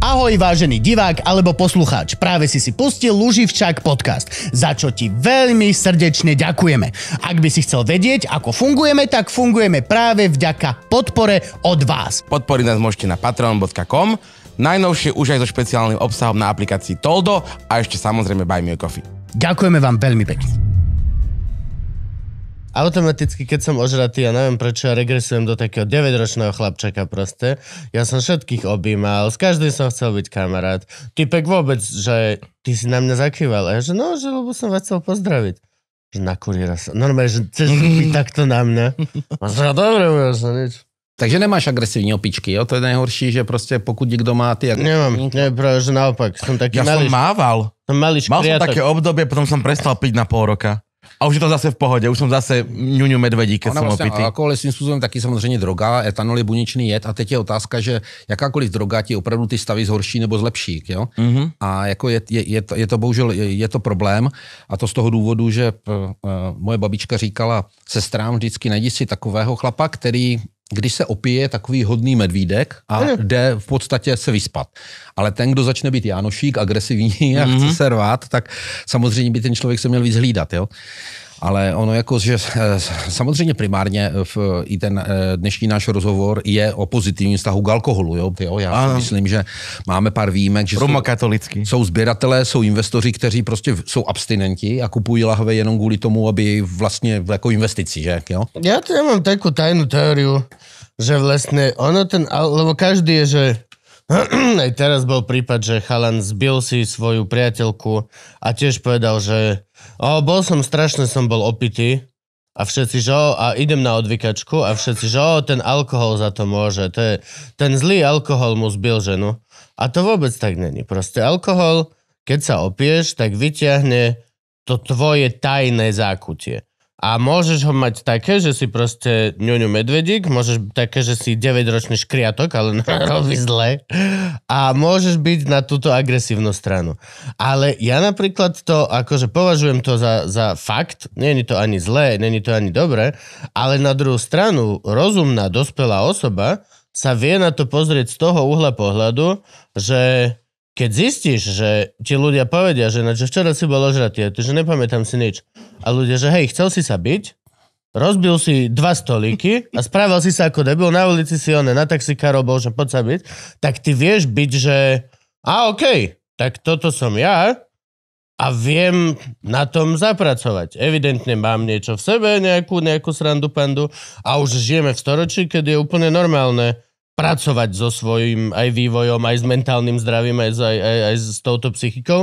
Ahoj vážený divák alebo poslucháč, práve si si pustil Luživčák podcast, za čo ti veľmi srdečne ďakujeme. Ak by si chcel vedieť, ako fungujeme, tak fungujeme práve vďaka podpore od vás. Podporiť nás môžete na patreon.com, najnovšie už aj so špeciálnym obsahom na aplikácii Toldo a ešte samozrejme Buy Me Coffee. Ďakujeme vám veľmi pekne automaticky, keď som ožratý, ja neviem prečo, ja regresujem do takého 9-ročného chlapčaka proste. Ja som všetkých objímal, s každým som chcel byť kamarát. Typek vôbec, že ty si na mňa zakýval. A ja, že no, že lebo som vás chcel pozdraviť. Že na kuriera, sa. Normálne, že chceš byť takto na mňa. A sa dobre, ja sa nič. Takže nemáš agresivní opičky, jo? To je nejhorší, že prostě pokud někdo má ty... Agresivní... Nemám, ne, protože naopak. Jsem taky Já mališ, jsem mával. Jsem mališ Mal jsem také období, potom jsem přestal pít na půl roka. A už je to zase v pohodě, už jsem zase ňuňu medvedík, jsem vlastně opitý. Alkohol je svým způsobem taky samozřejmě droga, etanol je buněčný jed a teď je otázka, že jakákoliv droga ti opravdu ty stavy zhorší nebo zlepší. Jo? Mm-hmm. A jako je, je, je, to, je to bohužel je, je to problém a to z toho důvodu, že p, eh, p, moje babička říkala sestrám vždycky najdi si takového chlapa, který když se opije takový hodný medvídek a mm. jde v podstatě se vyspat. Ale ten, kdo začne být Janošík, agresivní a mm. chce mhm. se rvát, tak samozřejmě by ten člověk se měl víc hlídat. Jo? ale ono jako, že eh, samozřejmě primárně eh, v, i ten eh, dnešní náš rozhovor je o pozitivním vztahu k alkoholu. Jo? jo já ano. myslím, že máme pár výjimek, že Roma jsou sběratelé, jsou investoři, kteří prostě jsou abstinenti a kupují lahve jenom kvůli tomu, aby vlastně jako investici, že? Jo? Já to mám takovou tajnou teorii, že vlastně ono ten, lebo každý je, že aj teraz bol prípad, že chalan zbil si svoju priateľku a tiež povedal, že O, bol som strašne, som bol opitý. A všetci, že a idem na odvykačku a všetci, že ten alkohol za to môže. To je, ten zlý alkohol mu zbil ženu. A to vôbec tak není. Proste alkohol, keď sa opieš, tak vyťahne to tvoje tajné zákutie a môžeš ho mať také, že si proste ňuňu medvedík, môžeš také, že si 9-ročný škriatok, ale robí no, zle a môžeš byť na túto agresívnu stranu. Ale ja napríklad to, akože považujem to za, za fakt, není to ani zlé, není to ani dobré, ale na druhú stranu rozumná, dospelá osoba sa vie na to pozrieť z toho uhla pohľadu, že keď zistíš, že ti ľudia povedia, že, na, že včera si bol ožratý, že nepamätám si nič. A ľudia, že hej, chcel si sa byť, rozbil si dva stolíky a správal si sa ako debil, na ulici si one, na taxikárov bol, že poď sa byť, tak ty vieš byť, že a okej, okay, tak toto som ja a viem na tom zapracovať. Evidentne mám niečo v sebe, nejakú, nejakú srandu pandu a už žijeme v storočí, keď je úplne normálne pracovať so svojím aj vývojom, aj s mentálnym zdravím, aj, aj, aj, aj s touto psychikou.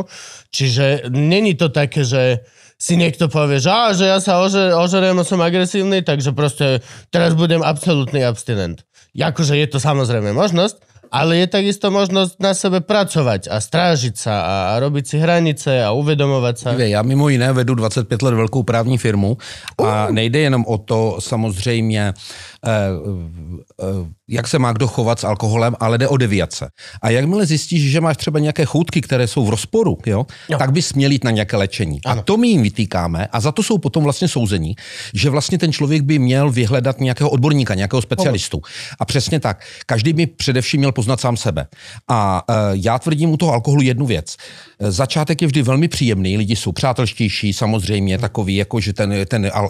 Čiže není to také, že si niekto povie, že, á, že ja sa ože, ožerem, no som agresívny, takže proste teraz budem absolútny abstinent. Jakože je to samozrejme možnosť, ale je takisto možnosť na sebe pracovať a strážiť sa a, a robiť si hranice a uvedomovať sa. Ja mimo iné vedu 25 let veľkú právnu firmu a nejde jenom o to samozrejme eh, Eh, jak se má kdo chovat s alkoholem, ale jde o deviace. A jakmile zjistíš, že máš třeba nějaké choutky, které jsou v rozporu, jo, jo. tak bys měl jít na nějaké léčení. Ano. A to my jim vytýkáme a za to jsou potom vlastně souzení, že vlastně ten člověk by měl vyhledat nějakého odborníka, nějakého specialistu. A přesně tak. Každý by především měl poznat sám sebe. A eh, já tvrdím u toho alkoholu jednu věc. Eh, začátek je vždy velmi příjemný, lidi jsou přátelštější, samozřejmě takový, jako že ten, ten al,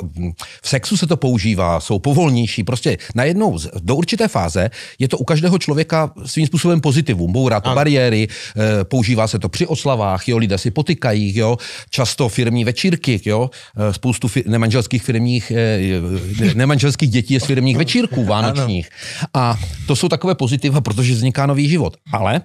v sexu se to používá, jsou povolnější, prostě najednou do, určité fáze je to u každého člověka svým způsobem pozitivum. Bourá to ano. bariéry, eh, používá se to při oslavách, jo, lidé si potykají, jo, často firmní večírky, jo, eh, spoustu fir- nemanželských firmních, eh, nemanželských dětí je z firmních večírků vánočních. A to jsou takové pozitiva, protože vzniká nový život. Ale,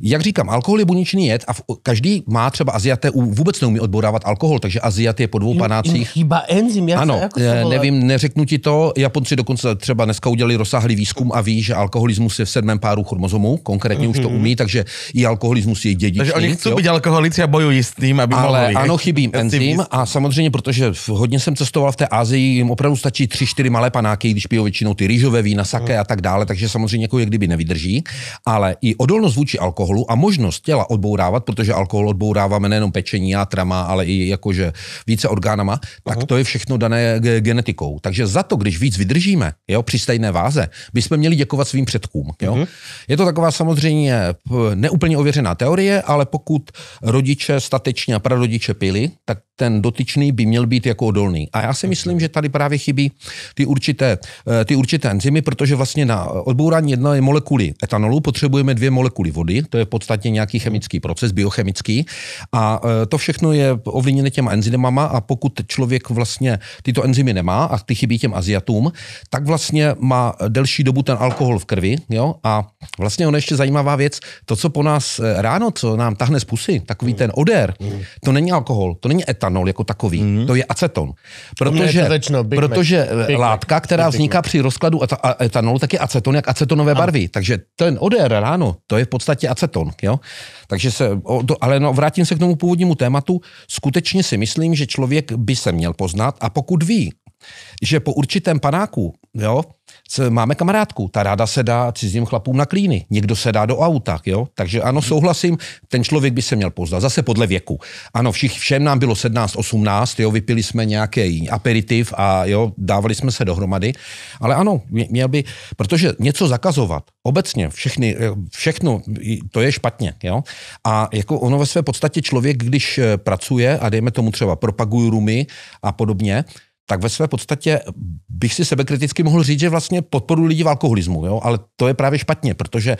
jak říkám, alkohol je buněčný jed a každý má třeba Aziaté vůbec neumí odbourávat alkohol, takže Aziat je po dvou panácích. Chyba enzym, jak ano, jako nevím, neřeknu ti to. Japonci dokonce třeba dneska udělali rozsáhlý výzkum a ví, že alkoholismus je v sedmém páru chromozomu, konkrétně mm-hmm. už to mhm. umí, takže i alkoholismus je dědičný. Takže oni chcou být alkoholici a bojují s tím, aby Ale mohli. ano, chybí enzym a samozřejmě, protože hodně jsem cestoval v té Asii, jim opravdu stačí tři, čtyři malé panáky, když pijou většinou ty rýžové vína, sake mm. a tak dále, takže samozřejmě jako je kdyby nevydrží. Ale i odolnost vůči alkoholu a možnost těla odbourávat, protože alkohol odbouráváme nejenom pečení, játrama, ale i jakože více orgánama, tak mm-hmm. to je všechno dané genetikou. Takže za to, když víc vydržíme, jo, při stejné váze, bychom měli děkovat svým předkům. Jo? Mm-hmm. Je to taková samozřejmě eh, neúplně ověřená teorie, ale pokud rodiče statečně a prarodiče pili, tak ten dotyčný by měl být jako odolný. A já si myslím, že tady právě chybí ty určité, eh, ty určité enzymy, protože vlastně na odbourání jedné molekuly etanolu potřebujeme dvě molekuly vody, to je v podstatě nějaký chemický proces, biochemický, a eh, to všechno je ovlivněné těma enzymama a pokud člověk vlastně tyto enzymy nemá a ty chybí těm Aziatům, tak vlastně má delší dobu ten alkohol v krvi, jo, a vlastně ona ještě zajímavá věc, to, co po nás eh, ráno, co nám tahne z pusy, takový hmm. ten odér, hmm. to není alkohol, to není etanol, etanol jako takový, mm-hmm. to je aceton. Protože, je tečno, protože Big látka, která Big vzniká Big při rozkladu a etanolu, tak je aceton, jak acetonové ano. barvy. Takže ten odér ráno, to je v podstatě aceton. Jo? Takže se, ale no, vrátím se k tomu původnímu tématu. Skutečně si myslím, že člověk by se měl poznat a pokud ví, že po určitém panáku, jo, máme kamarádku, ta ráda se dá cizím chlapům na klíny, někdo se dá do auta, jo? Takže ano, mhm. souhlasím, ten člověk by se měl poznat, zase podle věku. Ano, všich, všem nám bylo 17, 18, jo, vypili jsme nějaký aperitiv a jo, dávali jsme se dohromady, ale ano, měl by, protože něco zakazovat, obecně všechny, eh, všechno, to je špatně, jo? A jako ono ve své podstatě člověk, když eh, pracuje a dejme tomu třeba propaguju rumy a podobně, tak ve své podstatě bych si sebekriticky mohl říct, že vlastně podporu lidí v alkoholismu, jo? ale to je právě špatně, protože e,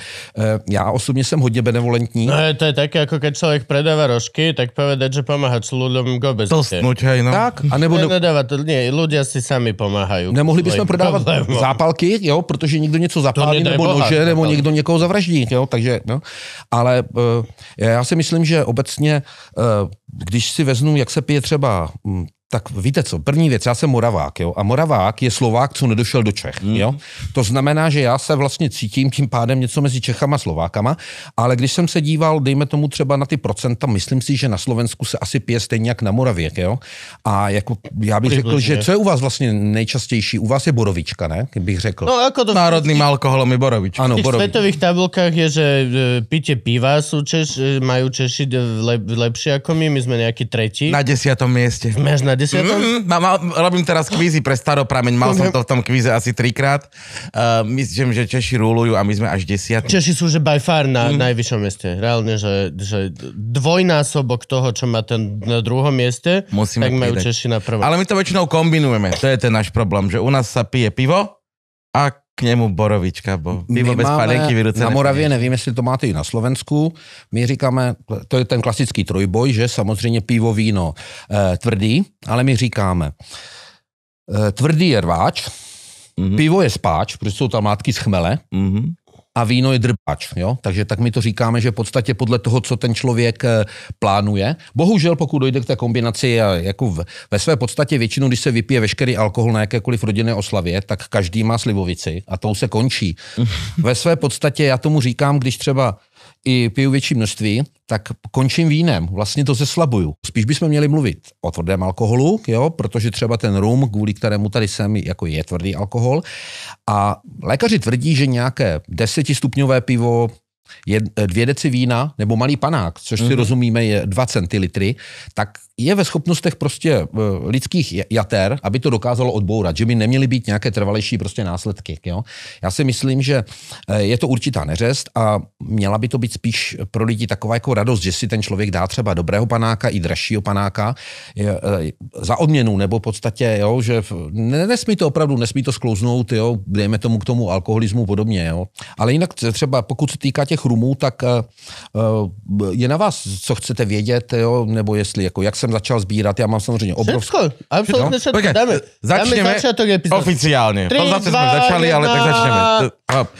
já osobně jsem hodně benevolentní. No je to je tak, jako když člověk predává rožky, tak povede, že pomáhat lidem bez To Tlstnúť, hej, no. Tak, anebo... Ne, nedává ne. nie, si sami pomáhají. Nemohli bychom prodávat problémom. zápalky, jo, protože někdo něco zapálí, nebo bohat, nože, nebo ale... někdo někoho zavraždí, jo, takže, no. Ale e, já si myslím, že obecně, e, když si vezmu, jak se pije třeba hm, tak víte co, první věc, já jsem Moravák, jo, a Moravák je Slovák, co nedošel do Čech, mm. jo. To znamená, že já se vlastně cítím tím pádem něco mezi Čechama a Slovákama, ale když jsem se díval, dejme tomu třeba na ty procenta, myslím si, že na Slovensku se asi pije stejně jak na Moravě, jo. A jako já bych řekl, že co je u vás vlastně nejčastější? U vás je borovička, ne? Bych řekl. No, jako to Národným vždycky... alkoholem je borovička. Ano, borovička. V světových tabulkách je, že e, pitě piva jsou Češ, e, mají Češi lepší jako my, my jsme nějaký třetí. Na desiatom městě. Jsme na 10. to? Mm, hmm Mal, robím teraz kvízy pre staroprameň, mal som to v tom kvíze asi trikrát. Uh, myslím, že Češi rulujú a my sme až 10. Češi sú že by far na mm. najvyššom mieste. Reálne, že, že dvojnásobok toho, čo má ten na druhom mieste, Musíme tak majú Češi na prvom. Ale my to väčšinou kombinujeme. To je ten náš problém, že u nás sa pije pivo a k němu borovička, bo pivo bez palenky vyruce. Na Moravě nepojí. nevím, jestli to máte i na Slovensku. My říkáme, to je ten klasický trojboj, že samozřejmě pivo, víno e, tvrdý, ale my říkáme, e, tvrdý je rváč, mm-hmm. pivo je spáč, protože jsou tam látky z chmele, mm-hmm a víno je drpač. Jo? Takže tak my to říkáme, že v podstatě podle toho, co ten člověk eh, plánuje. Bohužel, pokud dojde k té kombinaci, jako v, ve své podstatě většinou, když se vypije veškerý alkohol na jakékoliv rodinné oslavě, tak každý má slivovici a tou se končí. Ve své podstatě, já tomu říkám, když třeba i piju větší množství, tak končím vínem, vlastně to zeslabuju. Spíš bychom měli mluvit o tvrdém alkoholu, jo, protože třeba ten rum, kvůli kterému tady jsem, jako je tvrdý alkohol. A lékaři tvrdí, že nějaké desetistupňové pivo, je eh, dvě deci vína nebo malý panák, což si mm rozumíme je 2 centilitry, tak je ve schopnostech prostě eh, lidských jater, aby to dokázalo odbourat, že by neměly být nějaké trvalejší prostě následky. Jo? Já si myslím, že eh, je to určitá neřest a měla by to být spíš pro lidi taková jako radost, že si ten člověk dá třeba dobrého panáka i dražšího panáka za odměnu nebo v podstatě, jo, že nesmí to opravdu, nesmí to sklouznout, jo, dejme tomu k tomu alkoholismu podobně. Jo? Ale jinak třeba pokud se týká těch těch rumů, tak eh, eh, je na vás, co chcete vědět, jo? nebo jestli, jako, jak jsem začal sbírat, já mám samozřejmě obrovské... absolutně se no. okay. dáme, začneme dáme oficiálně. 3, 2, jsme začali, ale tak začneme.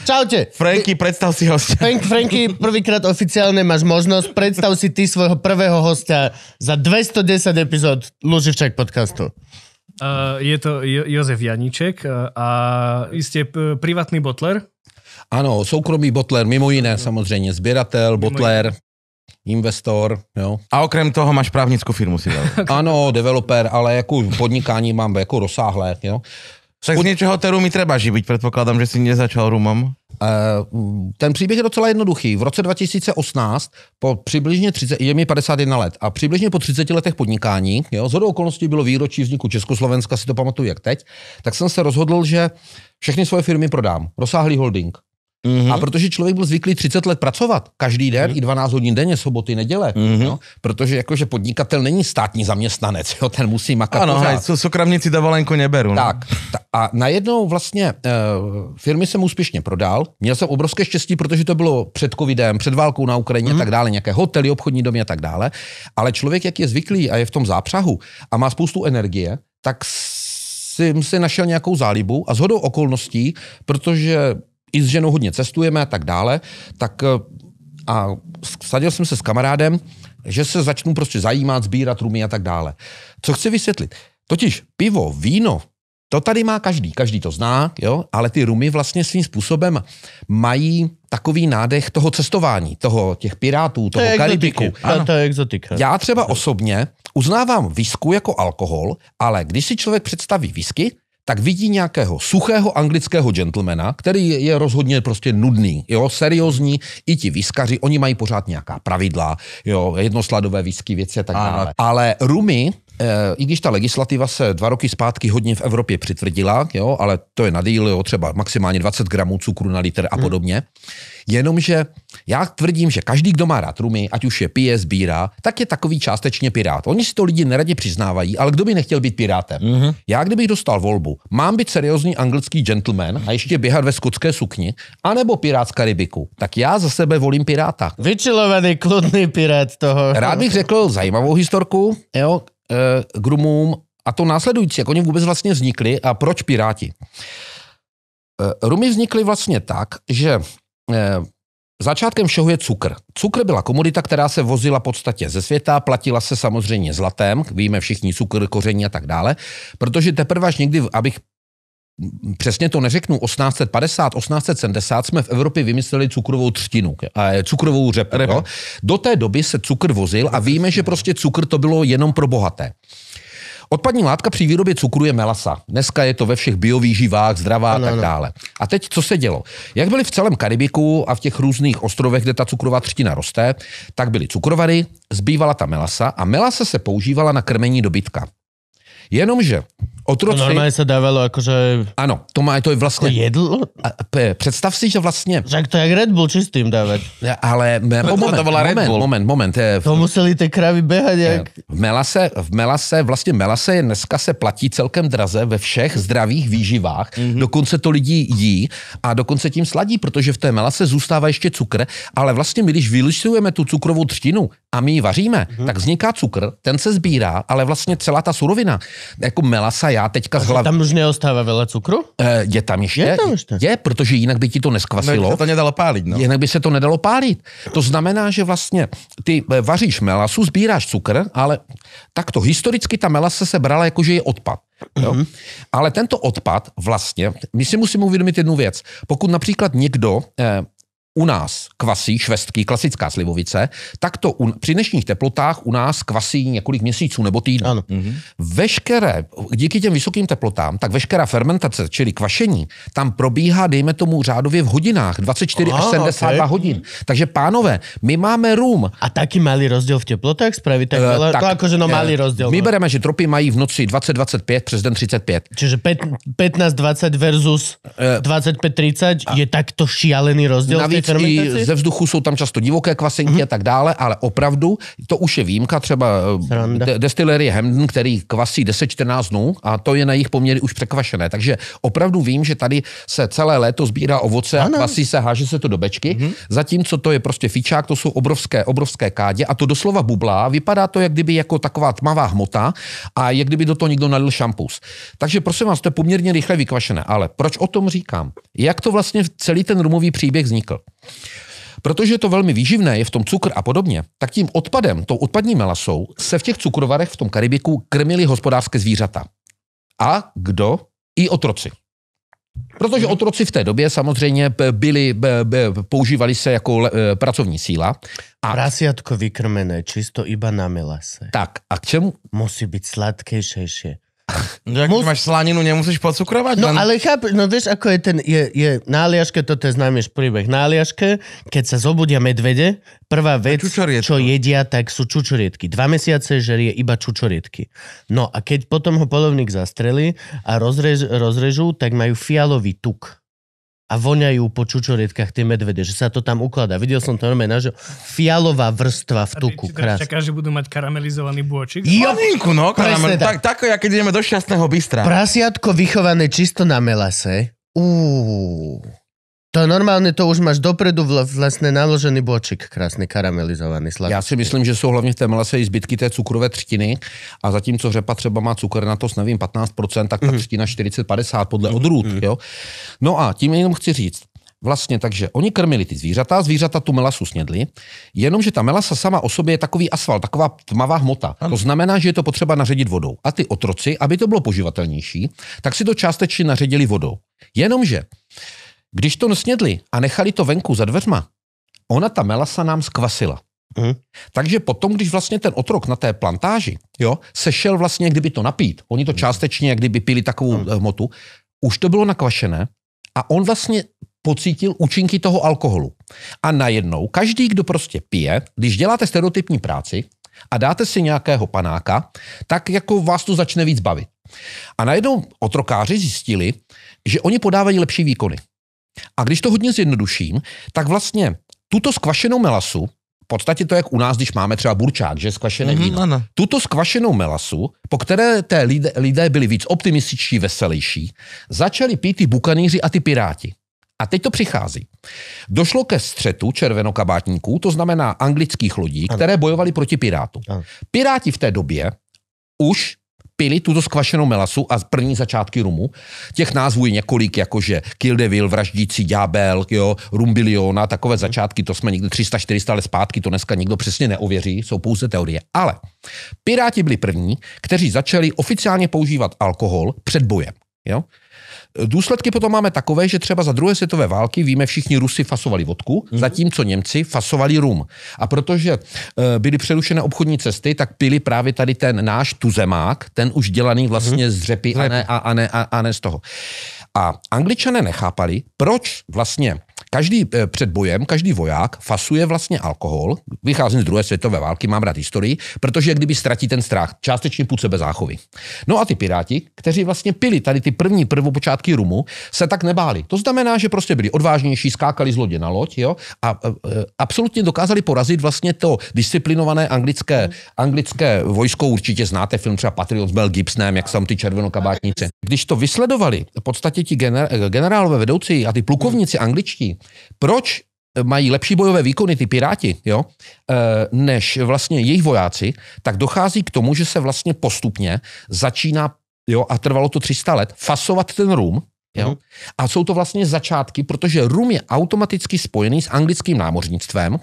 Čaute. Franky, predstav si hosta. Frank, Franky, prvýkrát oficiálně máš možnost predstav si ty svojho prvého hostia za 210 epizod Luživčák podcastu. Uh, je to jo- Jozef Janíček a iste privatný botler, ano, soukromý botler, mimo jiné samozřejmě, sběratel, botler, investor, jo. A okrem toho máš právnickou firmu si dal. ano, developer, ale jako podnikání mám jako rozsáhlé, jo. Tak z něčeho té rumy třeba živit, předpokládám, že jsi nezačal rumom. Eh, ten příběh je docela jednoduchý. V roce 2018, po přibližně 30, je mi 51 let, a přibližně po 30 letech podnikání, jo, z hodou okolností bylo výročí vzniku Československa, si to pamatuju jak teď, tak jsem se rozhodl, že všechny svoje firmy prodám. Rozsáhlý holding. Mm-hmm. A protože člověk byl zvyklý 30 let pracovat, každý den, mm-hmm. i 12 hodin denně, soboty, neděle, mm-hmm. jo? protože jakože podnikatel není státní zaměstnanec, jo? ten musí makat. Ano, pořád. hej, co sokramnici davalenko neberu. No. Tak, ta, a najednou vlastně e, firmy jsem úspěšně prodal, měl jsem obrovské štěstí, protože to bylo před covidem, před válkou na Ukrajině mm-hmm. tak dále, nějaké hotely, obchodní domy a tak dále, ale člověk, jak je zvyklý a je v tom zápřahu a má spoustu energie, tak jsem si našel nějakou zálibu a zhodou okolností, protože i s ženou hodně cestujeme a tak dále, tak eh, a sadil jsem se s kamarádem, že se začnu prostě zajímat, sbírat rumy a tak dále. Co chci vysvětlit? Totiž pivo, víno, to tady má každý, každý to zná, jo? ale ty rumy vlastně svým způsobem mají takový nádech toho cestování, toho těch pirátů, toho to Karibiku. Ano. To je exotika. Já třeba osobně uznávám whisky jako alkohol, ale když si člověk představí whisky, tak vidí nějakého suchého anglického gentlemana, který je rozhodně prostě nudný, jo, seriózní, i ti výskaři, oni mají pořád nějaká pravidla, jo, jednosladové výsky, věci a tak dále. Ale Rumi Eh, i když ta legislativa se dva roky zpátky hodně v Evropě přitvrdila, jo, ale to je na díl, jo, třeba maximálně 20 gramů cukru na litr a hmm. podobně. Hmm. Jenomže já tvrdím, že každý, kdo má rád rumy, ať už je pije, sbírá, tak je takový částečně pirát. Oni si to lidi neradě přiznávají, ale kdo by nechtěl být pirátem? Mm-hmm. Já kdybych dostal volbu, mám být seriózní anglický gentleman a ještě běhat ve skotské sukni, anebo pirát z Karibiku, tak já za sebe volím piráta. Vyčilovaný, kludný pirát toho. Rád bych řekl zajímavou historku. Jo, e, Grumům a to následující, jak oni vůbec vlastně vznikli a proč Piráti. E, rumy vznikly vlastně tak, že e, Začátkem všeho je cukr. Cukr byla komodita, která se vozila podstatě ze světa, platila se samozřejmě zlatem, víme všichni cukr, koření a tak dále, protože teprve až někdy, abych přesně to neřeknu, 1850, 1870 jsme v Evropě vymysleli cukrovou třtinu, cukrovou řepu. Jo? Do té doby se cukr vozil a víme, že prostě cukr to bylo jenom pro bohaté. Odpadní látka při výrobě cukru je melasa. Dneska je to ve všech biovýživách, zdravá a tak dále. A teď co se dělo? Jak byli v celém Karibiku a v těch různých ostrovech, kde ta cukrová třtina roste, tak byly cukrovary, zbývala ta melasa a melasa se používala na krmení dobytka. Jenomže otroci... To normálně se dávalo jakože... Ano, to má, to je vlastně... Jako jedlo? A, p, představ si, že vlastně... Řekl to jak Red Bull čistým dávat. Ale... Me, to moment, to moment, Red Bull. moment, moment. Je, to museli ty kravy běhat jak... V Melase, v Melase, vlastně Melase je dneska se platí celkem draze ve všech zdravých výživách. Mm-hmm. Dokonce to lidi jí a dokonce tím sladí, protože v té Melase zůstává ještě cukr, ale vlastně my, když vylišujeme tu cukrovou třtinu a my ji vaříme, mm-hmm. tak vzniká cukr, ten se sbírá, ale vlastně celá ta surovina jako melasa já teďka zhlav... tam už neostává vele cukru? Eh, je tam ještě. Je tam ještě. Je, protože jinak by ti to neskvasilo. No, to nedalo pálit, no. Jinak by se to nedalo pálit. To znamená, že vlastně ty eh, vaříš melasu, sbíráš cukr, ale takto historicky ta melasa se brala jako, že je odpad. Jo? Mm-hmm. Ale tento odpad vlastně, my si musíme uvědomit jednu věc. Pokud například někdo eh, u nás kvasí švestky, klasická slivovice, tak to u, při dnešních teplotách u nás kvasí několik měsíců nebo týdnů. Ano. Mhm. Veškeré, díky těm vysokým teplotám, tak veškerá fermentace, čili kvašení, tam probíhá, dejme tomu, řádově v hodinách, 24 Aha, až 72 okay. hodin. Takže pánové, my máme rum. A taky malý rozdíl v teplotách spravit? tak, eh, ale uh, tak, to jakože no malý rozdíl. My no. bereme, že tropy mají v noci 20-25 přes den 35. Čiže 15-20 versus 25-30 eh, je takto šialený rozdíl Navíc navíc i ze vzduchu jsou tam často divoké kvasinky mm-hmm. a tak dále, ale opravdu, to už je výjimka, třeba eh, de- destillery Hemden, který kvasí 10-14 dnů a to je na jejich poměry už překvašené. Takže opravdu vím, že tady se celé léto sbírá ovoce ano. a kvasí se, háže se to do bečky, mm-hmm. zatímco to je prostě fičák, to jsou obrovské, obrovské kádě a to doslova bublá, vypadá to jak kdyby jako taková tmavá hmota a jak kdyby do toho někdo nalil šampus. Takže prosím vás, to je poměrně rychle vykvašené, ale proč o tom říkám? Jak to vlastně celý ten rumový příběh vznikl? Protože je to velmi výživné, je v tom cukr a podobně, tak tím odpadem, tou odpadní melasou, se v těch cukrovarech v tom Karibiku krmili hospodářské zvířata. A kdo? I otroci. Protože otroci v té době samozřejmě byli, používali se jako le, e, pracovní síla. A... Prasiatko vykrmené čisto iba na melase. Tak a k čemu? Musí být sladkejšejšie. No jak Mus... máš slaninu, nemusíš podsukrovať? No len... ale cháp. no vieš, ako je ten, je, je na Aliaške, toto je známyš príbeh, na Aliaške, keď sa zobudia medvede, prvá vec, čo jedia, tak sú čučorietky. Dva mesiace žerie iba čučorietky. No a keď potom ho polovník zastreli a rozrež, rozrežú, tak majú fialový tuk a voňajú po čučoriedkách tie medvede, že sa to tam ukladá. Videl som to normálne, že fialová vrstva v tuku. ty, Čaká, že budú mať karamelizovaný bôčik? Jovinku, no, karamel, tak. tak, ako ja, keď ideme do šťastného bystra. Prasiatko vychované čisto na melase. Uuu. To normálne to už máš dopredu vlastne naložený bočik, krásne karamelizovaný sladký. Já si myslím, že jsou hlavně v té melese i zbytky té cukrové třtiny a zatímco řepa třeba má cukr na to, nevím, 15%, tak ta mm. třtina 40-50 podle odrůd. Mm. Jo? No a tím jenom chci říct, Vlastně takže oni krmili ty zvířata, zvířata tu melasu snědli, jenomže ta melasa sama o sobě je takový asfalt, taková tmavá hmota. Ano. To znamená, že je to potřeba naředit vodou. A ty otroci, aby to bylo poživatelnější, tak si to částečně naředili vodou. Jenomže když to nesnědli a nechali to venku za dveřma, ona ta melasa nám zkvasila. Mm. Takže potom, když vlastně ten otrok na té plantáži, jo, sešel vlastně, kdyby to napít, oni to mhm. částečně, jak kdyby pili takovou mm. Eh, motu, už to bylo nakvašené a on vlastně pocítil účinky toho alkoholu. A najednou každý, kdo prostě pije, když děláte stereotypní práci a dáte si nějakého panáka, tak jako vás to začne víc bavit. A najednou otrokáři zjistili, že oni podávají lepší výkony. A když to hodně zjednoduším, tak vlastně tuto skvašenou melasu, v podstatě to, jak u nás, když máme třeba burčák, že skvašené mm-hmm, víno. Ano. Tuto skvašenou melasu, po které té lidé, lidé byli víc optimističtí, veselější, začali pít ty bukaníři a ty piráti. A teď to přichází. Došlo ke střetu červenokabátníků, to znamená anglických lodí, ano. které bojovali proti pirátům. Piráti v té době už pili tuto skvašenou melasu a první začátky rumu. Těch názvů je několik, jakože Kill Devil, Vraždící ďábel, jo, Rumbiliona, takové začátky, to jsme někdy 300-400 let zpátky, to dneska nikdo přesně neověří, jsou pouze teorie. Ale Piráti byli první, kteří začali oficiálně používat alkohol před bojem. Jo? Důsledky potom máme takové, že třeba za druhé světové války, víme všichni, Rusy fasovali vodku, mm-hmm. zatímco Němci fasovali rum. A protože eh, byly přerušené obchodní cesty, tak pili právě tady ten náš tuzemák, ten už dělaný mhm. vlastně mm-hmm. z řepy a ne, a, a, ne, a, a ne z toho. A angličané nechápali, proč vlastně každý eh, před bojem, každý voják fasuje vlastně alkohol. Vycházím z druhé světové války, mám rád historii, protože kdyby ztratí ten strach, částečně půd sebe záchovy. No a ty piráti, kteří vlastně pili tady ty první prvopočátky rumu, se tak nebáli. To znamená, že prostě byli odvážnější, skákali z lodě na loď jo? A, e, absolutně dokázali porazit vlastně to disciplinované anglické, anglické vojsko. Určitě znáte film třeba Patriot s Mel Gibsonem, jak jsou ty červenokabátníci. Když to vysledovali, v podstatě ti gener, generálové vedoucí a ty plukovníci angličtí, proč eh, mají lepší bojové výkony ty piráti, jo, eh, než vlastně jejich vojáci, tak dochází k tomu, že se vlastně postupně začíná, jo, a trvalo to 300 let, fasovat ten rum, Jo? Mm-hmm. A jsou to vlastně začátky, protože rum je automaticky spojený s anglickým námořnictvem.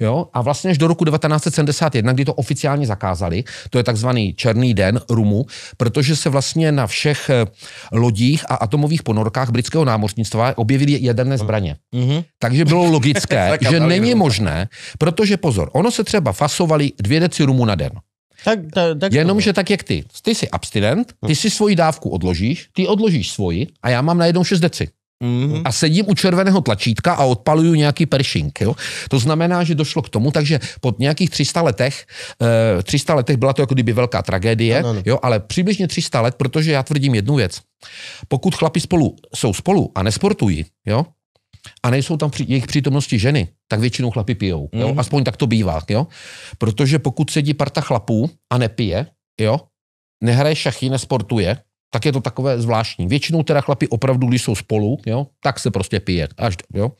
Jo? A vlastně až do roku 1971, kdy to oficiálně zakázali, to je takzvaný černý den rumu, protože se vlastně na všech eh, lodích a atomových ponorkách britského námořnictva objevily jaderné mhm. zbraně. Mm-hmm. Takže bylo logické, že není možné, protože pozor, ono se třeba fasovali dvě deci rumu na den. Tak, tak, tak Jenomže tak jak ty. Ty jsi abstinent, ty si svoji dávku odložíš, ty odložíš svoji a já mám najednou 6 deci. Mm-hmm. A sedím u červeného tlačítka a odpaluju nějaký peršink. Jo? To znamená, že došlo k tomu, takže po nějakých 300 letech, e, eh, 300 letech byla to jako kdyby velká tragédie, no, no, no. Jo? ale přibližně 300 let, protože já tvrdím jednu věc. Pokud chlapi spolu jsou spolu a nesportují, jo? a nejsou tam při, jejich přítomnosti ženy, tak většinou chlapy pijou. Mm. Aspoň tak to bývá. Jo? Protože pokud sedí parta chlapů a nepije, jo? nehraje šachy, nesportuje, tak je to takové zvláštní. Většinou teda chlapi opravdu, když jsou spolu, jo, tak se prostě pije. Až, jo.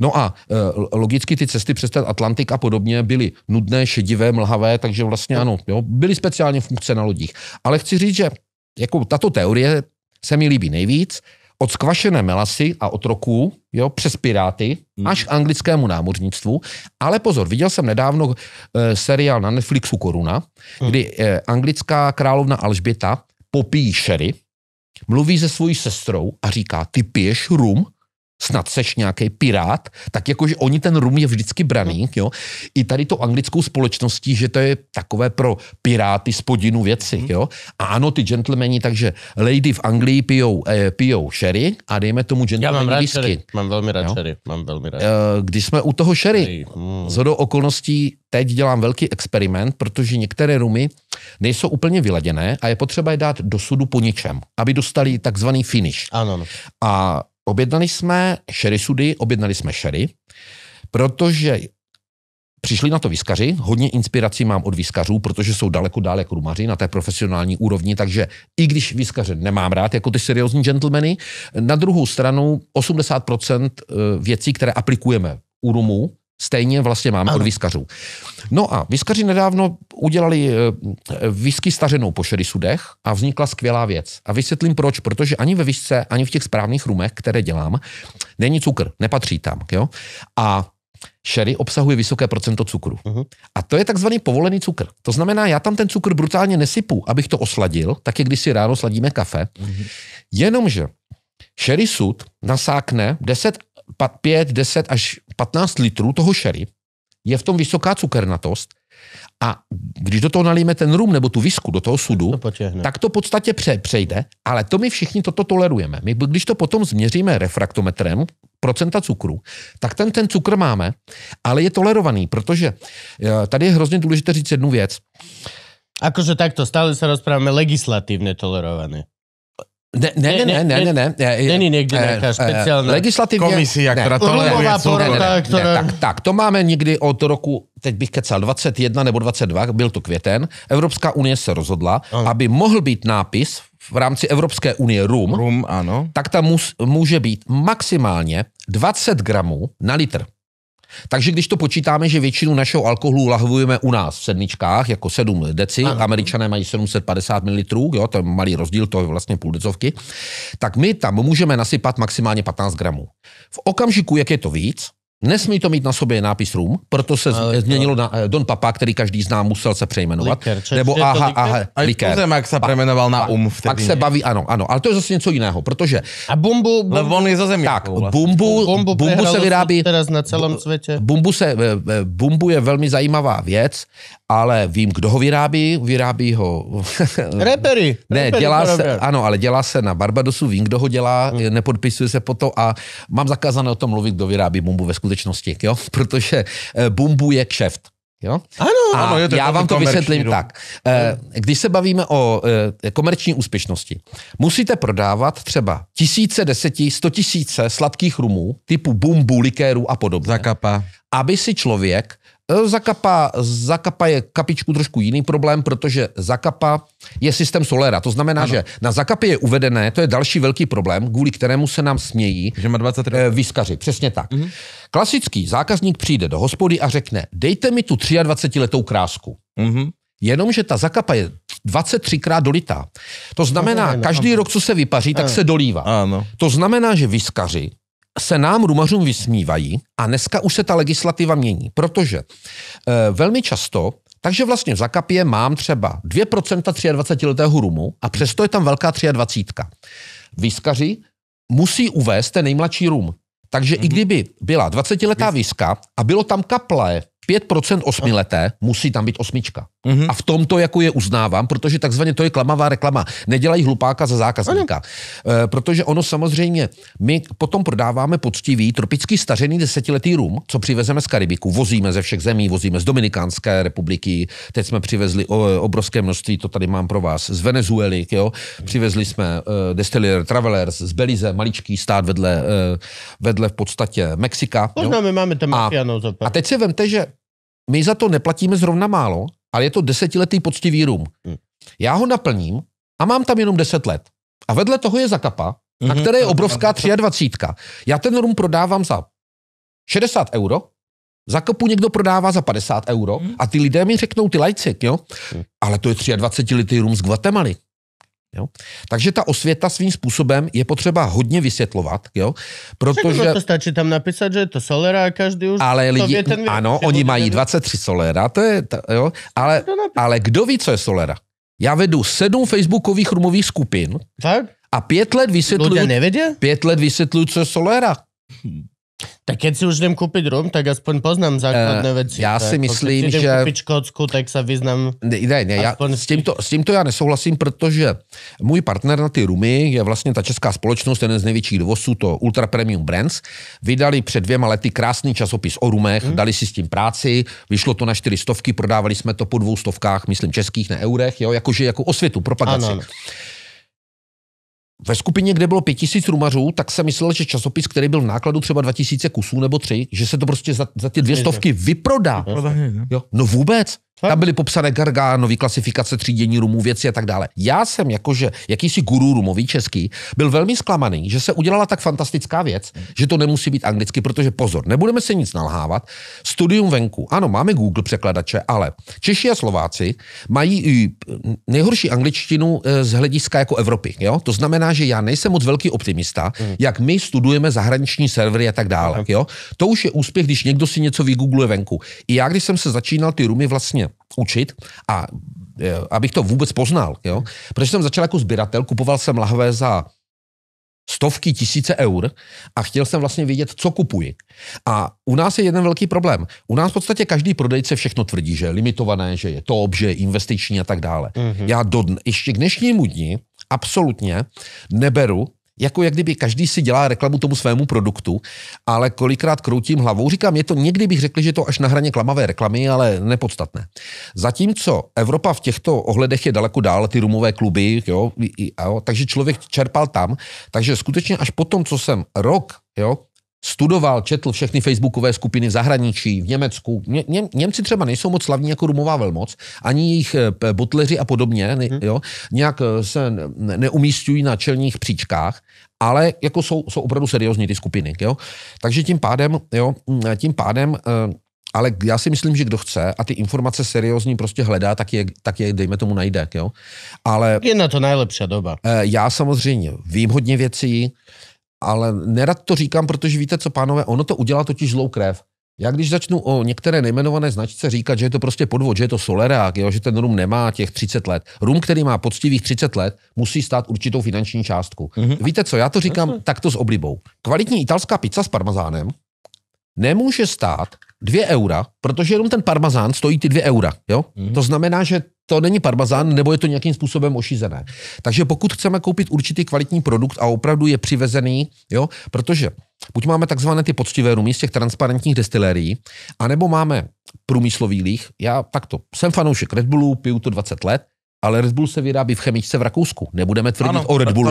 No a e, logicky ty cesty přes ten Atlantik a podobně byly nudné, šedivé, mlhavé, takže vlastně ano, jo, byly speciálně funkce na lodích. Ale chci říct, že jako tato teorie se mi líbí nejvíc, od skvašené melasy a otroků, jo, přes piráty, hmm. až k anglickému námořnictvu. Ale pozor, viděl jsem nedávno e, seriál na Netflixu Koruna, hmm. kdy e, anglická královna Alžběta popíjí šery, mluví se svojí sestrou a říká, ty piješ rum? snad seš nějaký pirát, tak jakože oni ten rum je vždycky braný, jo. I tady to anglickou společností, že to je takové pro piráty spodinu věci, mhm. jo. A ano, ty gentlemani, takže lady v Anglii pijou, eh, pijou sherry a dejme tomu gentlemani Já mám rád whisky. Sherry. Mám velmi rád jo? sherry. Mám velmi rád. Eh, když jsme u toho sherry, hmm. z zhodou okolností teď dělám velký experiment, protože některé rumy nejsou úplně vyladěné a je potřeba je dát do sudu po ničem, aby dostali takzvaný finish. Ano. No. A Objednali jsme šery sudy, objednali jsme šery, protože Přišli na to výskaři, hodně inspirací mám od výskařů, protože jsou daleko dále jako rumaři na té profesionální úrovni, takže i když výskaře nemám rád, jako ty seriózní gentlemany, na druhou stranu 80% eh, věcí, které aplikujeme u rumu, Stejně vlastně máme ano. od výskařů. No a výskaři nedávno udělali výsky eh, stařenou po sudech a vznikla skvělá věc. A vysvětlím proč, protože ani ve výšce, ani v těch správných rumech, které dělám, není cukr, nepatří tam. Jo? A šery obsahuje vysoké procento cukru. Uh-huh. A to je takzvaný povolený cukr. To znamená, já tam ten cukr brutálně nesypu, abych to osladil, tak je když si ráno sladíme kafe. Uh-huh. Jenomže šery sud nasákne 10 5, 10 až 15 litrů toho šery, je v tom vysoká cukernatost a když do toho nalijeme ten rum nebo tu visku do toho sudu, to tak to v podstatě pře- přejde, ale to my všichni toto tolerujeme. My, když to potom změříme refraktometrem, procenta cukru, tak ten, ten cukr máme, ale je tolerovaný, protože e, tady je hrozně důležité říct jednu věc. Akože takto, stále se rozpráváme legislativně tolerované. Ne, ne, ne, ne, ne, ne, ne. ne. Eh, eh, není někdy eh, nějaká speciální legislativně, komisia, ne. která to ne, porota, ne, která... Ne, tak, tak, to máme někdy od roku, teď bych kecal, 21 nebo 22, byl to květen. Evropská unie se rozhodla, ano. aby mohl být nápis v rámci Evropské unie rum, rum ano. tak tam může být maximálně 20 gramů na litr. Takže když to počítáme, že většinu našeho alkoholu lahvujeme u nás v sedmičkách, jako 7 deci, ano. američané mají 750 ml, jo, to je malý rozdíl, to je vlastně půl decovky, tak my tam můžeme nasypat maximálně 15 gramů. V okamžiku, jak je to víc, Nesmí to mít na sobě nápis Room, proto se ale změnilo to... na eh, Don Papa, který každý zná, musel se přejmenovat. Liker, če, nebo aha, aha, Liker. jak se přejmenoval na Um vtedy. Pak se baví, ano, ano, ale to je zase něco jiného, protože... A Bumbu... bumbu no, on je za země. Tak, vlastně. Bumbu, Bumbu, bumbu se vyrábí... Teraz na celém světě. Bumbu, se, eh, eh, bumbu je velmi zajímavá věc ale vím, kdo ho vyrábí, vyrábí ho... Repery. ne, repery, dělá se, ano, ale dělá se na Barbadosu, vím, kdo ho dělá, hmm. nepodpisuje se po to a mám zakázané o tom mluvit, kdo vyrábí bumbu ve skutečnosti, jo, protože eh, bumbu je kšeft. Jo? Ano, a ano, je to já vám to vysvětlím dům. tak. Eh, když se bavíme o eh, komerční úspěšnosti, musíte prodávat třeba tisíce, deseti, sto tisíce sladkých rumů typu bumbu, likérů a podobně. Zakapa. Aby si člověk Eh, zakapa, Zakapa je kapičku trošku jiný problém, protože Zakapa je systém Solera. To znamená, ano. že na Zakapě je uvedené, to je další velký problém, kvůli kterému se nám smějí že má 23. Eh, výskaři. Přesně tak. Mhm. Klasický zákazník přijde do hospody a řekne, dejte mi tu 23-letou krásku. Mhm. Jenomže ta Zakapa je 23krát dolitá. To znamená, no, každý ano. rok, co se vypaří, tak ano. se dolívá. Ano. To znamená, že vyskaři se nám rumařům vysmívají a dneska už se ta legislativa mění, protože e, velmi často takže vlastně v Zakapě mám třeba 2% 23-letého rumu a přesto je tam velká 23. Vyskaři musí uvést ten nejmladší rum. Takže mm-hmm. i mhm. kdyby byla 20-letá výska a bylo tam kaple 5% osmileté musí tam být osmička. Mm-hmm. A v tom to jako je uznávám, protože takzvaně to je klamavá reklama. Nedělají hlupáka za zákazníka. E, protože ono samozřejmě, my potom prodáváme poctivý tropický stařený desetiletý rum, co přivezeme z Karibiku. Vozíme ze všech zemí, vozíme z Dominikánské republiky, teď jsme přivezli o, obrovské množství, to tady mám pro vás, z Venezuely, jo. Přivezli jsme e, Destiller Travelers z Belize, maličký stát vedle, e, vedle v podstatě Mexika. Poznáme, máme tam a, a teď si vemte, že my za to neplatíme zrovna málo, ale je to desetiletý poctivý rum. Hmm. Já ho naplním a mám tam jenom deset let. A vedle toho je zakapa, na mhm. které je obrovská 23. Já ten rum prodávám za 60 euro, Zakapu někdo prodává za 50 euro hmm. a ty lidé mi řeknou, ty lajci, jo, hmm. ale to je 23 litý rum z Guatemaly. Jo? Takže ta osvěta svým způsobem je potřeba hodně vysvětlovat, jo? protože... Však to stačí tam napsat, že je to solera a každý už... Ale lidi, ten ano, oni mají 23 solera, to je, to, jo? Ale, ale kdo ví, co je solera? Já vedu sedm facebookových rumových skupin tak? a pět let vysvětluju... Pět let vysvětluju, co je solera. Hm. Tak keď si už jdem koupit rum, tak aspoň poznám základné uh, eh, věci. Já si tak, myslím, si že... Když škótsku, tak se vyznám... Ne, ne, ne já s, to, s tím to já nesouhlasím, protože můj partner na ty rumy je vlastně ta česká společnost, jeden z největších dovozů, to Ultra Premium Brands. Vydali před dvěma lety krásný časopis o rumech, hmm. dali si s tím práci, vyšlo to na čtyři stovky, prodávali jsme to po dvou stovkách, myslím českých, ne eurech, jo, jakože jako osvětu, propagaci. Ano ve skupině, kde bylo 5000 rumařů, tak jsem myslel, že časopis, který byl v nákladu třeba 2000 kusů nebo 3, že se to prostě za, za ty dvě stovky vyprodá. No. Jo, no vůbec. Tam byly popsané gargánové klasifikace třídění rumů, věci a tak dále. Já jsem jakože jakýsi guru rumový český byl velmi zklamaný, že se udělala tak fantastická věc, že to nemusí být anglicky, protože pozor, nebudeme se nic nalhávat. Studium venku. Ano, máme Google překladače, ale Češi a Slováci mají i nejhorší angličtinu eh, z hlediska jako Evropy. Jo? To znamená, že já nejsem moc velký optimista, hmm. jak my studujeme zahraniční servery a tak dále. Jo? To už je úspěch, když někdo si něco vygoogluje venku. I já, když jsem se začínal ty rumy vlastně učit a e, abych to vůbec poznal, jo? protože jsem začal jako sběratel, kupoval jsem lahve za stovky tisíce eur a chtěl jsem vlastně vědět, co kupuji. A u nás je jeden velký problém. U nás v podstatě každý prodejce všechno tvrdí, že je limitované, že je to že je investiční a tak dále. Mm-hmm. Já do, ještě k dnešnímu dni absolutně neberu jako jak kdyby každý si dělá reklamu tomu svému produktu, ale kolikrát kroutím hlavou. Říkám, je to někdy bych řekl, že to až na hraně klamavé reklamy, ale nepodstatné. Zatímco Evropa v těchto ohledech je daleko dál, ty rumové kluby, jo, jo, takže člověk čerpal tam, takže skutečně až po tom, co jsem rok jo, studoval, četl všechny facebookové skupiny v zahraničí, v Německu. Ně, Ně, Němci třeba nejsou moc slavní jako rumová velmoc, ani jejich eh, botleři a podobně, ne, mhm. jo, nějak eh, se neumístují na čelních příčkách, ale jako jsou, jsou opravdu seriózní ty skupiny. Jo. Takže tím pádem, jo, mm, eh, tím pádem ale já si myslím, že kdo chce a ty informace seriózní prostě hledá, tak je, tak je dejme tomu, najde. Jo? Ale, je na to nejlepší doba. Já samozřejmě vím hodně věcí, ale nerad to říkám, protože víte co, pánové, ono to udělá totiž zlou krev. Já když začnu o některé nejmenované značce říkat, že je to prostě podvod, že je to solerák, jo, že ten rum nemá těch 30 let. Rum, který má poctivých 30 let, musí stát určitou finanční částku. Mm-hmm. Víte co, já to říkám mm-hmm. takto s oblibou. Kvalitní italská pizza s parmazánem nemůže stát 2 eura, protože jenom ten parmazán stojí ty 2 eura. Jo? Mm. To znamená, že to není parmazán, nebo je to nějakým způsobem ošizené. Takže pokud chceme koupit určitý kvalitní produkt a opravdu je přivezený, jo, protože buď máme takzvané ty poctivé rumy z těch transparentních destilérií, anebo máme průmyslový líh. Já takto jsem fanoušek Red Bullu, piju to 20 let, ale Red Bull se vyrábí v chemičce v Rakousku. Nebudeme tvrdit ano, o Red Bullu.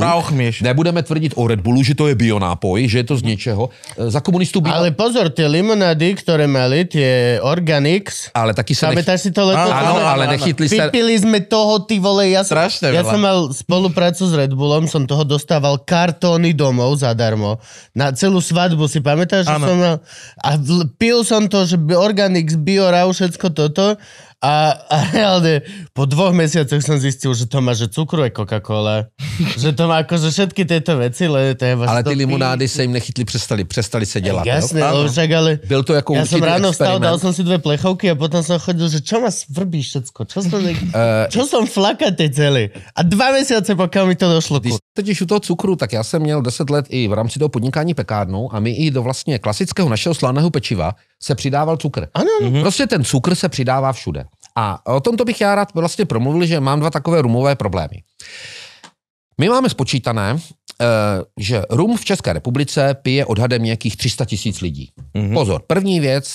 Nebudeme tvrdit o Red Bullu, že to je bionápoj, že je to z něčeho. E, za komunistů bio... Ale pozor, ty limonády, které měli, ty Organics. Ale taky se nech... si to leto? Ano, ano, ale nechytli se. Vypili jsme toho, ty vole, já jsem, já jsem měl spoluprácu s Red Bullem, jsem toho dostával kartony domů zadarmo. Na celou svatbu si pamatáš, že jsem měl... A pil jsem to, že Organics Bio, Rau, všecko toto. A, a reálne, po dvoch mesiacoch som zistil, že to má, že cukru je Coca-Cola. že to má že všetky tieto veci, ale to je vlastne Ale ty limonády se jim nechytli, přestali, přestali se dělat. Jasné, ale však ale... Byl to jako Já jsem ráno vstal, dal jsem si dvě plechovky a potom jsem chodil, že čo ma svrbí všetko? čo jsem, ne... Eh, čo flaka tej celý. A dva mesiace, pokiaľ mi to došlo. Když, Totiž u toho cukru, tak já jsem měl 10 let i v rámci toho podnikání pekárnou a my i do vlastně klasického našeho slaného pečiva se přidával cukr. Ano, ano. Mhm. Prostě ten cukr se přidává všude. A o tomto bych já rád vlastně promluvil, že mám dva takové rumové problémy. My máme spočítané, eh, že rum v České republice pije odhadem nějakých 300 tisíc lidí. Ano. Mhm. Pozor, první věc,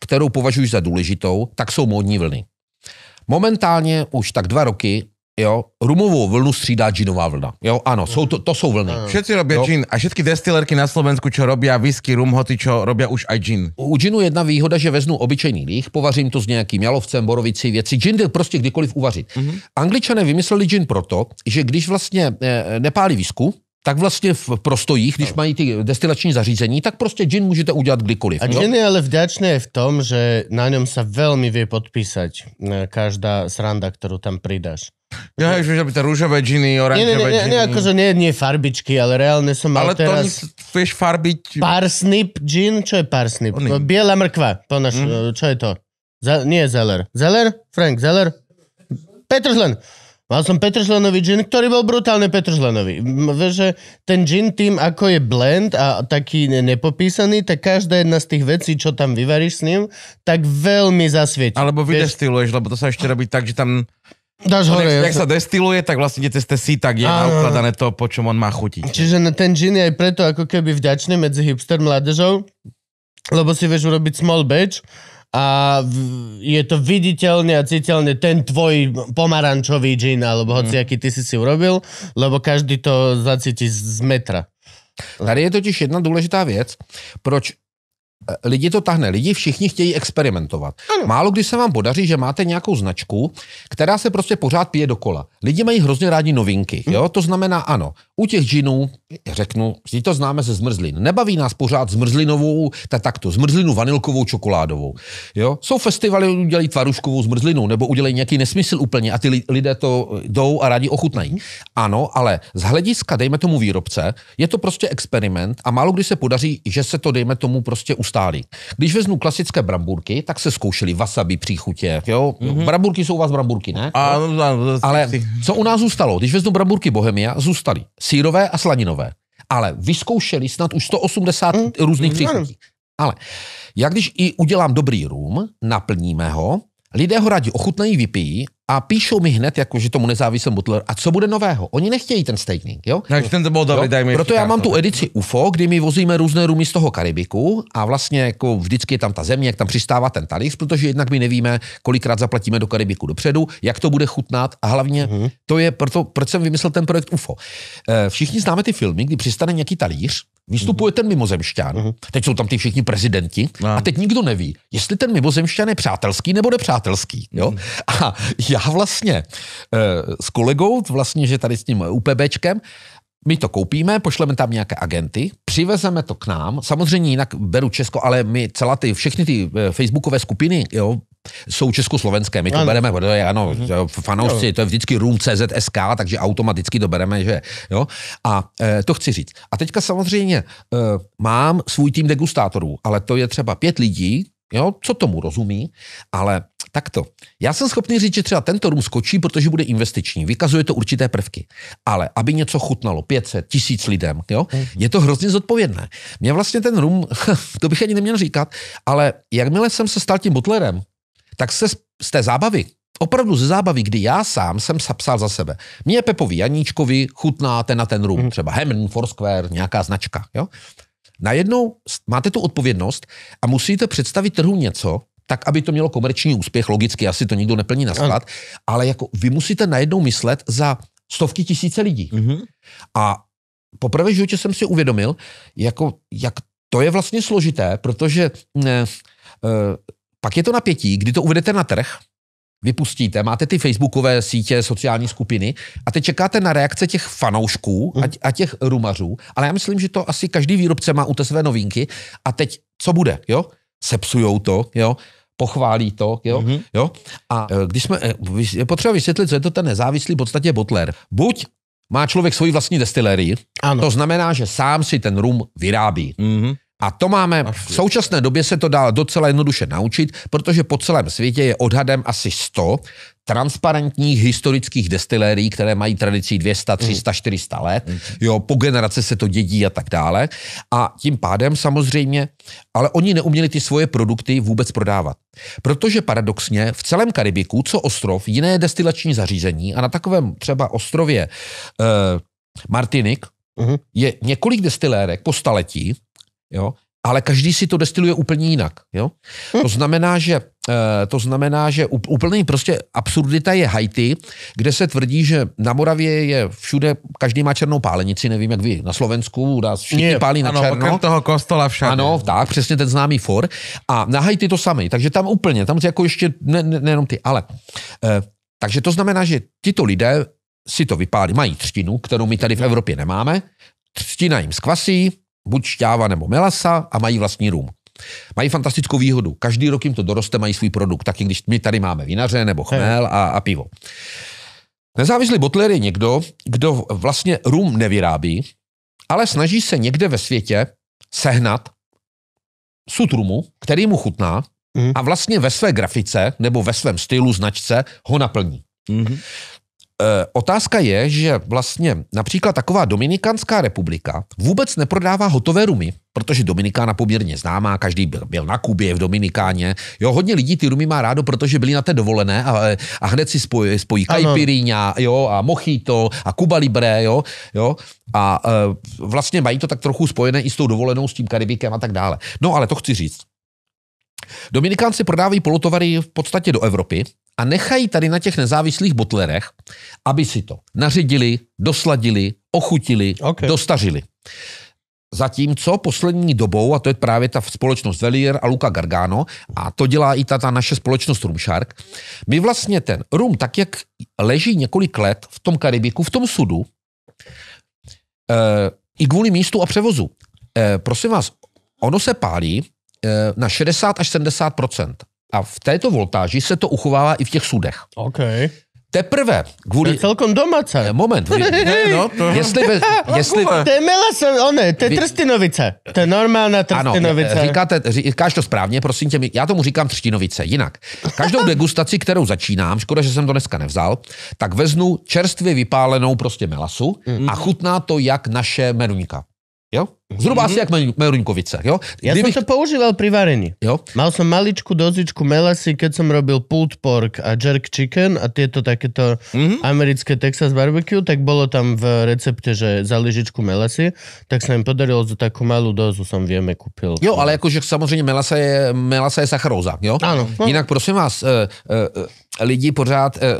kterou považuji za důležitou, tak jsou módní vlny. Momentálně už tak dva roky Jo, rumovou vlnu střídá džinová vlna. Jo, ano, jsou to, to jsou vlny. Všetci robí džin a všetky destilerky na Slovensku, čo robí whisky, rum hoty, čo robí už aj džin. U ginu jedna výhoda, že veznu obyčejný líh, povařím to s nějakým jalovcem, borovicí, věci. Džin jde prostě kdykoliv uvařit. Mm-hmm. Angličané vymysleli džin proto, že když vlastně eh, nepálí visku, tak vlastně v prostojích, když no. mají ty destilační zařízení, tak prostě gin můžete udělat kdykoliv. A jo? gin je ale vďačné v tom, že na něm se velmi vie podpísať eh, každá sranda, kterou tam přidáš. Ja, že by to rúžové džiny, oranžové džiny. nie, nie, nie, akože nie, nie farbičky, ale reálne som mal ale teraz... Ale to vieš farbiť... Parsnip džin? Čo je parsnip? Oný. No, Biela mrkva. Ponaš, mm. E, čo je to? Z- nie Zeller. Zeller? Frank Zeller? Petržlen. Mal som Petržlenový džin, ktorý bol brutálne Petržlenový. Vieš, že ten džin tým, ako je blend a taký nepopísaný, tak každá jedna z tých vecí, čo tam vyvaríš s ním, tak veľmi zasvieti. Alebo vydestiluješ, lebo to sa ešte robí tak, že tam Dáš no, hore, jak, jak sa destiluje, tak vlastne cez ceste si tak je Áno. naukladané to, po čom on má chutiť. Čiže na ten gin je aj preto ako keby vďačný medzi hipster mládežou, lebo si vieš urobiť small batch a v, je to viditeľne a citeľne ten tvoj pomarančový gin, alebo mm. aký ty si si urobil, lebo každý to zacíti z metra. Tady je totiž jedna důležitá věc, proč Eh, lidi to tahne, lidi všichni chtějí experimentovat. Ano. Málo když se vám podaří, že máte nějakou značku, která se prostě pořád pije dokola. Lidi mají hrozně rádi novinky, hm. jo? To znamená ano, u těch džinů, řeknu, si to známe ze zmrzlin. Nebaví nás pořád zmrzlinovou, ta takto, zmrzlinu vanilkovou, čokoládovou. Jo? Jsou festivaly, udělají tvaruškovou zmrzlinu, nebo udělají nějaký nesmysl úplně a ty lidé to eh, jdou a rádi ochutnají. Mhm. Ano, ale z hlediska, dejme tomu výrobce, je to prostě experiment a málo kdy se podaří, že se to, dejme tomu, prostě ustálí. Když vezmu klasické bramburky, tak se zkoušely wasabi příchutě. Jo? Mm-hmm. Bramburky jsou u vás bramburky, ne? A, no, ale co u nás zůstalo? Když vezmu bramburky Bohemia, zůstaly sírové a slaninové. Ale vyzkoušeli snad už 180 mm. různých hmm, příchutí. Ale já když i udělám dobrý rum, naplníme ho, lidé ho rádi ochutnají, vypijí a píšou mi hned, jako, že tomu nezávislý Butler, a co bude nového? Oni nechtějí ten staking, jo? No, ten to byl David, daj mi Proto já mám tu no. edici UFO, kdy my vozíme různé rumy z toho Karibiku a vlastně jako vždycky je tam ta země, jak tam přistává ten talíř, protože jednak my nevíme, kolikrát zaplatíme do Karibiku dopředu, jak to bude chutnat a hlavně mm-hmm. to je proto, proč jsem vymyslel ten projekt UFO. Eh, všichni známe ty filmy, kdy přistane nějaký talíř, Vystupuje mhm. ten mimozemšťan, mhm. teď jsou tam ty všichni prezidenti no. a teď nikdo neví, jestli ten mimozemšťan je přátelský nebo nepřátelský. Jo? Mhm. A já já vlastně eh, s kolegou, vlastně, že tady s tím UPBčkem, my to koupíme, pošleme tam nějaké agenty, přivezeme to k nám, samozřejmě jinak beru Česko, ale my celá ty, všechny ty eh, facebookové skupiny, jo, jsou československé, my to ano. bereme, protože ano, mhm. fanoušci, to je vždycky room CZSK, takže automaticky to bereme, že jo. A e, to chci říct. A teďka samozřejmě e, mám svůj tým degustátorů, ale to je třeba pět lidí, jo, co tomu rozumí, ale takto. Já jsem schopný říct, že třeba tento růst skočí, protože bude investiční. Vykazuje to určité prvky. Ale aby něco chutnalo 500, tisíc lidem, jo, mhm. je to hrozně zodpovědné. Mě vlastně ten rum, to bych ani neměl říkat, ale jakmile jsem se stal tím butlerem, tak se z té zábavy, opravdu ze zábavy, kdy já sám jsem psal za sebe. mě Pepovi Janíčkovi chutná ten na ten rum, mm. třeba Hemen, Foursquare, nějaká značka. Jo? Najednou máte tu odpovědnost a musíte představit trhu něco, tak, aby to mělo komerční úspěch, logicky asi to nikdo neplní na sklad, ale jako vy musíte najednou myslet za stovky tisíce lidí. Mm-hmm. A poprvé v životě jsem si uvědomil, jako, jak to je vlastně složité, protože ne, eh, e, eh, pak je to napětí, kdy to uvedete na trh, vypustíte, máte ty facebookové sítě, sociální skupiny a teď čekáte na reakce těch fanoušků a, mhm. a těch rumařů, ale já myslím, že to asi každý výrobce má u té své novinky a teď co bude, jo? Sepsujou to, jo? pochválí to, jo? Mm-hmm. jo? A e, když jsme, e, je potřeba vysvětlit, co je to ten nezávislý v podstatě botler. Buď má člověk svoji vlastní destilerii, ano. to znamená, že sám si ten rum vyrábí. Mm-hmm. A to máme, v současné době se to dá docela jednoduše naučit, protože po celém světě je odhadem asi 100 transparentních historických destilérií, které mají tradici 200, 300, 400 let. Jo, po generace se to dědí a tak dále. A tím pádem samozřejmě, ale oni neuměli ty svoje produkty vůbec prodávat. Protože paradoxně v celém Karibiku, co ostrov, jiné destilační zařízení a na takovém třeba ostrově eh, Martinik, uh-huh. je několik destilérek po staletí, jo, ale každý si to destiluje úplně jinak. Jo? Hm. To znamená, že eh, to znamená, že úplný prostě absurdita je Haiti, kde se tvrdí, že na Moravě je všude, každý má černou pálenici, nevím jak vy, na Slovensku u nás všichni je, pálí na ano, černo. toho kostola však. Ano, tak, přesně ten známý for. A na Haiti to samé, takže tam úplně, tam jako ještě, ne, ne, nejenom ty, ale. Eh, takže to znamená, že tito lidé si to vypálí, mají třtinu, kterou my tady v Evropě nemáme, třtina jim zkvasí, buď šťáva nebo melasa a mají vlastní rum. Mají fantastickou výhodu. Každý rok jim to doroste, mají svůj produkt, taky když my tady máme vinaře nebo chmel a, a pivo. Nezávislý botler je někdo, kdo vlastně rum nevyrábí, ale snaží se někde ve světě sehnat sud rumu, který mu chutná mhm. a vlastně ve své grafice nebo ve svém stylu značce ho naplní. Mm-hmm. Eh, otázka je, že vlastně například taková Dominikánská republika vůbec neprodává hotové rumy, protože Dominikána poměrně známá, každý byl, byl na Kubě, v Dominikáně. Jo, hodně lidí ty rumy má rádo, protože byli na té dovolené a, a hned si spojí, spojí kajpiríňa, jo, a mochito a Cuba Libre, jo, jo. A e, vlastně mají to tak trochu spojené i s tou dovolenou, s tím Karibikem a tak dále. No ale to chci říct. Dominikánci prodávají polotovary v podstatě do Evropy a nechají tady na těch nezávislých botlerech, aby si to naředili, dosladili, ochutili, okay. dostařili. Zatímco poslední dobou, a to je právě ta společnost Velier a Luca Gargano, a to dělá i ta, ta naše společnost Room Shark, my vlastně ten rum, tak jak leží několik let v tom Karibiku, v tom sudu, e, i kvůli místu a převozu. E, prosím vás, ono se pálí, Eh, na 60 až 70 A v této voltáži se to uchovává i v těch sudech. Okay. Teprve kvůli... To je celkom domace. Eh, moment. Vy... Ne, no, to... jestli ve... jestli... To je melasen, one, to je trstinovice. To je normálna eh, trstinovice. Ano, říkáte, říkáš to správně, prosím tě, já tomu říkám trstinovice, jinak. Každou degustaci, kterou začínám, škoda, že jsem to dneska nevzal, tak veznu čerstvě vypálenou prostě melasu a chutná to jak naše meruňka. Jo? Zhruba mm-hmm. asi jak Meruňkovice, jo? Ja Kdybych... som to používal pri varení. Jo? Mal som maličku dozičku melasy, keď som robil pulled pork a jerk chicken a tieto takéto mm-hmm. americké Texas barbecue, tak bolo tam v recepte, že za lyžičku melasy, tak sa im podarilo za takú malú dozu som vieme kúpil. Jo, ale akože samozřejmě melasa je, melasa je sacharóza, jo? Ano. No. Jinak prosím vás, uh, uh, lidi pořád, eh,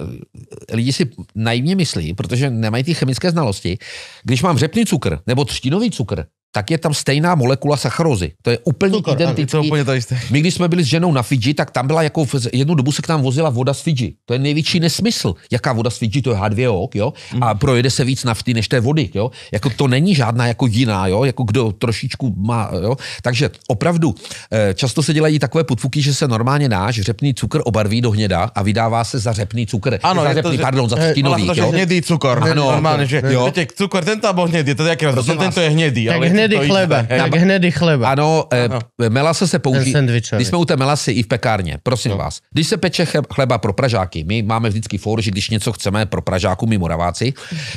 lidi si naivně myslí, protože nemají ty chemické znalosti. Když mám řepný cukr nebo třtinový cukr, tak je tam stejná molekula sacharozy. To je úplně Cukor, identický. To úplně My když jsme byli s ženou na Fidži, tak tam byla jako, jednu dobu se k nám vozila voda z Fidži. To je největší nesmysl. Jaká voda z Fidži, to je H2O, jo? A mhm. projede se víc nafty než té vody, jo? Jako to není žádná jako jiná, jo? Jako kdo trošičku má, jo? Takže opravdu, eh, často se dělají takové podfuky, že se normálně náš řepný cukr obarví do hněda a vydává se za řepný cukr. Ano, za řepný, to, pardon, za eh, třtinový, jo? hnědý cukor. Ano, normálně, že jo? Teď cukor, ten tam hnědý, to je ten to je hnědý, ale hnedy stojí, chleba, tak chleba. chleba. Ano, eh, ano. melase se používá, když jsme u té melasy i v pekárně, prosím no. vás, když se peče chleba pro Pražáky, my máme vždycky fór, že když něco chceme pro Pražáku, my Moraváci,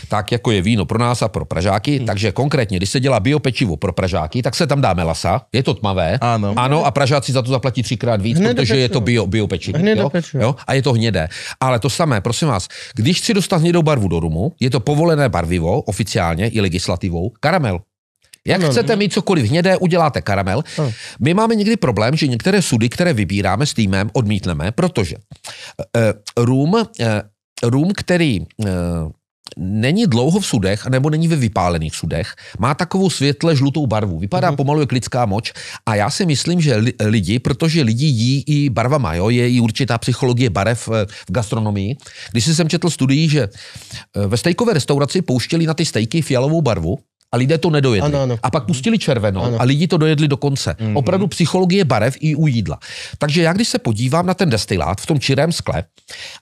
tak jako je víno pro nás a pro Pražáky, hmm. takže konkrétně, když se dělá biopečivo pro Pražáky, tak se tam dá melasa, je to tmavé, ano, ano a Pražáci za to zaplatí třikrát víc, hned protože je to bio, biopečivo. Jo? Jo? A je to hnědé. Ale to samé, prosím vás, když si dostat hnědou barvu do rumu, je to povolené barvivo, oficiálně i legislativou, karamel. Jak no, chcete no. mít cokoliv hnědé, uděláte karamel. No. My máme někdy problém, že některé sudy, které vybíráme s týmem, odmítneme, protože uh, eh, eh, rum, uh, eh, rum, který uh, není dlouho v sudech, nebo není ve vypálených sudech, má takovou světle žlutou barvu. Vypadá mm-hmm. pomalu jak lidská moč a já si myslím, že li, lidi, protože lidi jí i barvama, jo, je i určitá psychologie barev v gastronomii. Když jsem četl studii, že ve stejkové restauraci pouštěli na ty stejky fialovou barvu, a lidé to nedojedli. Ano, ano. A pak pustili červeno. ano. a lidi to dojedli do konce. Mm-hmm. Opravdu psychologie barev i u jídla. Takže já, když se podívám na ten destilát v tom čirém skle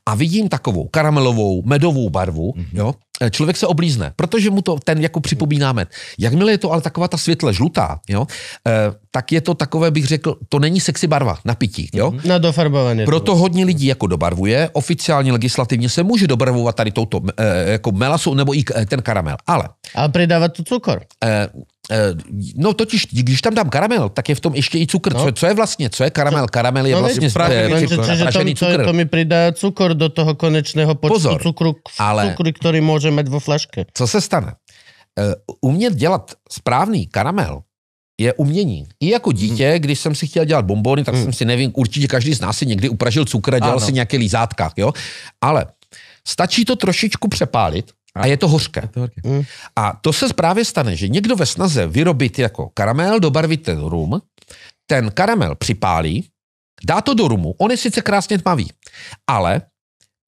a vidím takovou karamelovou, medovou barvu, mm-hmm. jo, Eh, člověk se oblízne, protože mu to ten jako připomínáme. Jakmile je to ale taková ta světle žlutá, jo, eh, tak je to takové, bych řekl, to není sexy barva na pití. Jo? Mhm. Na dofarbované. Proto to. Vlastně. hodně lidí jako dobarvuje, oficiálně legislativně se může dobarvovat tady touto eh, jako melasou nebo i ten karamel, ale... A přidávat tu cukor. Eh, no totiž, když tam dám karamel, tak je v tom ještě i cukr. No. Co, co je vlastně? Co je karamel? No, karamel je no, vlastně spravený eh, cukr. Čiže cukr. to mi pridá cukr do toho konečného počtu Pozor, cukru, ale, cukru, který může mít vo flaške. Co se stane? Uh, umět dělat správný karamel je umění. I jako dítě, hmm. když jsem si chtěl dělat bombony, tak hmm. jsem si nevím, určitě každý z nás si někdy upražil cukr a dělal ano. si nějaké lízátka, jo? Ale stačí to trošičku přepálit, a je to hořké. Je to hořké. Mm. A to se právě stane, že někdo ve snaze vyrobit jako karamel, dobarvit ten rum, ten karamel připálí, dá to do rumu, on je sice krásně tmavý, ale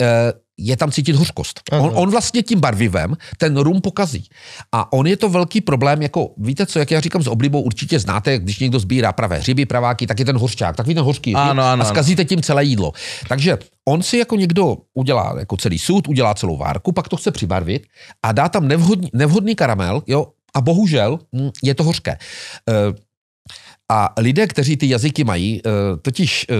eh, je tam cítit hořkost. On, on vlastně tím barvivem ten rum pokazí. A on je to velký problém, jako víte co, jak já říkám s oblibou, určitě znáte, když někdo sbírá pravé hřiby, praváky, tak je ten hořčák, tak ten hořký ano, ano, ano, a zkazíte tím celé jídlo. Takže on si jako někdo udělá jako celý sud, udělá celou várku, pak to chce přibarvit a dá tam nevhodný, nevhodný karamel, jo, a bohužel hm, je to hořké. Eh, a lidé, kteří ty jazyky mají, eh, totiž eh,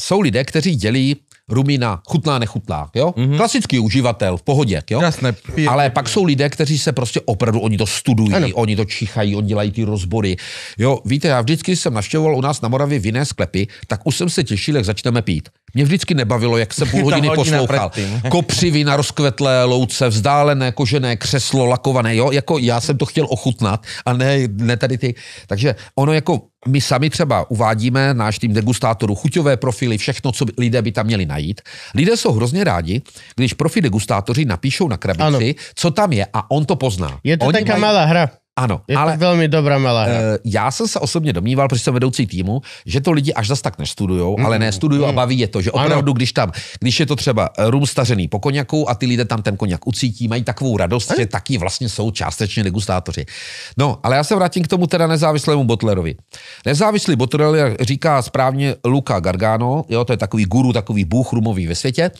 jsou lidé, kteří dělí Rumina, chutná, nechutná, jo? Mm-hmm. Klasický uživatel, v pohodě, jo? Jasné, pije, Ale pak jsou lidé, kteří se prostě opravdu, oni to studují, ano. oni to čichají, oni dělají ty rozbory. Jo, víte, já vždycky jsem navštěvoval u nás na Moravě vinné sklepy, tak už jsem se těšil, jak začneme pít. Mě vždycky nebavilo, jak se půl hodiny poslouchal. na rozkvetlé louce, vzdálené kožené křeslo, lakované, jo, jako já jsem to chtěl ochutnat a ne, ne tady ty. Takže ono jako my sami třeba uvádíme náš tým degustátorů chuťové profily, všechno, co lidé by tam měli najít. Lidé jsou hrozně rádi, když profi degustátoři napíšou na krabici, ano. co tam je a on to pozná. Je to taková malá hra. Ano, je ale, to velmi dobrá malá hra. Uh, já jsem se osobně domníval, protože jsem vedoucí týmu, že to lidi až zas tak nestudují, mm. ale studují mm. a baví je to, že opravdu, ano. když tam, když je to třeba eh, rum stařený po koněku a ty lidé tam ten koněk ucítí, mají takovou radost, ano. Eh? že taky vlastně jsou částečně degustátoři. No, ale já se vrátím k tomu teda nezávislému Botlerovi. Nezávislý Botler, jak říká správně Luca Gargano, jo, to je takový guru, takový bůh rumový ve světě,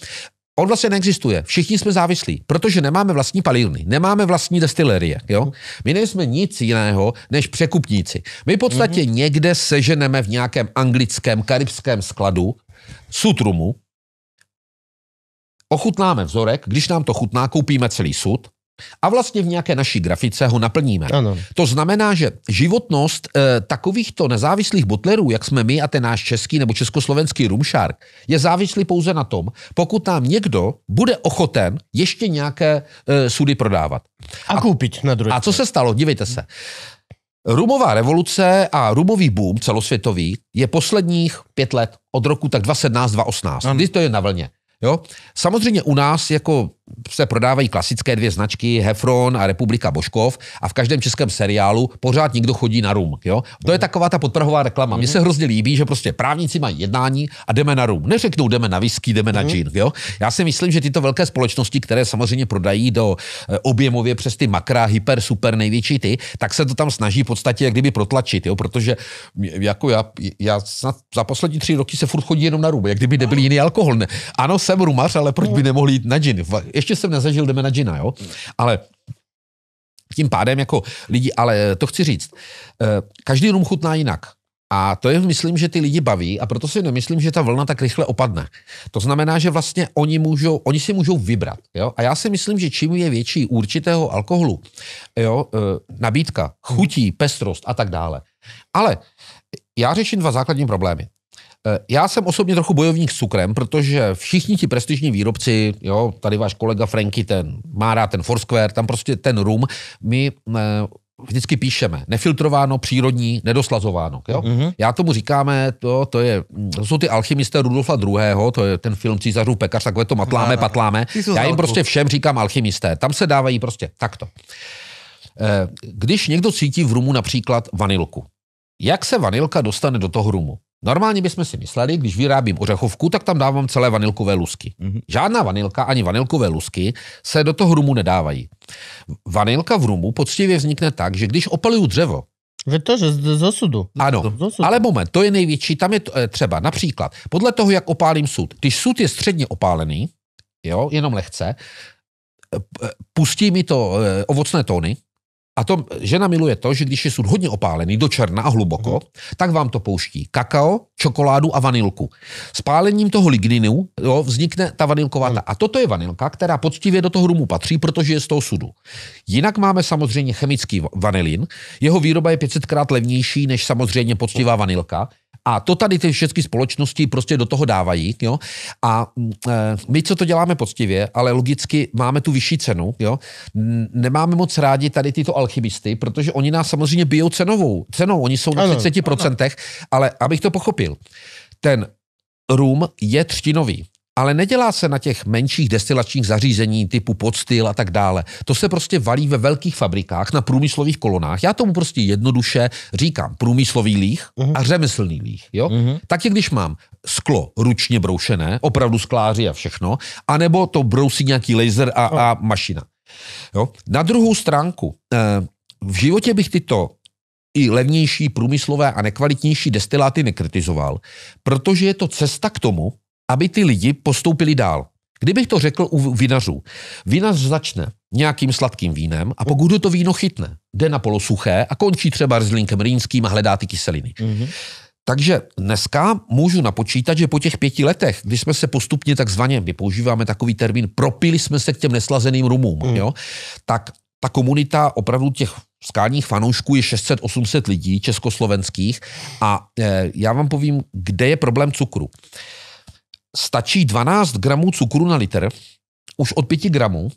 On vlastně neexistuje. Všichni jsme závislí, protože nemáme vlastní palírny, nemáme vlastní destilerie. Jo? My nejsme nic jiného než překupníci. My v podstatě mm-hmm. někde seženeme v nějakém anglickém, karibském skladu sutrumu, ochutnáme vzorek, když nám to chutná, koupíme celý sud, a vlastně v nějaké naší grafice ho naplníme. Ano. To znamená, že životnost e, takovýchto nezávislých butlerů, jak jsme my a ten náš český nebo československý rumšárk, je závislý pouze na tom, pokud nám někdo bude ochoten ještě nějaké e, sudy prodávat. A, a koupit na druhé. A co se stalo? Dívejte se. Rumová revoluce a rumový boom celosvětový je posledních pět let od roku tak 2017-2018. Kdy to je na vlně. Jo? Samozřejmě u nás jako se prodávají klasické dvě značky, Hefron a Republika Božkov a v každém českém seriálu pořád někdo chodí na rum. Jo? To je mhm. taková ta podprahová reklama. Mně mhm. se hrozně líbí, že prostě právníci mají jednání a jdeme na rum. Neřeknou jdeme na whisky, jdeme na mhm. gin. Jo? Já si myslím, že tyto velké společnosti, které samozřejmě prodají do e, objemově přes ty makra, hyper, super, největší ty, tak se to tam snaží v podstatě jak kdyby protlačit, jo? protože jako já, já snad za poslední tři roky se furt chodí jenom na rum, jak kdyby nebyl jiný alkohol. Ne? Ano, jsem jsem rumař, ale proč by nemohli jít na džin? Ještě jsem nezažil, jdeme na džina, jo? Ale tím pádem jako lidi, ale eh, to chci říct, eh, každý rum chutná jinak. A to je, myslím, že ty lidi baví a proto si nemyslím, že ta vlna tak rychle opadne. To znamená, že vlastně oni, můžou, oni si můžou vybrat. Jo? A já si myslím, že čím je větší určitého alkoholu, jo, eh, nabídka, chutí, pestrost a tak dále. Ale já řeším dva základní problémy. Eh, já jsem osobně trochu bojovník s cukrem, protože všichni ti prestižní výrobci, jo, tady váš kolega Franky, ten má rád ten Foursquare, tam prostě ten rum, my eh, vždycky píšeme, nefiltrováno, přírodní, nedoslazováno. Jo? Mm-hmm. Já tomu říkáme, to, to, je, to jsou ty alchymisté Rudolfa II., to je ten film Císařů pekař, takové to matláme, no, no. no. patláme. Já jim prostě všem říkám alchymisté. Tam se dávají prostě takto. Eh, když někdo cítí v rumu například vanilku, jak se vanilka dostane do toho rumu? Normálně bychom si mysleli, když vyrábím ořechovku, tak tam dávám celé vanilkové lusky. Mm-hmm. Žádná vanilka ani vanilkové lusky se do toho rumu nedávají. Vanilka v rumu poctivě vznikne tak, že když opaluju dřevo, že to, že z, z osudu. Ano, z osudu. ale moment, to je největší, tam je eh, třeba například, podle toho, jak opálím sud. Když sud je středně opálený, jo, jenom lehce, eh, eh, pustí mi to ovocné tóny, a to žena miluje to, že když je sud hodně opálený, do černa a hluboko, mm. tak vám to pouští kakao, čokoládu a vanilku. Spálením toho ligninu jo, vznikne ta vanilková Mm. A toto je vanilka, která poctivě do toho rumu patří, protože je z toho sudu. Jinak máme samozřejmě chemický vanilin. Jeho výroba je 500 krát levnější než samozřejmě poctivá vanilka. A to tady ty všechny společnosti prostě do toho dávají. Jo? A e, my, co to děláme poctivě, ale logicky máme tu vyšší cenu, jo? nemáme moc rádi tady tyto alchymisty, protože oni nás samozřejmě bijou cenovou. Cenou, oni jsou na ano, 30%, ano. ale abych to pochopil, ten rum je třtinový ale nedělá se na těch menších destilačních zařízení typu podstyl a tak dále. To se prostě valí ve velkých fabrikách na průmyslových kolonách. Já tomu prostě jednoduše říkám průmyslový líh uh-huh. a mhm. řemeslný líh. Jo? Uh-huh. Mhm. je, když mám sklo ručně broušené, opravdu skláři a všechno, anebo to brousí nějaký laser a, uh-huh. a mašina. Jo? Na druhou stránku, eh, v životě bych tyto i levnější průmyslové a nekvalitnější destiláty nekritizoval, protože je to cesta k tomu, aby ty lidi postoupili dál. Kdybych to řekl u vinařů, vinař začne nějakým sladkým vínem a pokud to víno chytne, jde na polosuché a končí třeba rzlinkem rýnským a hledá ty kyseliny. Mm-hmm. Takže dneska můžu napočítat, že po těch pěti letech, kdy jsme se postupně takzvaně, my používáme takový termín, propili jsme se k těm neslazeným rumům, mm. jo, tak ta komunita opravdu těch skálních fanoušků je 600-800 lidí československých a e, já vám povím, kde je problém cukru stačí 12 gramů cukru na litr, už od 5 gramů,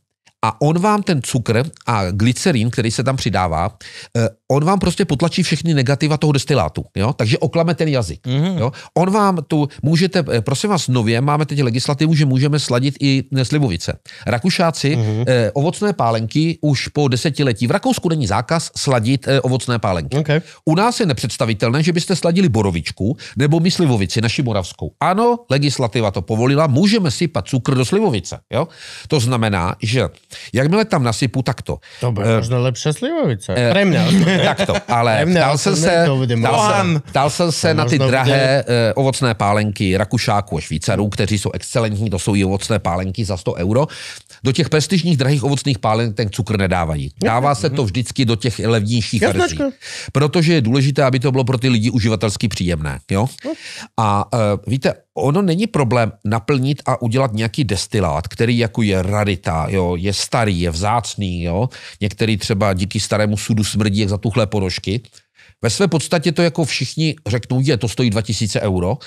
a on vám ten cukr a glycerin, který se tam přidává, eh, on vám prostě potlačí všechny negativa toho destilátu, jo? takže oklame ten jazyk. Mm-hmm. Jo? On vám tu, můžete, eh, prosím vás, nově máme teď legislativu, že můžeme sladit i eh, slivovice. Rakušáci mm-hmm. eh, ovocné pálenky už po desetiletí, v Rakousku není zákaz sladit eh, ovocné pálenky. Okay. U nás je nepředstavitelné, že byste sladili borovičku nebo my slivovici, naši moravskou. Ano, legislativa to povolila, můžeme sypat cukr do slivovice. Jo? To znamená, že Jakmile tam nasypu, tak to. To možná uh, eh, možná lepší slivovice. Uh, Pre mě. Tak to, ale ptal jsem se, ptal jsem, ptal jsem se na ty drahé uh, ovocné pálenky Rakušáků a Švýcarů, kteří jsou excelentní, to jsou i ovocné pálenky za 100 euro. Do těch prestižních drahých ovocných pálenek ten cukr nedávají. Dává se to vždycky do těch levnějších verzí. Protože je důležité, aby to bylo pro ty lidi uživatelsky příjemné. Jo? No. A uh, víte, ono není problém naplnit a udělat nějaký destilát, který jako je rarita, jo, je starý, je vzácný, jo. Některý třeba díky starému sudu smrdí jak zatuchlé porožky. Ve své podstatě to jako všichni řeknou, je, to stojí 2000 euro.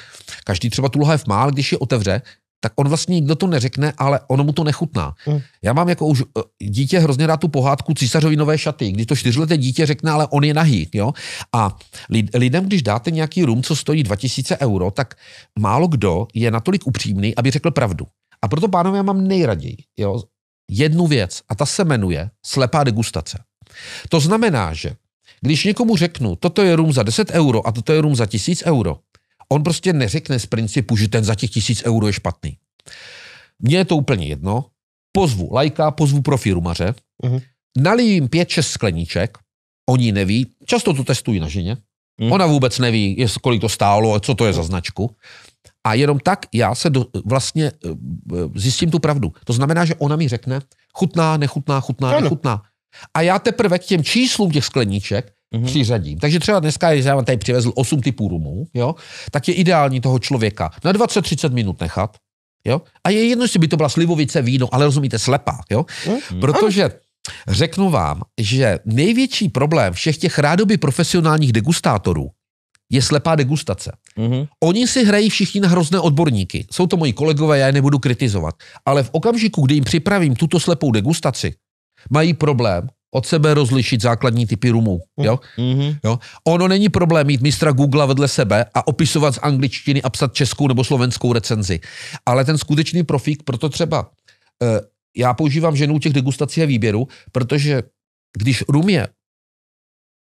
Každý třeba tu lahev má, ale když je otevře, tak on vlastně nikdo to neřekne, ale ono mu to nechutná. Mm. Já mám jako už eh, dítě hrozně rád tu pohádku císařovi nové šaty, když to čtyřleté dítě řekne, ale on je nahý. Jo? A lidem, když dáte nějaký rum, co stojí 2000 euro, tak málo kdo je natolik upřímný, aby řekl pravdu. A proto, pánové, já mám nejraději jo? jednu věc a ta se jmenuje slepá degustace. To znamená, že když někomu řeknu, toto je rum za 10 euro a toto je rum za 1000 euro, On prostě neřekne z principu, že ten za těch tisíc euro je špatný. Mně je to úplně jedno. Pozvu lajka, pozvu rumaře, uh-huh. Mhm. naliju jim pět, šest skleníček, oni neví, často to testují na ženě, uh-huh. ona vůbec neví, kolik to stálo, co to je za značku. A jenom tak já se do, vlastně eh, eh, zjistím tu pravdu. To znamená, že ona mi řekne, chutná, nechutná, chutná, ano. nechutná. A já teprve k těm číslům těch skleníček mm-hmm. přiřadím. Takže třeba dneska, když vám tady přivezl 8 typů rumů, jo, tak je ideální toho člověka na 20-30 minut nechat. Jo? A je jedno, jestli by to byla slivovice, víno, ale rozumíte, slepá. Jo? Mm-hmm. Protože řeknu vám, že největší problém všech těch rádoby profesionálních degustátorů je slepá degustace. Mm-hmm. Oni si hrají všichni na hrozné odborníky. Jsou to moji kolegové, já je nebudu kritizovat. Ale v okamžiku, kdy jim připravím tuto slepou degustaci, mají problém od sebe rozlišit základní typy rumů. Mm-hmm. Jo? Mm-hmm. Jo? Ono není problém mít mistra Google vedle sebe a opisovat z angličtiny a psat českou nebo slovenskou recenzi. Ale ten skutečný profík, proto třeba e, já používám ženu těch degustací a výběru, protože když rum je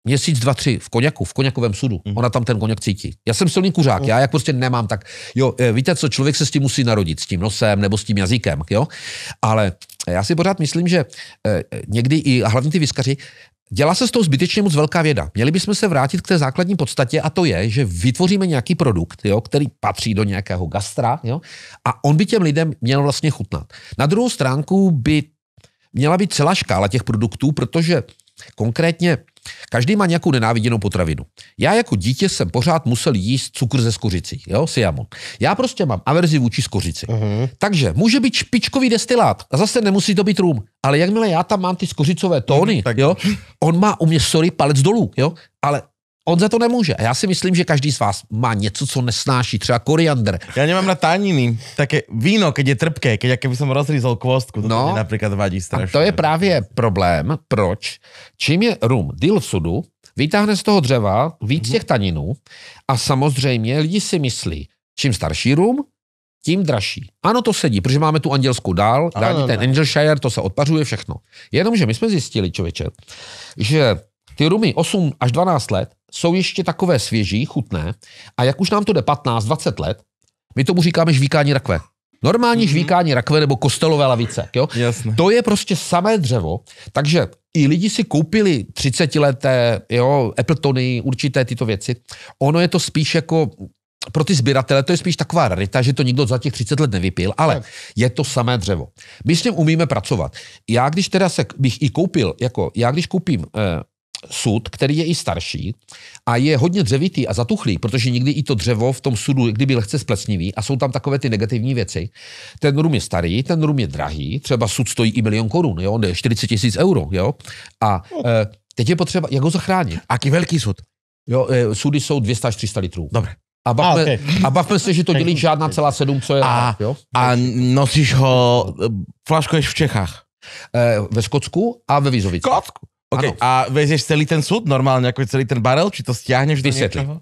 měsíc, dva, tři v koněku, v koněkovém sudu. Mm. Ona tam ten koněk cítí. Já jsem silný kuřák, mm. já mhm. jak prostě nemám, tak jo, e, víte co, člověk se s tím musí narodit, s tím nosem nebo s tím jazykem, jo. Ale já si pořád myslím, že eh, někdy i, a hlavně ty vyskaři, Dělá se z toho zbytečně moc velká věda. Měli bychom se vrátit k té základní podstatě a to je, že vytvoříme nějaký produkt, jo, který patří do nějakého gastra jo, a on by těm lidem měl vlastně chutnat. Na druhou stránku by měla být celá škála těch produktů, protože Konkrétně Každý má nějakou nenáviděnou potravinu. Já jako dítě jsem pořád musel jíst cukr ze skořicí, jo, siamon. Já prostě mám averzi vůči skořici. Uh-huh. Takže může být špičkový destilát a zase nemusí to být rum, ale jakmile já tam mám ty skořicové tóny, uh-huh, tak... jo, on má u mě, sorry, palec dolů, jo, ale on za to nemůže. A já si myslím, že každý z vás má něco, co nesnáší, třeba koriander. Já nemám na taniny. Také víno, keď je trpké, keď jak som rozřízal kvostku, to no, mě například vadí strašně. to je právě problém, proč. Čím je rum díl v sudu, vytáhne z toho dřeva víc mhm. těch taninů a samozřejmě lidi si myslí, čím starší rum, tím dražší. Ano, to sedí, protože máme tu andělskou dál, dání ten Angelshire, to se odpařuje všechno. Jenomže my jsme zjistili, člověče, že ty rumy 8 až 12 let jsou ještě takové svěží, chutné a jak už nám to jde 15-20 let, my tomu říkáme žvíkání rakve. Normální mm-hmm. žvíkání rakve nebo kostelové lavice. Jo? Jasne. To je prostě samé dřevo, takže i lidi si koupili 30-leté jo, Appletony, určité tyto věci. Ono je to spíš jako pro ty sběratele to je spíš taková rarita, že to nikdo za těch 30 let nevypil, ale tak. je to samé dřevo. My s tím umíme pracovat. Já když teda se, bych i koupil, jako já když koupím eh, sud, který je i starší a je hodně dřevitý a zatuchlý, protože nikdy i to dřevo v tom sudu, kdyby lehce splesnivý a jsou tam takové ty negativní věci. Ten rum je starý, ten rum je drahý, třeba sud stojí i milion korun, jo, 40 tisíc euro, jo. A e, teď je potřeba, jak ho zachránit. Aký velký sud? Jo, e, sudy jsou 200 až 300 litrů. Dobře. A bavme, a, okay. a bavme se, že to dělí žádná celá sedm, co je. A, jo? a nosíš ho, eh, flaškuješ v Čechách? E, ve Skotsku a ve Vizovici. Skotsku? Okay, ano. a vezieš celý ten súd normálně, jako celý ten barel, či to stiahneš do někoho?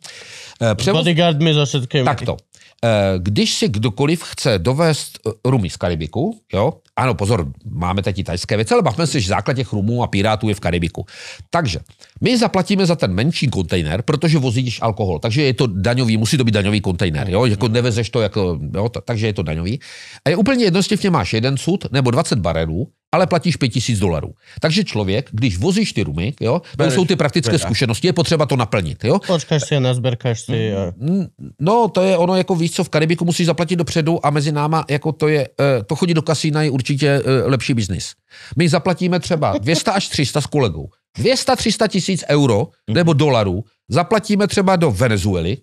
Eh, eh, Bodyguard mi zase Takto. Eh, když si kdokoliv chce dovést rumy z Karibiku, jo, ano, pozor, máme teď tajské věci, ale bavme se, že základ těch rumů a pirátů je v Karibiku. Takže my zaplatíme za ten menší kontejner, protože vozíš alkohol, takže je to daňový, musí to být daňový kontejner, jo, jako nevezeš to, jako, jo, takže je to daňový. A je úplně jedno, jestli v máš jeden sud nebo 20 barelů, ale platíš 5000 dolarů. Takže člověk, když vozíš ty rumy, jo, to jsou ty praktické bera. zkušenosti, je potřeba to naplnit. Jo? Počkáš si nazberkáš si A... Mm, mm, no, to je ono, jako víš co, v Karibiku musíš zaplatit dopředu a mezi náma, jako to je, eh, to chodí do kasína je určitě eh, lepší biznis. My zaplatíme třeba 200 až 300 s kolegou. 200-300 tisíc euro mhm. nebo dolarů zaplatíme třeba do Venezuely,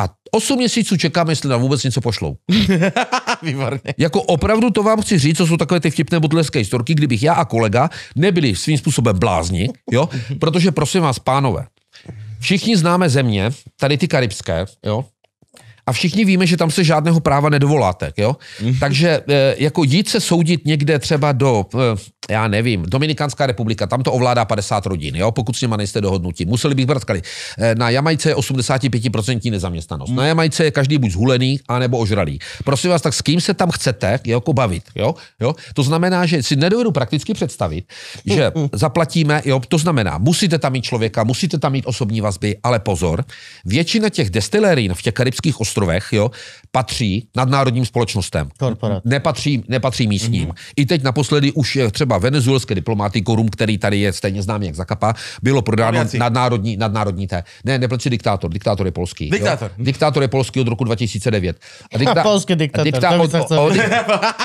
a 8 měsíců čekám, jestli nám vůbec něco pošlou. Výborně. Jako opravdu to vám chci říct, co jsou takové ty vtipné butleské historky, kdybych já a kolega nebyli svým způsobem blázni, jo? Protože prosím vás, pánové, všichni známe země, tady ty karibské, jo? a všichni víme, že tam se žádného práva nedovoláte. Jo? Mhm. Takže eh, jako jít se soudit někde třeba do, eh, já nevím, Dominikánská republika, tam to ovládá 50 rodin, jo? pokud s nima nejste dohodnutí. Museli bych brtkali. Eh, na Jamajce je 85% nezaměstnanost. Mhm. Na Jamajce je každý buď zhulený, anebo ožralý. Prosím vás, tak s kým se tam chcete jako bavit? Jo? Jo? To znamená, že si nedovedu prakticky představit, že mhm. zaplatíme, jo? to znamená, musíte tam mít člověka, musíte tam mít osobní vazby, ale pozor, většina těch destilerií v těch karibských ostrovech ostrovech, jo, patří nadnárodním společnostem. Nepatří, nepatří místním. Mm-hmm. I teď naposledy už třeba venezuelské diplomáty Korum, který tady je stejně známý jak Zakapa, bylo prodáno Aviací. nadnárodní, nadnárodní té. Ne, neplatí diktátor, diktátor je polský. Diktátor. Jo? Diktátor je polský od roku 2009. polský diktátor.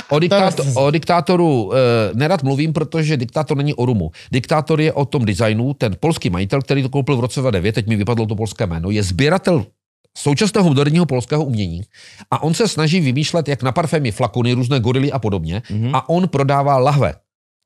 o, o diktátoru uh, nerad mluvím, protože diktátor není o rumu. Diktátor je o tom designu, ten polský majitel, který to koupil v roce 2009, teď mi vypadlo to polské jméno, je sběratel současného moderního polského umění a on se snaží vymýšlet, jak na parfémy, flakony, různé gorily a podobně mm-hmm. a on prodává lahve.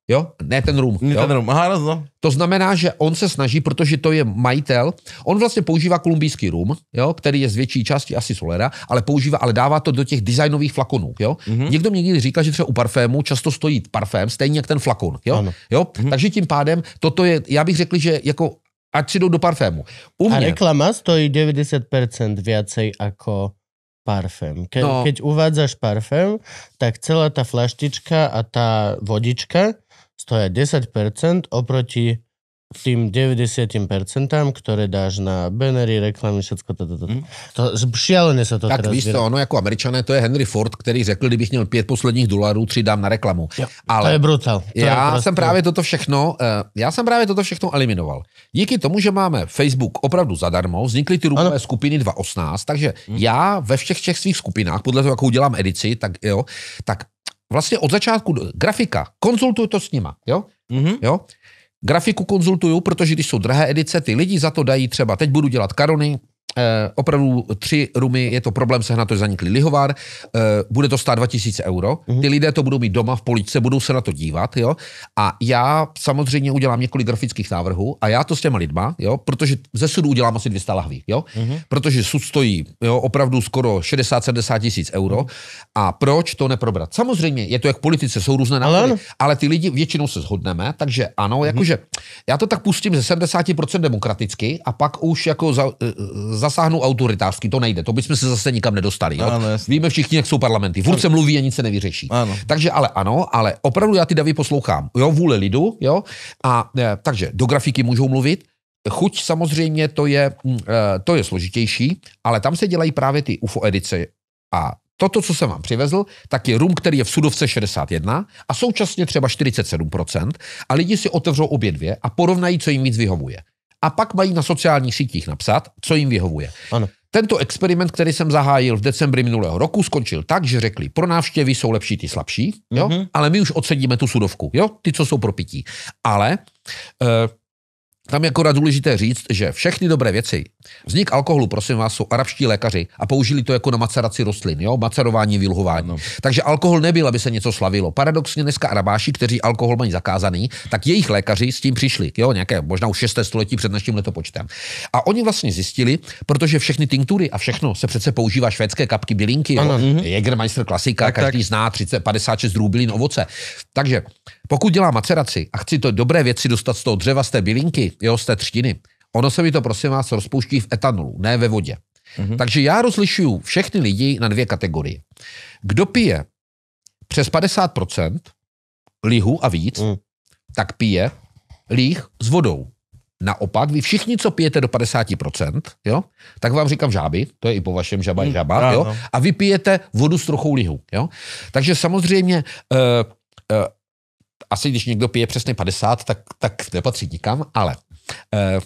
Jo? Ne ten rum. Ne jo? ten rum. Aha, no. To znamená, že on se snaží, protože to je majitel, on vlastně používá kolumbijský rum, jo? který je z větší části asi solera, ale používá, ale dává to do těch designových flakonů. Jo? Mm-hmm. Někdo mě někdy říkal, že třeba u parfému často stojí parfém, stejně jak ten flakon. Jo? Jo? Mm-hmm. Takže tím pádem toto je, já bych řekl, že jako si jdou do parfému. U mě... A reklama stojí 90% viacej jako parfém. Ke, no. Keď uvádzaš parfém, tak celá ta flaštička a ta vodička stojí 10% oproti tým 90%, ktoré dáš na bannery, reklamy, všetko toto. To, to, to, to hmm. šialeně to tak teraz víš to, ono jako američané, to je Henry Ford, který řekl, kdybych měl 5 posledních dolarů, 3 dám na reklamu. Jo, Ale to je brutál. To já je prostě- jsem právě toto všechno, eh, já jsem právě toto všechno eliminoval. Díky tomu, že máme Facebook opravdu zadarmo, vznikly ty různé skupiny 2.18, takže hmm. já ve všech těch svých skupinách, podle toho, jakou dělám edici, tak jo, tak vlastně od začátku grafika, konzultuj to s nima, jo? Mm-hmm. jo? Grafiku konzultuju, protože když jsou drahé edice, ty lidi za to dají třeba, teď budu dělat karony, Eh, opravdu tři rumy, je to problém sehnat, to zanikli lihovár, eh, bude to stát 2000 euro, mhm. ty lidé to budou mít doma v police, budou se na to dívat, jo, a já samozřejmě udělám několik grafických návrhů a já to s těma lidma, jo, protože ze sudu udělám asi 200 lahví, jo, mhm. protože sud stojí, jo, opravdu skoro 60-70 tisíc euro a proč to neprobrat? Samozřejmě je to jak politice, jsou různé názory, ale, ale ty lidi většinou se shodneme, takže ano, jakože mhm. já to tak pustím ze 70% demokraticky a pak už jako za, eh, za zasáhnou autoritářsky, to nejde, to bychom se zase nikam nedostali. Jo? Ano, Víme všichni, jak jsou parlamenty, vůbec se mluví a nic se nevyřeší. Ano. Takže ale ano, ale opravdu já ty davy poslouchám, jo, vůle lidu, jo, a e, takže do grafiky můžou mluvit, Chuť samozřejmě to je, mm, e, to je složitější, ale tam se dělají právě ty UFO edice a Toto, co jsem vám přivezl, tak je rum, který je v sudovce 61 a současně třeba 47%. A lidi si otevřou obě dvě a porovnají, co jim víc vyhovuje a pak mají na sociálních sítích napsat, co jim vyhovuje. Ano. Tento experiment, který jsem zahájil v decembri minulého roku, skončil tak, že řekli, pro návštěvy jsou lepší ty slabší, jo? Mm-hmm. ale my už odsedíme tu sudovku, jo? ty, co jsou pro pití. Ale uh, tam je akorát důležité říct, že všechny dobré věci, vznik alkoholu, prosím vás, jsou arabští lékaři a použili to jako na maceraci rostlin, jo? macerování, vylhování. No. Takže alkohol nebyl, aby se něco slavilo. Paradoxně dneska arabáši, kteří alkohol mají zakázaný, tak jejich lékaři s tím přišli, jo? nějaké možná už 6. století před naším letopočtem. A oni vlastně zjistili, protože všechny tinktury a všechno se přece používá švédské kapky bylinky, jo? Ano, mhm. Jägermeister klasika, tak, každý tak. zná 30, 56 drůbylin ovoce. Takže pokud dělám maceraci a chci to dobré věci dostat z toho dřeva, z té bylinky, jo, z té třtiny, ono se mi to prosím vás rozpouští v etanolu, ne ve vodě. Mm-hmm. Takže já rozlišuju všechny lidi na dvě kategorie. Kdo pije přes 50% lihu a víc, mm. tak pije líh s vodou. Naopak, vy všichni, co pijete do 50%, jo, tak vám říkám žáby, to je i po vašem žaba mm, žaba, jo, a vy pijete vodu s trochou lihu. Jo. Takže samozřejmě Uh, asi když někdo pije přesně 50, tak, tak nepatří nikam, ale eh,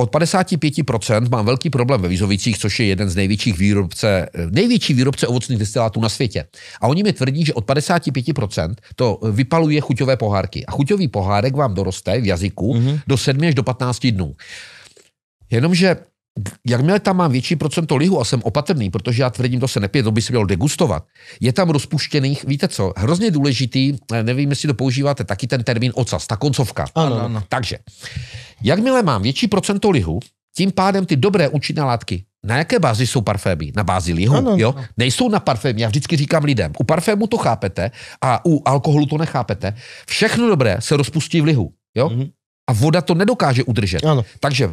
od 55% mám velký problém ve Vizovicích, což je jeden z největších výrobce, eh, největší výrobce ovocných destilátů na světě. A oni mi tvrdí, že od 55% to vypaluje chuťové pohárky. A chuťový pohárek vám doroste v jazyku mm-hmm. do 7 až do 15 dnů. Jenomže jakmile tam mám větší procento lihu a jsem opatrný, protože já tvrdím, to se nepije, to by se mělo degustovat, je tam rozpuštěných, víte co, hrozně důležitý, eh, nevím, jestli to používáte, taky ten termín ocas, ta koncovka. Ano, ano. Takže, jakmile mám větší procento lihu, tím pádem ty dobré účinné látky na jaké bázi jsou parfémy? Na bázi lihu, ano, jo? Ano. Nejsou na parfémy, já vždycky říkám lidem. U parfému to chápete a u alkoholu to nechápete. Všechno dobré se rozpustí v lihu, jo? Mm-hmm a voda to nedokáže udržet. Ano. Takže e, e,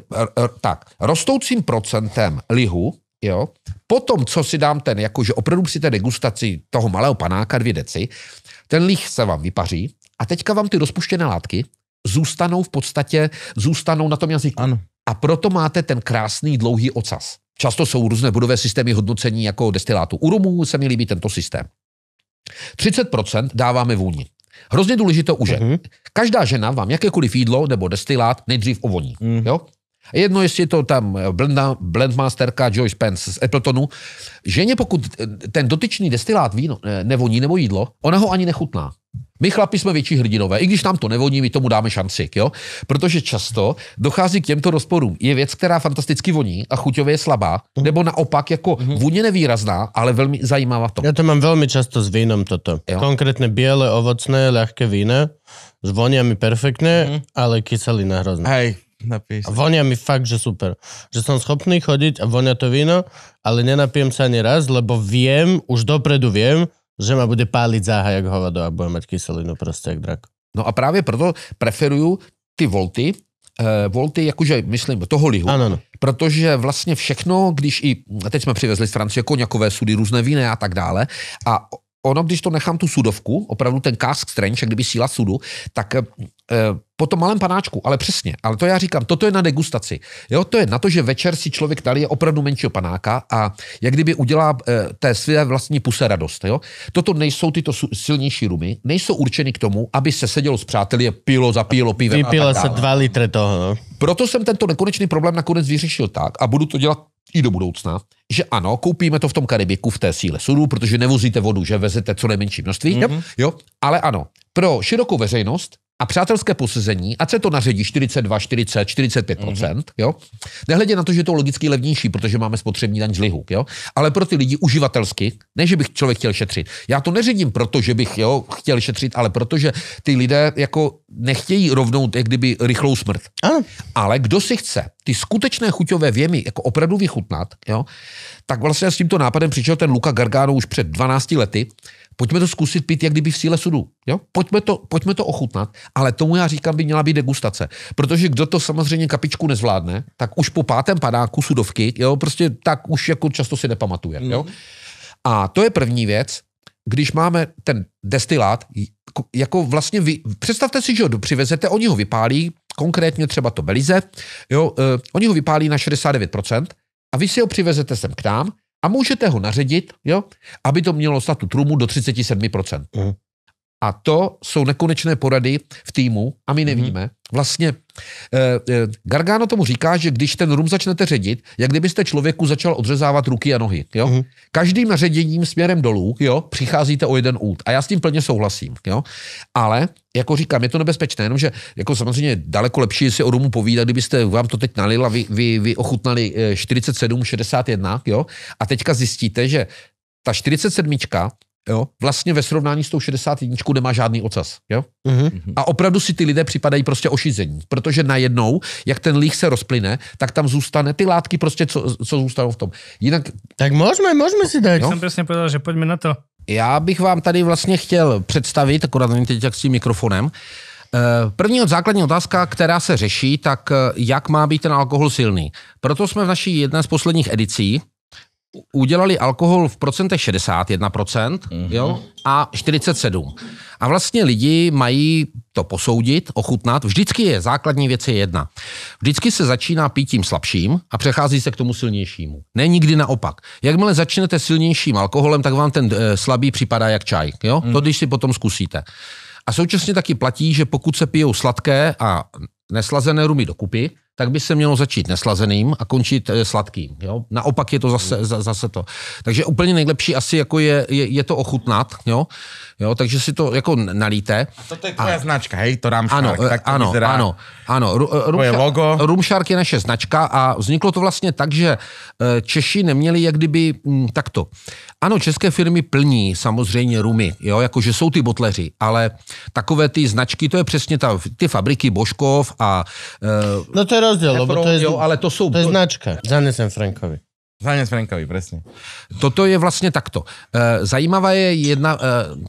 tak, rostoucím procentem lihu, jo, potom, co si dám ten, jakože opravdu si té degustaci toho malého panáka dvě deci, ten lih se vám vypaří a teďka vám ty rozpuštěné látky zůstanou v podstatě, zůstanou na tom jazyku. Ano. A proto máte ten krásný dlouhý ocas. Často jsou různé budové systémy hodnocení jako destilátu. U rumů se mi líbí tento systém. 30% dáváme vůni. Hrozně důležité už. je. Mm-hmm. Každá žena vám jakékoliv jídlo nebo destilát nejdřív ovoní. Mm. Jo? Jedno, jestli je to tam eh, blenda, blendmasterka Joyce Pence z Appletonu. Ženě, pokud eh, ten dotyčný destilát víno eh, nevoní nebo jídlo, ona ho ani nechutná. My chlapi jsme větší hrdinové, i když nám to nevoní, my tomu dáme šanci, jo? Protože často dochází k těmto rozporům. Je věc, která fantasticky voní a chuťově je slabá, mhm. nebo naopak jako mhm. vůně nevýrazná, ale velmi zajímavá to. Já to mám velmi často s vínem toto. Jo? Konkrétně bílé ovocné, lehké víno. S mi perfektně, mm. ale kyselina hrozná. Hej, napíš. Vonia mi fakt, že super. Že som schopný chodiť a vonia to víno, ale nenapijem sa ani raz, lebo viem, už dopredu viem, že ma bude páliť záha jak hovado a bude mať kyselinu prostě jak drak. No a právě proto preferujú ty volty, eh, volty, jakože myslím toho lihu. Ano, ano. Protože vlastně všechno, když i, teď jsme přivezli z Francie koněkové sudy, různé víny a tak dále, a ono, když to nechám tu sudovku, opravdu ten cask strange, jak kdyby síla sudu, tak e, po tom malém panáčku, ale přesně, ale to já říkám, toto je na degustaci. Jo, to je na to, že večer si člověk dali je opravdu menšího panáka a jak kdyby udělá e, té své vlastní puse radost. Jo? Toto nejsou tyto silnější rumy, nejsou určeny k tomu, aby se sedělo s přáteli, pilo, zapílo pivo. Vypilo se dva litry toho. No. Proto jsem tento nekonečný problém nakonec vyřešil tak a budu to dělat i do budoucna, že ano, koupíme to v tom Karibiku v té síle sudu, protože nevozíte vodu, že vezete co nejmenší množství, mm-hmm. jo, ale ano, pro širokou veřejnost a přátelské posezení, ať se to naředí 42, 40, 45 mm-hmm. jo? Nehledě na to, že je to logicky levnější, protože máme spotřební daň z lihu, jo? Ale pro ty lidi uživatelsky, ne, že bych člověk chtěl šetřit. Já to neředím proto, že bych jo, chtěl šetřit, ale protože ty lidé jako nechtějí rovnou, jak kdyby, rychlou smrt. Ano. Ale kdo si chce ty skutečné chuťové věmy jako opravdu vychutnat, jo, tak vlastně s tímto nápadem přišel ten Luka Gargano už před 12 lety, Pojďme to zkusit pít, jak kdyby v síle sudu. Jo? Pojďme, to, pojďme to ochutnat, ale tomu já říkám, by měla být degustace. Protože kdo to samozřejmě kapičku nezvládne, tak už po pátém padáku sudovky, jo, prostě tak už jako často si nepamatuje. Jo? Mhm. A to je první věc, když máme ten destilát, jako, jako vlastně vy, představte si, že ho přivezete, oni ho vypálí, konkrétně třeba to Belize, jo, eh, oni ho vypálí na 69%, a vy si ho přivezete sem k nám a můžete ho naředit, jo, aby to mělo statut rumu do 37%. Mm. A to jsou nekonečné porady v týmu a my mhm. nevíme, mm vlastně eh, eh, Gargano tomu říká, že když ten rum začnete ředit, jak kdybyste člověku začal odřezávat ruky a nohy. Jo? Mm-hmm. Každým ředěním směrem dolů jo, přicházíte o jeden út. A já s tím plně souhlasím. Jo? Ale, jako říkám, je to nebezpečné, jenomže jako samozřejmě daleko lepší si o rumu povídat, kdybyste vám to teď nalila, vy, vy, vy ochutnali 47, eh, 61, jo? a teďka zjistíte, že ta 47 jo, vlastně ve srovnání s tou 61 nemá žádný ocas. Jo? Mm-hmm. A opravdu si ty lidé připadají prostě ošizení, protože najednou, jak ten líh se rozplyne, tak tam zůstane ty látky prostě, co, co zůstanou v tom. Jinak... Tak můžeme, můžeme si dát. No. Já Jsem přesně povedal, že pojďme na to. Já bych vám tady vlastně chtěl představit, akorát nevím teď jak s tím mikrofonem, eh, První od základní otázka, která se řeší, tak eh, jak má být ten alkohol silný. Proto jsme v naší jedné z posledních edicí udělali alkohol v procentech 61%, mm-hmm. jo, a 47. A vlastně lidi mají to posoudit, ochutnat. Vždycky je, základní věc je jedna. Vždycky se začíná pít tím slabším a přechází se k tomu silnějšímu. Ne nikdy naopak. Jakmile začnete silnějším alkoholem, tak vám ten e, slabý připadá jak čaj. Jo? Mm. To když si potom zkusíte. A současně taky platí, že pokud se pijou sladké a neslazené rumy dokupy, tak by se mělo začít neslazeným a končit eh, sladkým. Jo? Naopak je to zase, zase to. Takže úplně nejlepší asi jako je, je, je to ochutnat, jo? Jo, takže si to jako nalíte. A to, je tvoje a, značka, hej, to dám ano, eh, tak to ano, vyzerá. ano, ano, Room, eh, logo. Room je naše značka a vzniklo to vlastně tak, že Češi neměli jak kdyby m, hm, takto. Ano, české firmy plní samozřejmě rumy, jo, jakože jsou ty botleři, ale takové ty značky, to je přesně ta, ty fabriky Božkov a... E, no to je rozdiel, lebo to je, jo, ale to, sú, to je značka. Zanesem Frankovi. Záněc Frankovi, presne. Toto je vlastně takto. E, zajímavá je jedna, e,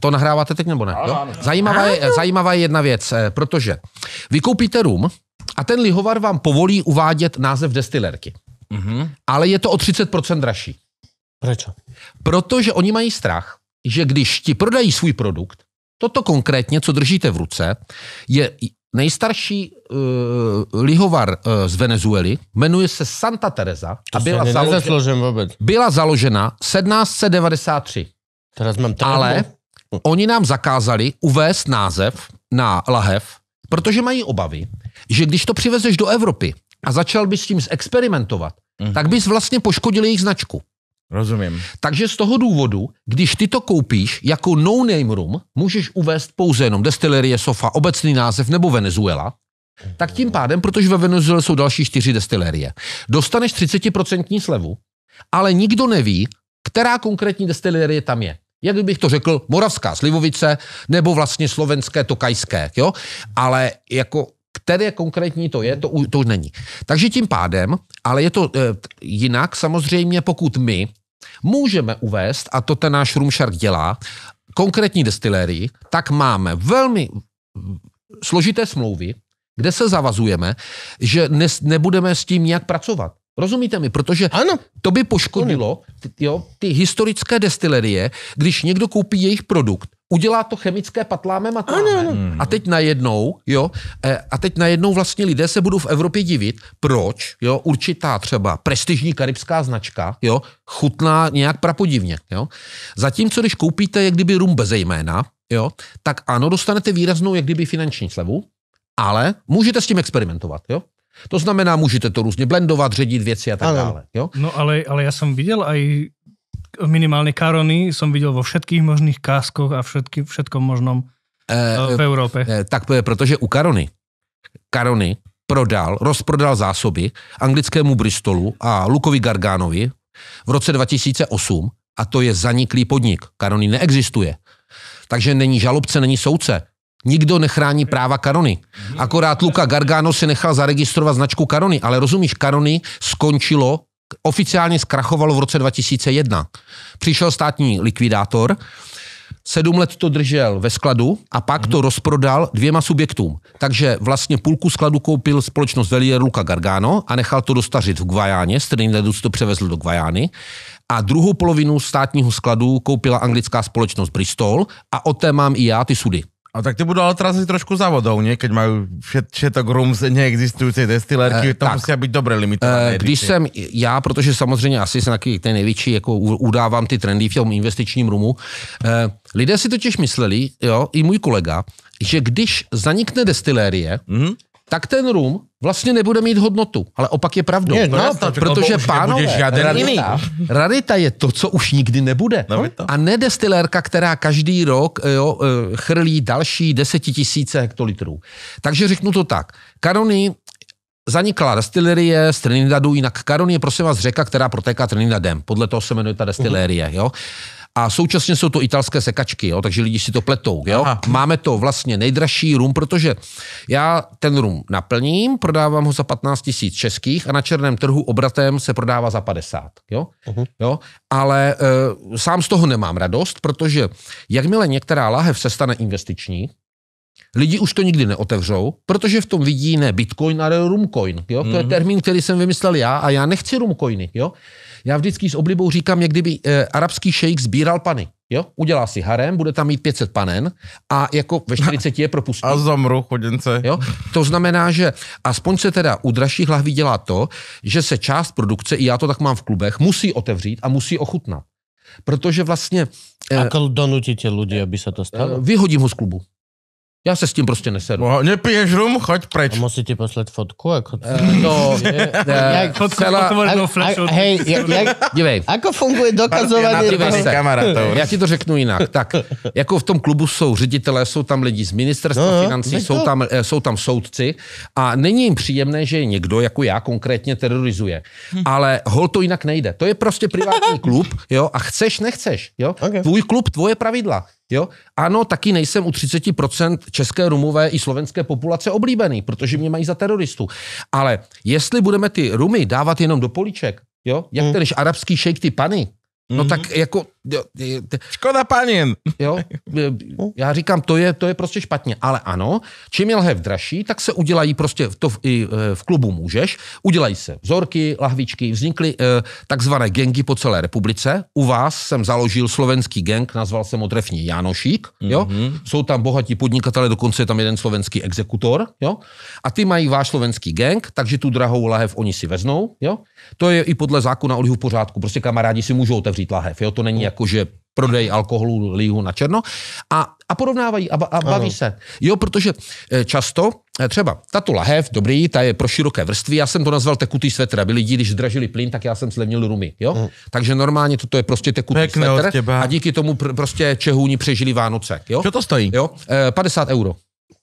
to nahráváte teď nebo ne? Jo? Zajímavá, je, zajímavá je jedna věc, e, protože vy koupíte rum a ten lihovar vám povolí uvádět název destilerky. Mm-hmm. Ale je to o 30% dražší. Proč? Protože oni mají strach, že když ti prodají svůj produkt, toto konkrétně, co držíte v ruce, je nejstarší uh, lihovar uh, z Venezuely, jmenuje se Santa Teresa to a byla, založen, byla založena 1793. Teraz mám Ale oni nám zakázali uvést název na lahev, protože mají obavy, že když to přivezeš do Evropy a začal bys s tím experimentovat, uh-huh. tak bys vlastně poškodil jejich značku. Rozumím. Takže z toho důvodu, když ty to koupíš jako no-name room, můžeš uvést pouze jenom destilerie, sofa, obecný název nebo Venezuela, tak tím pádem, protože ve Venezuele jsou další čtyři destilerie, dostaneš 30% slevu, ale nikdo neví, která konkrétní destilerie tam je. Jak bych to řekl, Moravská slivovice nebo vlastně slovenské tokajské, jo? Ale jako které konkrétní to je, to, to už není. Takže tím pádem, ale je to eh, jinak samozřejmě, pokud my můžeme uvést, a to ten náš Rumšark dělá, konkrétní destilérii, tak máme velmi složité smlouvy, kde se zavazujeme, že ne, nebudeme s tím nějak pracovat. Rozumíte mi? Protože ano. to by poškodilo ty, jo, ty historické destilerie, když někdo koupí jejich produkt udělá to chemické matláme. Ano, ano. Mhm. A teď najednou, jo, eh, a teď najednou vlastně lidé se budou v Evropě divit, proč, jo, určitá třeba prestižní karibská značka, jo, chutná nějak prapodivně, jo. Zatímco, když koupíte jak kdyby rum bez jména, jo, tak ano, dostanete výraznou jak kdyby finanční slevu, ale můžete s tím experimentovat, jo. To znamená, můžete to různě blendovat, ředit věci a tak ale, dále. Jo? No ale, ale já jsem viděl aj minimálne Karony som videl vo všetkých možných káskoch a všetky, všetkom možnom e, e, v Európe. E, tak to je, pretože u Karony, Karony prodal, rozprodal zásoby anglickému Bristolu a Lukovi Gargánovi v roce 2008 a to je zaniklý podnik. Karony neexistuje. Takže není žalobce, není soudce. Nikdo nechrání práva Karony. Akorát Luka Gargano si nechal zaregistrovat značku Karony, ale rozumíš, Karony skončilo oficiálně zkrachovalo v roce 2001. Přišel státní likvidátor, sedm let to držel ve skladu a pak mm-hmm. to rozprodal dvěma subjektům. Takže vlastně půlku skladu koupil společnost Velier Luca Gargano a nechal to dostařit v Guajáně, z Trinidadu to převezl do Guajány. A druhou polovinu státního skladu koupila anglická společnost Bristol a o té mám i já ty sudy. A tak ty budou ale teraz asi trošku závodou, ne? Keď mají všetok rum z neexistující destilérky, uh, eh, to musí být dobré limity. Uh, eh, když jsem, já, protože samozřejmě asi jsem taky ten největší, jako udávám ty trendy v tom investičním rumu, uh, lidé si totiž mysleli, jo, i můj kolega, že když zanikne destilérie, mm-hmm tak ten rum vlastně nebude mít hodnotu. Ale opak je pravdou. no, protože pánové, rarita, rarita je to, co už nikdy nebude. No, A ne destilérka, která každý rok eh, jo, eh, chrlí další desetitisíce hektolitrů. Takže řeknu to tak. Karony zanikla destilerie z Trinidadu, jinak Karony je prosím vás řeka, která protéká Trinidadem. Podle toho se jmenuje ta destilerie. Jo? a současně jsou to italské sekačky, jo, takže lidi si to pletou. Jo. Máme to vlastně nejdražší rum, protože já ten rum naplním, prodávám ho za 15 tisíc českých a na černém trhu obratem se prodává za 50. Jo. Uh-huh. Jo. Ale e, sám z toho nemám radost, protože jakmile některá láhev se stane investiční, Lidi už to nikdy neotevřou, protože v tom vidí ne bitcoin, ale rumcoin. Jo? Mm-hmm. To je mhm. termín, který jsem vymyslel já a já nechci rumcoiny. Jo? Já vždycky s oblibou říkám, jak kdyby e, arabský šejk sbíral pany. Jo? Udělá si harem, bude tam mít 500 panen a jako ve 40 je propustí. A zamru chodince. Jo? To znamená, že aspoň se teda u dražších lahví dělá to, že se část produkce, i já to tak mám v klubech, musí otevřít a musí ochutnat. Protože vlastně... Eh, Ako donutíte lidi, aby se to stalo? Eh, vyhodím ho z klubu. Já se s tím prostě neseru. Boha, nepiješ rum, choď preč. A musíte poslat fotku? Jako... Eh, to. no, je, eh, je, fotku celá... a, hej, jak, dívej. Ako funguje dokazování? Dívej se. Já ti to řeknu jinak. Tak, jako v tom klubu jsou ředitelé, jsou tam lidi z ministerstva no, no financí, jsou tam, eh, jsou tam soudci a není jim příjemné, že někdo, jako já konkrétně, terorizuje. Hm. Ale hol to jinak nejde. To je prostě privátní klub, jo, a chceš, nechceš, jo. Okay. Tvůj klub, tvoje pravidla. Jo? Ano, taky nejsem u 30% české, rumové i slovenské populace oblíbený, protože mě mají za teroristu. Ale jestli budeme ty rumy dávat jenom do políček, jo? jak mm. ten arabský šejk ty pany, no mm-hmm. tak jako Jo, je, Škoda panin. Jo, já říkám, to je, to je prostě špatně. Ale ano, čím je lahev dražší, tak se udělají prostě, to v, i e, v klubu můžeš, udělají se vzorky, lahvičky, vznikly e, takzvané gengy po celé republice. U vás jsem založil slovenský gang, nazval jsem ho Trefní Janošík. Jo? Mm-hmm. Jsou tam bohatí podnikatele, dokonce je tam jeden slovenský exekutor. Jo? A ty mají váš slovenský gang, takže tu drahou lahev oni si veznou. Jo? To je i podle zákona o lihu v pořádku. Prostě kamarádi si můžou otevřít lahev. Jo? To není jak jakože prodej alkoholu líhu na černo a, a porovnávají a, a baví ano. se. Jo, protože eh, často eh, třeba tato lahev, dobrý, ta je pro široké vrstvy, já jsem to nazval tekutý svetr, aby lidi, když zdražili plyn, tak já jsem slevnil rumy, jo? Mm. Takže normálně toto je prostě tekutý Pekne svetr a díky tomu pr- prostě Čehůni přežili Vánoce, jo? Co to stojí? Jo, e, eh, 50 euro.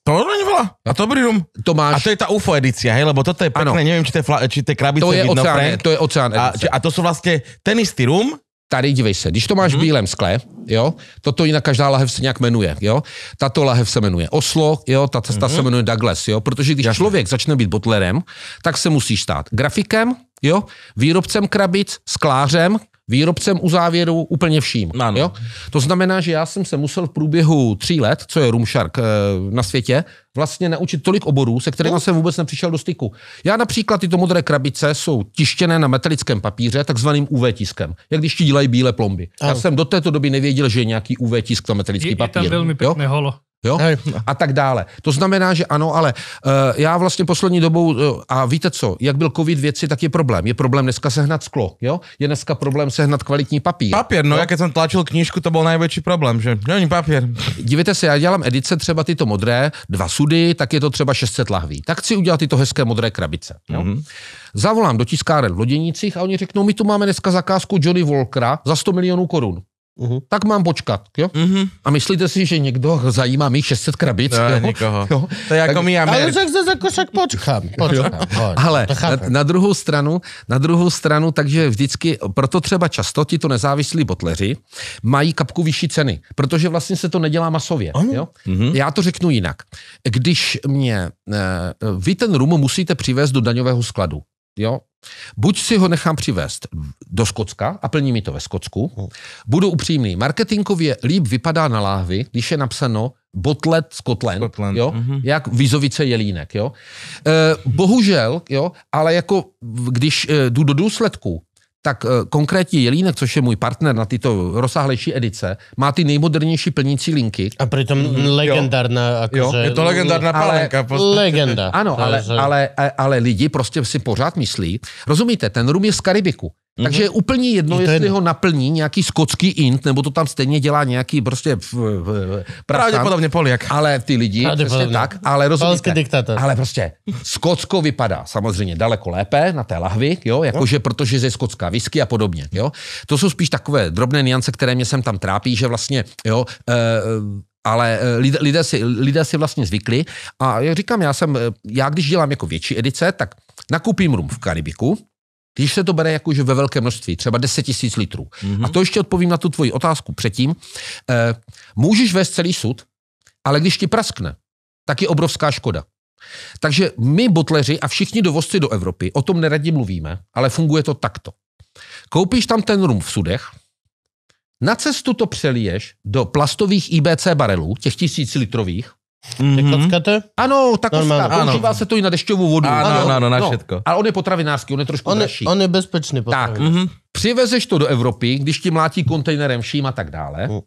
To není vla. A to rum? To máš. A to je ta UFO edice, hej, lebo toto je pekné, ano. nevím, či to je, či je krabice to je vidno, oceán, To je oceán A, či, a to jsou vlastně ten istý rum, tady, dívej se, když to máš v mhm. bílém skle, jo, toto jinak každá lahev se nějak jmenuje, jo, tato lahev se jmenuje Oslo, jo, ta, ta mm-hmm. se mhm. jmenuje Douglas, jo, protože když Jasne. člověk začne být botlerem, tak se musí stát grafikem, jo, výrobcem krabic, sklářem, výrobcem u závěru úplně vším. Ano. Jo? To znamená, že já jsem se musel v průběhu tří let, co je Rumshark eh, na světě, vlastně naučit tolik oborů, se kterými no. jsem vůbec nepřišel do styku. Já například tyto modré krabice jsou tištěné na metalickém papíře, takzvaným UV tiskem, jak když ti dělají bílé plomby. Ano. Já jsem do této doby nevěděl, že je nějaký UV tisk na metalický je, papír. Je tam velmi pěkné jo? holo. Jo? A tak dále. To znamená, že ano, ale uh, já vlastně poslední dobou, uh, a víte co, jak byl covid věci, tak je problém. Je problém dneska sehnat sklo, jo? Je dneska problém sehnat kvalitní papír. Papír, no, jo? jak jsem tlačil knížku, to byl největší problém, že? Není papír. Dívejte se, já dělám edice třeba tyto modré, dva sudy, tak je to třeba 600 lahví. Tak chci udělat tyto hezké modré krabice. Jo? Mm-hmm. Zavolám do tiskáren v Loděnicích a oni řeknou, my tu máme dneska zakázku Johnny Volkera za 100 milionů korun. Uhum. Tak mám počkat, jo? Uhum. A myslíte si, že někdo zajímá mých 600 krabic? No, jo? nikoho. Jo? To je jako mi my Ale zase jako však počkám. počkám Ale na, na, druhou stranu, na druhou stranu, takže vždycky, proto třeba často to nezávislí botleři mají kapku vyšší ceny, protože vlastně se to nedělá masově, jo? Mhm. Já to řeknu jinak. Když mě, eh, vy ten rum musíte přivést do daňového skladu, Jo? Buď si ho nechám přivést do Skocka a plní mi to ve Skotsku. Hmm. Budu upřímný. Marketingově líp vypadá na láhvi, když je napsáno Botlet Scotland, Scotland. Jo? Mm-hmm. jak Vizovice Jelínek. Jo? Eh, bohužel, jo, ale jako když eh, jdu do důsledku, tak eh, konkrétně Jelínek, což je můj partner na tyto rozsáhlejší edice, má ty nejmodernější plnící linky. A přitom legendárna. Mhm. Akože, jo, je to legendárna ale, palenka. Postačí. Legenda. Ano, ale, ale, ale, ale lidi prostě si pořád myslí. Rozumíte, ten rum je z Karibiku. Mm-hmm. Takže je úplně jedno, je jestli ho naplní nějaký skotský int, nebo to tam stejně dělá nějaký prostě v, v, v, Pravděpodobně Poliak. Ale ty lidi, přesně tak, ale rozumíte. Diktátor. Ale prostě Skotsko vypadá samozřejmě daleko lépe na té lahvi, jo, jakože no. protože je skotská whisky a podobně, jo. To jsou spíš takové drobné niance, které mě sem tam trápí, že vlastně, jo, e, ale eh, lidé, lidé, si, lidé si vlastně zvykli a jak říkám, já jsem, eh, já když dělám jako větší edice, tak nakupím rum v Karibiku, když se to bere jako že ve velké množství, třeba 10 tisíc litrů. Mm-hmm. A to ještě odpovím na tu tvoji otázku předtím. E, můžeš vést celý sud, ale když ti praskne, tak je obrovská škoda. Takže my, botleři a všichni dovozci do Evropy, o tom neradě mluvíme, ale funguje to takto. Koupíš tam ten rum v sudech, na cestu to přeliješ do plastových IBC barelů, těch tisíc litrových, Mm-hmm. Kockáte? Ano, tak Kocka. používá se to i na dešťovou vodu. Ano, ano, ano, ano na no, všetko. No. Ale on je potravinářský, on je trošku on, dražší. On je bezpečný Tak, mm-hmm. přivezeš to do Evropy, když ti mlátí kontejnerem vším a tak dále. Mm.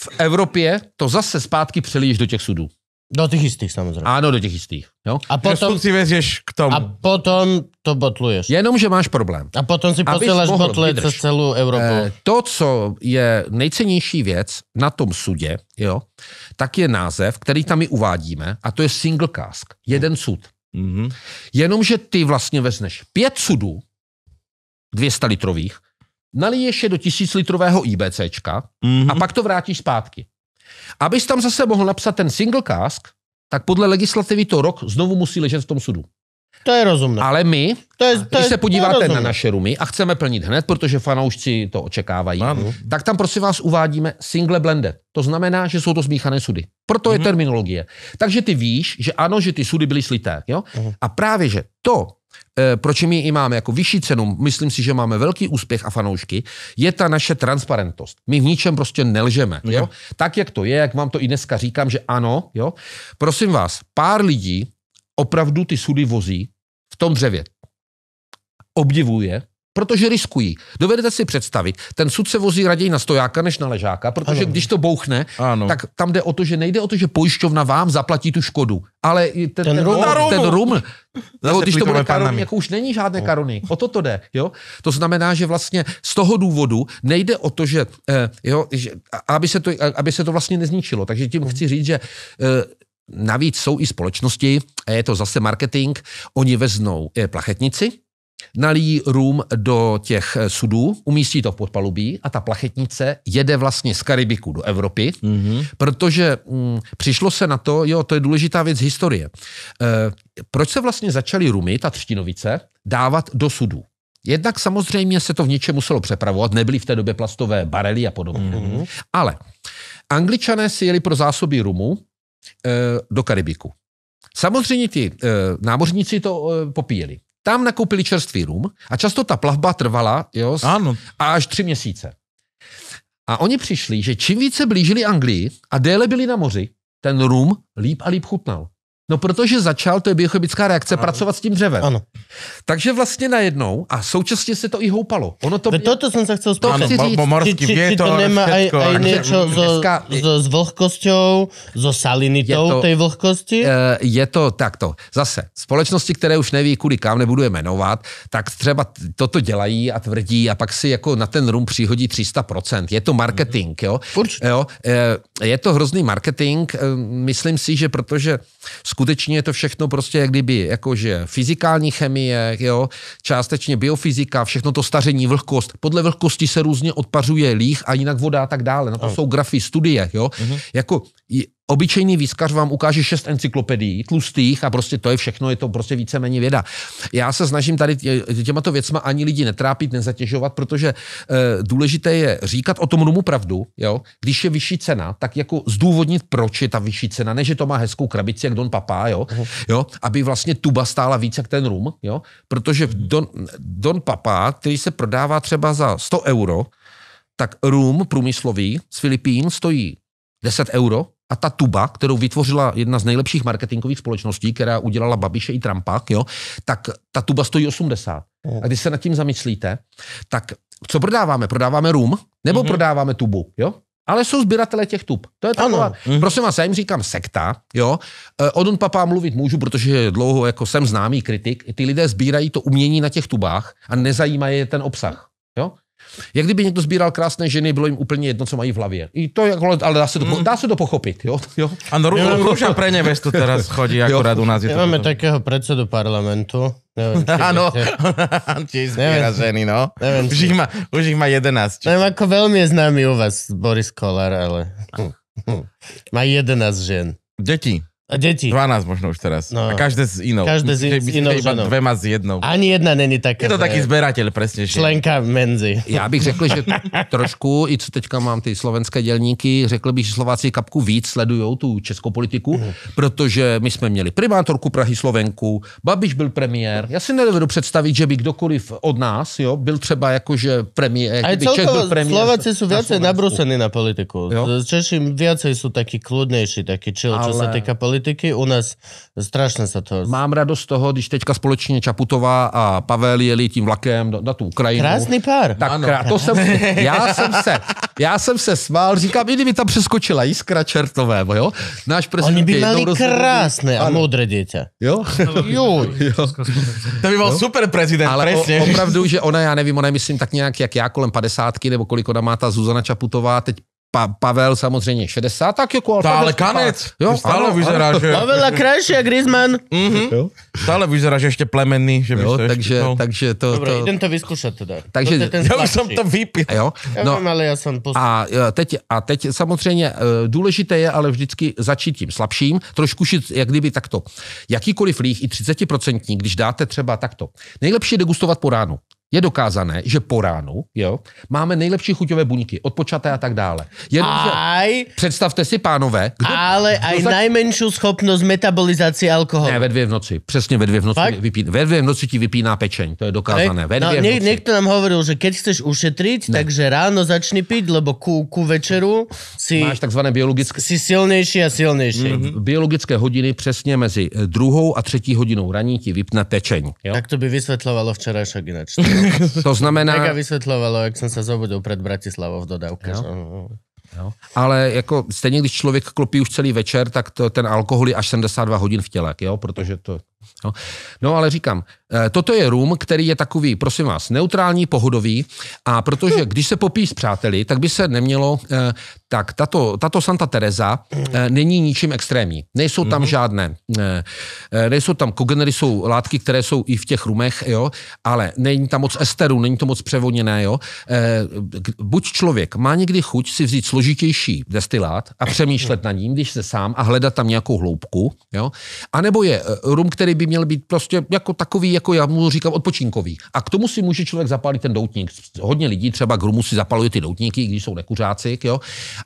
V Evropě to zase zpátky přelíš do těch sudů. Do těch jistých samozřejmě. Ano, do těch jistých. Jo? A potom si vezeš k tomu. A potom to botluješ. Jenomže máš problém. A potom si posíláš botle přes celou Evropu. E, to, co je nejcennější věc na tom sudě, jo, tak je název, který tam i uvádíme, a to je single cask. Jeden mhm. sud. Mm-hmm. Jenomže ty vlastně vezneš pět sudů, 200 litrových, naliješ je do tisíc litrového IBCčka mm-hmm. a pak to vrátíš zpátky. Abys tam zase mohl napsat ten single cask, tak podle legislativy to rok znovu musí ležet v tom sudu. To je rozumné. Ale my, to je, to je, když se podíváte je na naše rumy a chceme plnit hned, protože fanoušci to očekávají, Mám. tak tam prosím vás uvádíme single blended. To znamená, že jsou to smíchané sudy. Proto mm-hmm. je mhm. terminologie. Takže ty víš, že ano, že ty sudy byly slité. Jo? Mm-hmm. A právě, že to, Eh, proč my i máme jako vyšší cenu, myslím si, že máme velký úspěch a fanoušky, je ta naše transparentnost. My v ničem prostě nelžeme. Jo? Tak, jak to je, jak vám to i dneska říkám, že ano. Jo? Prosím vás, pár lidí opravdu ty sudy vozí v tom dřevě. Obdivuje, protože riskují. Dovedete si představit, ten sud se vozí raději na stojáka než na ležáka, protože ano. když to bouchne, ano. tak tam jde o to, že nejde o to, že pojišťovna vám zaplatí tu škodu, ale ten, ten, ten rum, ten rum nebo když to bude karonik, jako už není žádné no. karonik, o to to jde. Jo? To znamená, že vlastně z toho důvodu nejde o to, že, eh, jo, že aby, se to, aby se to vlastně nezničilo. Takže tím hmm. chci říct, že eh, Navíc jsou i společnosti, a je to zase marketing, oni veznou eh, plachetnici, nalíjí rum do těch eh, sudů, umístí to v podpalubí a ta plachetnice jede vlastně z Karibiku do Evropy, mm-hmm. protože mm, přišlo se na to, jo, to je důležitá věc historie. E, proč se vlastně začaly rumy, ta třtinovice, dávat do sudů? Jednak samozřejmě se to v něčem muselo přepravovat, nebyly v té době plastové barely a podobně. Mm-hmm. Ale angličané si jeli pro zásoby rumu e, do Karibiku. Samozřejmě ti e, námořníci to e, popíjeli. Tam nakoupili čerstvý rum a často ta plavba trvala jo, ano. až tři měsíce. A oni přišli, že čím více blížili Anglii a déle byli na moři, ten rum líp a líp chutnal. No protože začal, to je biochemická reakce, ano. pracovat s tím dřevem. Ano. Takže vlastně najednou, a současně se to i houpalo. Ono to... Mě... Toto jsem se chcel To ano, morský či, či, to nemá aj, aj niečo so, dneska... so, s so salinitou je to, vlhkosti? Eh, je to takto. Zase, společnosti, které už neví, kudy kam, nebudu je jmenovat, tak třeba toto dělají a tvrdí a pak si jako na ten rum přihodí 300%. Je to marketing, jo? Jo? Eh, je to hrozný marketing. Eh, myslím si, že protože skutečně je to všechno prostě jak kdyby jakože fyzikální chemie, jo, částečně biofyzika, všechno to staření, vlhkost. Podle vlhkosti se různě odpařuje líh a jinak voda a tak dále. Na to oh. jsou grafy, studie, jo. Mm-hmm. Jako Obyčejný výzkař vám ukáže šest encyklopedií, tlustých a prostě to je všechno, je to prostě víceméně věda. Já se snažím tady těmato věcma ani lidi netrápit, nezatěžovat, protože e, důležité je říkat o tom rumu pravdu, jo? když je vyšší cena, tak jako zdůvodnit, proč je ta vyšší cena, ne, že to má hezkou krabici, jak Don Papá, jo? Uh-huh. jo? aby vlastně tuba stála více, jak ten rum, jo? protože Don, Don Papá, který se prodává třeba za 100 euro, tak rum průmyslový z Filipín stojí 10 euro, a ta tuba, kterou vytvořila jedna z nejlepších marketingových společností, která udělala Babiše i Trumpa, jo, tak ta tuba stojí 80. Hmm. A když se nad tím zamyslíte, tak co prodáváme? Prodáváme rum nebo mm-hmm. prodáváme tubu, jo? Ale jsou sběratele těch tub. To je taková, ano. Mhm. prosím vás, já jim říkám sekta, jo. Eh, o Don Papa mluvit můžu, protože dlouho jako jsem známý kritik. Ty lidé sbírají to umění na těch tubách a nezajímá je ten obsah, jo. Jak kdyby někdo sbíral krásné ženy, bylo jim úplně jedno, co mají v hlavě. I to, ale dá se to, mm. dá se to pochopit. Jo? Jo? růža, růža pre Preneves to teraz chodí, akorát u nás je to. Máme takého predsedu parlamentu, Ano. Áno, tiež ženy, no. Neviem, už, jich má, už jich má 11. Neviem, ako veľmi je známy u vás Boris Kolar, ale... Má 11 žen. Děti. A deti. 12 možno už teraz. No. A každé s inou. Každé s, s inou ženou. Dvema s jednou. Ani jedna není taká. Je to taký zberateľ, presne. Členka menzy. Já bych řekl, že trošku, i co teďka mám ty slovenské dělníky, řekl bych, že Slováci kapku víc sledujú tu českou politiku, mm. protože my jsme měli primátorku Prahy Slovenku, Babiš byl premiér. Já si nedovedu představit, že by kdokoliv od nás jo, byl třeba jakože premiér. A celkovo premiér Slováci jsou viacej na nabrusení na politiku. Jo? Češi viacej jsou taky kludnější, taky chill, Ale... čo se politiky politiky u nás. Strašně se to... Mám radost z toho, když teďka společně Čaputová a Pavel jeli tím vlakem na tu Ukrajinu. Krásný pár. Tak ano. Krá... to jsem, já jsem se, já jsem se smál, říkám, i kdyby tam přeskočila jiskra čertové, jo? Náš prezident Oni by měli krásné a modré dítě. Jo? jo. jo. To by byl jo? super prezident, Ale presně. O, opravdu, že ona, já nevím, ona je myslím tak nějak jak já kolem padesátky, nebo kolik ona má ta Zuzana Čaputová, teď Pa, Pavel samozřejmě 60, tak jako Alfa Stále kanec. Jo, stále vyzerá, že... Pavel Kreš je Griezmann. Mm-hmm. Stále vyzerá, že ještě plemenný. Že jo, takže, no. takže to... Dobre, to... jdem to vyzkoušet teda. Takže, to je ten já už jsem to vypil. Jo? No, já vím, ale já jsem a, teď, a teď samozřejmě eh, důležité je ale vždycky začít tím slabším, trošku šit, jak kdyby takto. Jakýkoliv líh, i 30%, když dáte třeba takto. Nejlepší je degustovat po ránu je dokázané, že po ránu jo, máme nejlepší chuťové buňky, odpočaté a tak dále. Jenomže, aj, představte si, pánové, kdo, ale kdo aj za... nejmenší schopnost metabolizace alkoholu. Ne, ve dvě v noci, přesně ve dvě v noci, vypí, ve dvě v noci ti vypíná pečeň, to je dokázané. Ve no, dvě no, v noci. Někdo nám hovoril, že když chceš ušetřit, takže ráno začni pít, lebo ku, ku večeru si, Máš takzvané biologické... si silnější a silnější. Mm-hmm. Biologické hodiny přesně mezi druhou a třetí hodinou raní ti vypne pečeň. Jo? Tak to by vysvětlovalo včera, jinak. To znamená... Mega vysvětlovalo, jak jsem se zobudil před Bratislavou v dodávce. No. No. Ale jako stejně, když člověk klopí už celý večer, tak to, ten alkohol je až 72 hodin v těle, jo, protože to... Jo. No ale říkám, Eh, toto je rum, který je takový, prosím vás, neutrální, pohodový a protože hm. když se popíš s přáteli, tak by se nemělo, eh, tak tato, tato Santa Teresa hm. eh, není ničím extrémní. Nejsou tam mm-hmm. žádné, nejsou tam kogenery, jsou látky, které jsou i v těch rumech, jo, ale není tam moc esteru, není to moc převoněné, jo. Buď člověk má někdy chuť si vzít složitější destilát a přemýšlet na ním, když se sám a hledat tam nějakou hloubku, jo, anebo je rum, který by měl být prostě jako takový jako já mu říkám, odpočinkový. A k tomu si může člověk zapálit ten doutník. Hodně lidí třeba rumu si zapaluje ty doutníky, když jsou nekuřáci. Jo?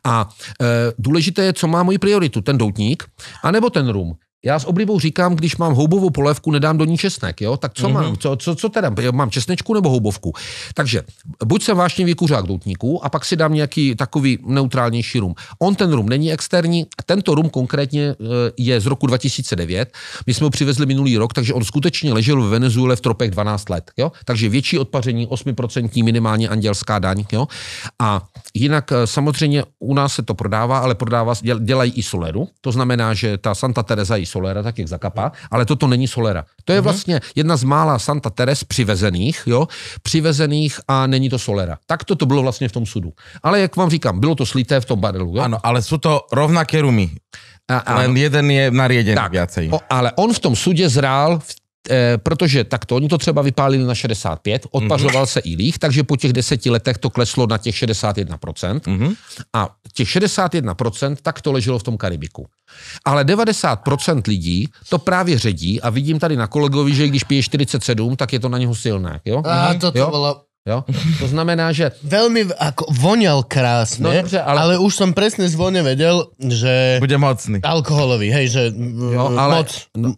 A e, důležité je, co má moji prioritu, ten doutník, anebo ten rum já s oblibou říkám, když mám houbovou polévku, nedám do ní česnek, jo? Tak co mm-hmm. mám? Mhm. Co, co, co teda? Mám česnečku nebo houbovku? Takže buď jsem vášně kuřák doutníků a pak si dám nějaký takový neutrálnější rum. On ten rum není externí, tento rum konkrétně e, je z roku 2009. My jsme ho přivezli minulý rok, takže on skutečně ležel v Venezuele v tropech 12 let, jo? Takže větší odpaření, 8% minimálně andělská daň, jo? A jinak e, samozřejmě u nás se to prodává, ale prodává, dělají i soleru. To znamená, že ta Santa Teresa Solera, tak jak zakapá, ale toto není Solera. To je mhm. vlastně jedna z mála Santa Teres přivezených, jo, přivezených a není to Solera. Tak to, to bylo vlastně v tom sudu. Ale jak vám říkám, bylo to slité v tom barelu. Jo? Ano, ale jsou to rovnaké rumy. A, ano. jeden je nariedený tak, viacej. O, ale on v tom sudě zrál v E, protože takto, oni to třeba vypálili na 65, mhm. odpařoval mm-hmm. se i líh, takže po těch deseti letech to kleslo na těch 61%. Mm-hmm. A těch 61% tak to leželo v tom Karibiku. Ale 90% lidí to právě ředí a vidím tady na kolegovi, že když pije 47, tak je to na něho silné. Jo? A to, to jo? bylo Jo? To znamená, že... Velmi ako voňal krásne, no, dobře, ale... ale už som presne z vône vedel, že... Bude mocný. Alkoholový, hej, že jo, ale... moc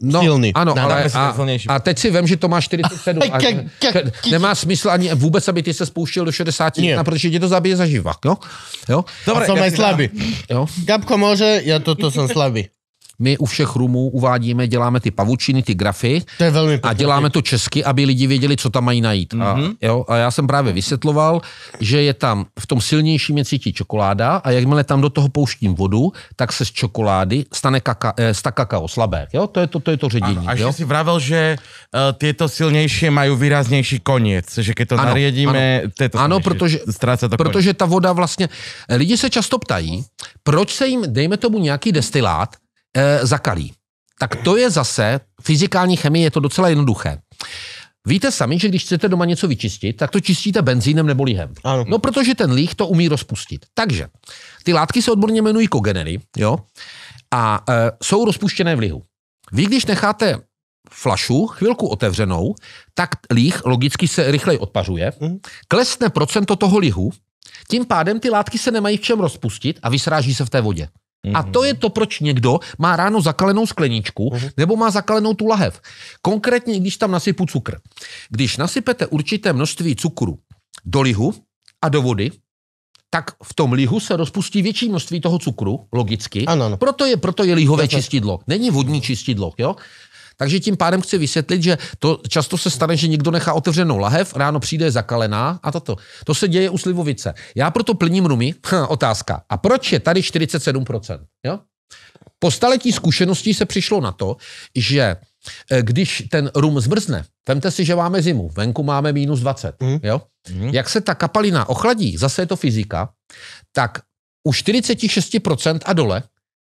no, silný. Ano, ale, a, a teď si vem, že to má 47. A, nemá smysl ani vůbec, aby ty se spouštěl do 60. Na protože tě to zabije zaživa. No? Jo? Dobre, a som aj slabý. Jo? Gabko môže, ja toto som slabý my u všech rumů uvádíme, děláme ty pavučiny, ty grafy to je velmi a děláme to česky, aby lidi věděli, co tam mají najít. Mm-hmm. A, mhm. jo, a já jsem právě vysvětloval, že je tam v tom silnějším je cítí čokoláda a jakmile tam do toho pouštím vodu, tak se z čokolády stane kaka, eh, sta kakao slabé. Jo, to je to, to, je to ředění. Ano, a že si vravel, že uh, tyto silnější mají výraznější koniec, že když to ano, nariedíme, ano, to ano protože, to protože ta voda vlastně, lidi se často ptají, proč se jim, dejme tomu nějaký destilát, e, zakalí. Tak to je zase, fyzikální chemie je to docela jednoduché. Víte sami, že když chcete doma něco vyčistit, tak to čistíte benzínem nebo lihem. Ano. No, protože ten líh to umí rozpustit. Takže ty látky se odborně jmenují kogenery, jo, a e, jsou rozpuštěné v lihu. Vy, když necháte flašu chvilku otevřenou, tak líh logicky se rychleji odpařuje, mm. klesne procento toho lihu, tím pádem ty látky se nemají v čem rozpustit a vysráží se v té vodě. Mm-hmm. A to mhm. je to, proč někdo má ráno zakalenou skleničku mm-hmm. nebo má zakalenou tu lahev. Konkrétně, když tam nasypu cukr. Když nasypete určité množství cukru do lihu a do vody, tak v tom lihu se rozpustí větší množství toho cukru, logicky. Ano, ano. Proto je, proto je lihové čistidlo. Není vodní čistidlo, jo? Takže tím pádem chci vysvětlit, že to často se stane, že někdo nechá otevřenou lahev, ráno přijde zakalená a toto. To se děje u slivovice. Já proto plním rumy. Hm, otázka. A proč je tady 47%? Jo? Po staletí zkušeností se přišlo na to, že eh, když ten rum zmrzne, vemte si, že máme zimu, venku máme minus 20, mm. jo? Mm. Jak se ta kapalina ochladí, zase je to fyzika, tak u 46% a dole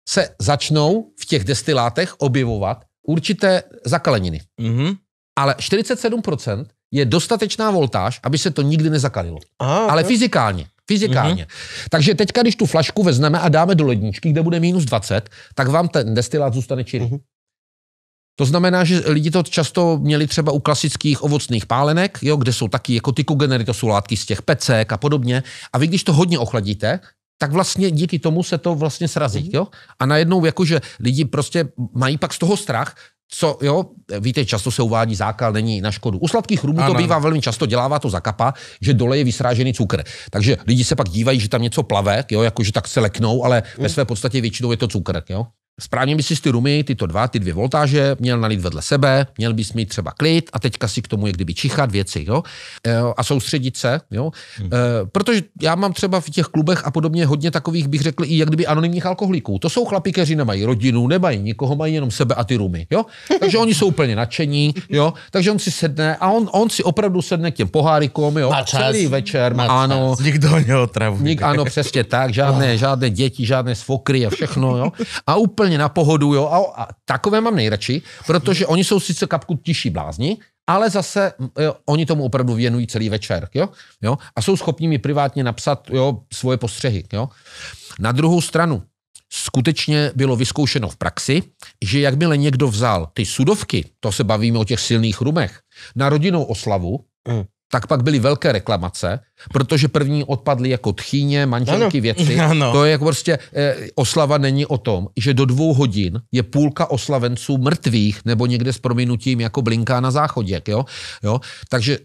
se začnou v těch destilátech objevovat určité zakaleniny. Mm-hmm. Ale 47% je dostatečná voltáž, aby se to nikdy nezakalilo. Aha, Ale fyzikálně. Fyzikálně. Mm-hmm. Takže teďka, když tu flašku vezmeme a dáme do ledničky, kde bude minus 20, tak vám ten destilát zůstane čirý. Mm-hmm. To znamená, že lidi to často měli třeba u klasických ovocných pálenek, jo, kde jsou taky jako ty kugenery, to jsou látky z těch pecek a podobně. A vy, když to hodně ochladíte, tak vlastně díky tomu se to vlastně srazí. Mhm. Jo? A najednou jakože lidi prostě mají pak z toho strach, co, jo, víte, často se uvádí zákal, není na škodu. U sladkých rumů to bývá velmi často, dělává to zakapa, že dole je vysrážený cukr. Takže lidi se pak dívají, že tam něco plave, jo, jakože tak se leknou, ale mm. ve mhm. své podstatě většinou je to cukr, jo správně by si ty rumy, tyto dva, ty dvě voltáže, měl nalít vedle sebe, měl bys mít třeba klid a teďka si k tomu je kdyby čichat věci, jo, e, a soustředit se, jo, hmm. E, protože já mám třeba v těch klubech a podobně hodně takových, bych řekl, i jak kdyby anonymních alkoholiků. To jsou chlapi, kteří nemají rodinu, nemají nikoho, mají jenom sebe a ty rumy, jo, takže oni jsou úplně nadšení, jo, takže on si sedne a on, on si opravdu sedne k těm pohárikům, jo, má čas, celý večer, má ano. Čas. Nikdo ho neotravuje. Nik, ano, přesně tak, žádné, žádné děti, žádné svokry a všechno, jo, a úplně úplně na pohodu, jo, a, a takové mám nejradši, protože oni jsou sice kapku tiší blázni, ale zase jo, oni tomu opravdu věnují celý večer, jo, jo, a jsou schopni mi privátně napsat, jo, svoje postřehy, jo. Na druhou stranu, skutečně bylo vyzkoušeno v praxi, že jakmile někdo vzal ty sudovky, to se bavíme o těch silných rumech, na rodinnou oslavu, mm tak pak byly velké reklamace, protože první odpadly jako tchýně, manželky, věci. Ano. To je jako prostě, e, oslava není o tom, že do dvou hodin je půlka oslavenců mrtvých nebo někde s prominutím jako blinká na záchodě, jo? jo? Takže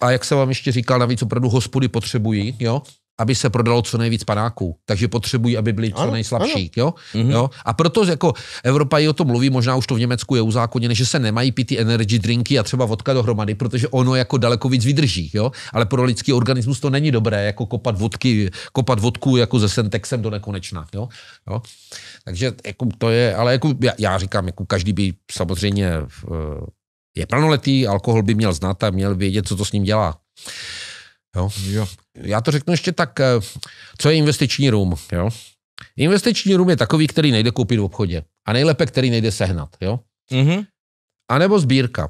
a jak se vám ještě říkal, navíc opravdu hospody potřebují, jo? aby se prodalo co nejvíc panáků. Takže potřebují, aby byli co nejslabší. Ano. Jo? Mm-hmm. Jo? A proto jako Evropa i o tom mluví, možná už to v Německu je uzákoněné, že se nemají pít ty energy drinky a třeba vodka dohromady, protože ono jako daleko víc vydrží. Jo? Ale pro lidský organismus to není dobré, jako kopat, vodky, kopat vodku jako ze Sentexem do nekonečna. Jo? Jo? Takže jako to je, ale jako já, já říkám, jako každý by samozřejmě eh, je plnoletý, alkohol by měl znát a měl vědět, co to s ním dělá. Jo. jo já to řeknu ještě tak, eh, co je investiční rum, jo? Investiční rum je takový, který nejde koupit v obchodě. A nejlépe, který nejde sehnat, jo? Mm-hmm. A nebo sbírka.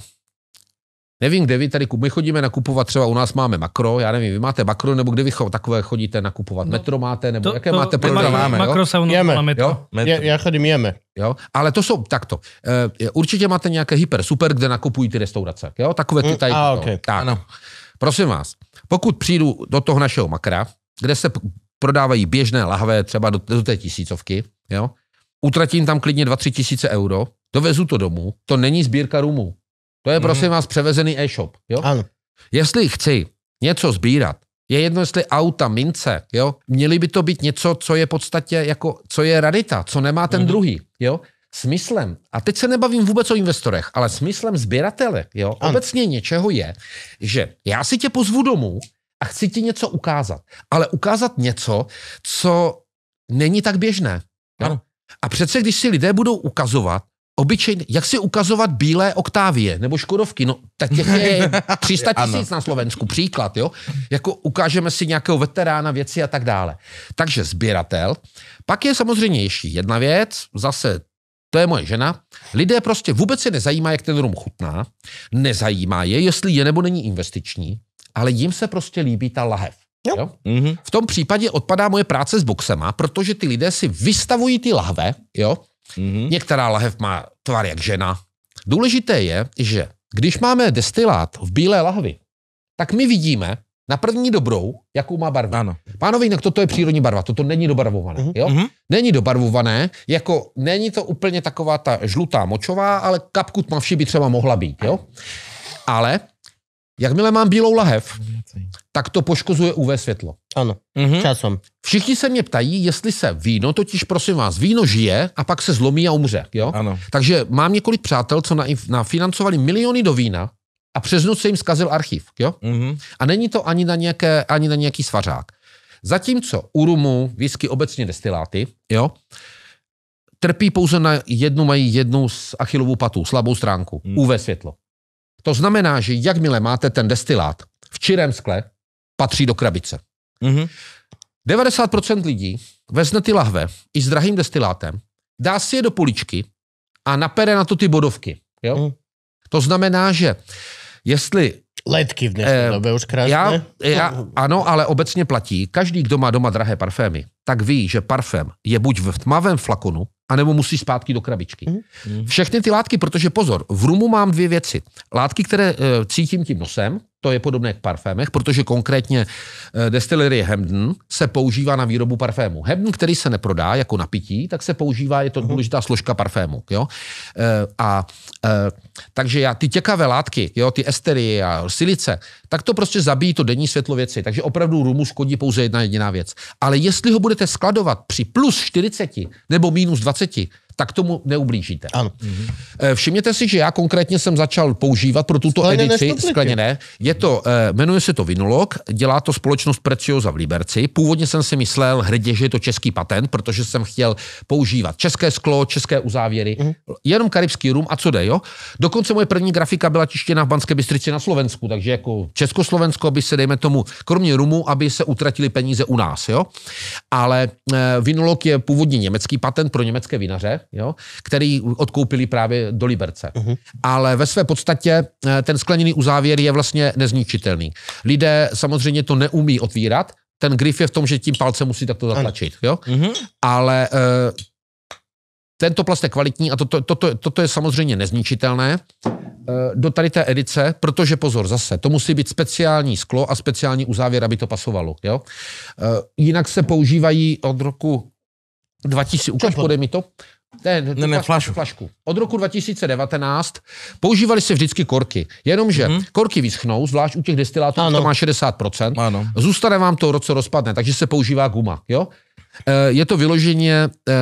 Nevím, kde vy tady, my chodíme nakupovat, třeba u nás máme makro, já nevím, vy máte makro, nebo kde vy takové chodíte nakupovat? No, metro máte, nebo to, jaké to, máte Makro, Máme, makro jo? jeme, metro. Jo? metro. Já, já chodím, jeme. Jo? Ale to jsou takto. E, určitě máte nějaké hyper, super, kde nakupují ty restaurace. Jo? Takové ty mm, tady. Mm, a, okay. tak. ano. Prosím vás, pokud přijdu do toho našeho makra, kde se prodávají běžné lahve třeba do, do té tisícovky, jo, utratím tam klidně 2-3 tisíce euro, dovezu to domů, to není sbírka rumu, To je mhm. prosím vás převezený e-shop. Jo? Ano. Jestli chci něco sbírat, je jedno, jestli auta, mince, jo, měly by to být něco, co je v podstatě jako, co je radita, co nemá ten mm. druhý, jo smyslem, a teď se nebavím vůbec o investorech, ale smyslem sběratele, jo, ano. obecně něčeho je, že já si tě pozvu domů a chci ti něco ukázat, ale ukázat něco, co není tak běžné. Ano. A přece, když si lidé budou ukazovat, obyčejně, jak si ukazovat bílé oktávie nebo škodovky, no tak těch je 300 tisíc na Slovensku, příklad, jo. Jako ukážeme si nějakého veterána věci a tak dále. Takže sběratel. Pak je samozřejmě ještě jedna věc, zase to je moje žena. Lidé prostě vůbec se nezajímá, jak ten rum chutná, nezajímá je, jestli je nebo není investiční, ale jim se prostě líbí ta lahev. Jo. Jo? Mm-hmm. V tom případě odpadá moje práce s boxema, protože ty lidé si vystavují ty lahve. Jo? Mm-hmm. Některá lahev má tvar jak žena. Důležité je, že když máme destilát v bílé lahvi, tak my vidíme, na první dobrou, jakou má barvu. Ano. Pánové, jinak toto je přírodní barva, toto není dobarvované. Uh-huh. Jo? Uh-huh. Není dobarvované, jako není to úplně taková ta žlutá močová, ale kapku tmavší by třeba mohla být. Jo? Ale jakmile mám bílou lahev, tak to poškozuje UV světlo. Ano, uh-huh. časom. Všichni se mě ptají, jestli se víno, totiž prosím vás, víno žije a pak se zlomí a umře. Jo? Ano. Takže mám několik přátel, co na, nafinancovali miliony do vína, a přes noc se jim zkazil archiv. Jo? Mm-hmm. A není to ani na, nějaké, ani na nějaký svařák. Zatímco u rumu, whisky, obecně destiláty, jo, trpí pouze na jednu, mají jednu z achilovou patu, slabou stránku, mm. UV světlo. To znamená, že jakmile máte ten destilát v čirém skle, patří do krabice. Mm-hmm. 90% lidí vezme ty lahve i s drahým destilátem, dá si je do poličky a napere na to ty bodovky. Jo? Mm. To znamená, že jestli Ledky v dnešní eh, době už krásné. Já, já, ano, ale obecně platí. Každý, kdo má doma drahé parfémy, tak ví, že parfém je buď v tmavém flakonu, anebo musí zpátky do krabičky. Mm. Všechny ty látky, protože pozor, v rumu mám dvě věci. Látky, které e, cítím tím nosem, to je podobné k parfémech, protože konkrétně e, eh, destillery Hemden se používá na výrobu parfému. Hemden, který se neprodá jako napití, tak se používá, je to mhm. důležitá složka parfému. Jo? E, a, e, takže já ty těkavé látky, jo, ty estery a silice, tak to prostě zabíjí to denní světlo věci. Takže opravdu rumu škodí pouze jedna jediná věc. Ale jestli ho budete skladovat při plus 40 nebo minus 20, tak tomu neublížíte. Ano. Eh, všimněte si, že já konkrétně jsem začal používat pro tuto skleněné edici stupliky. skleněné. Je to, eh, jmenuje se to Vinolog, dělá to společnost Preciosa v Liberci. Původně jsem si myslel hrdě, že je to český patent, protože jsem chtěl používat české sklo, české uzávěry, mm. jenom karibský rum a co jde, jo? Dokonce moje první grafika byla tištěna v Banské Bystrici na Slovensku, takže jako Československo by se, dejme tomu, kromě rumu, aby se utratili peníze u nás, jo? Ale eh, Vinolog je původně německý patent pro německé vinaře jo, který odkoupili právě do Liberce. Uh-huh. Ale ve své podstatě eh, ten skleněný uzávěr je vlastně nezničitelný. Lidé samozřejmě to neumí otvírat, ten grif je v tom, že tím palcem musí takto zatlačit, jo? Uh-huh. Ale uh, tento plast je kvalitní a toto, toto, toto je samozřejmě nezničitelné eh, do tady té edice, protože pozor zase, to musí být speciální sklo a speciální uzávěr, aby to pasovalo, jo? jinak se používají od roku 2000, ukaž, podej mi to, ne, ne, ne, ne flašku, flašku. Od roku 2019 používali se vždycky korky. Jenomže mm-hmm. korky vyschnou, zvlášť u těch destilátů, ano. to má 60%. Ano. Zůstane vám to, roce rozpadne, takže se používá guma. Jo? E, je to vyloženě, e,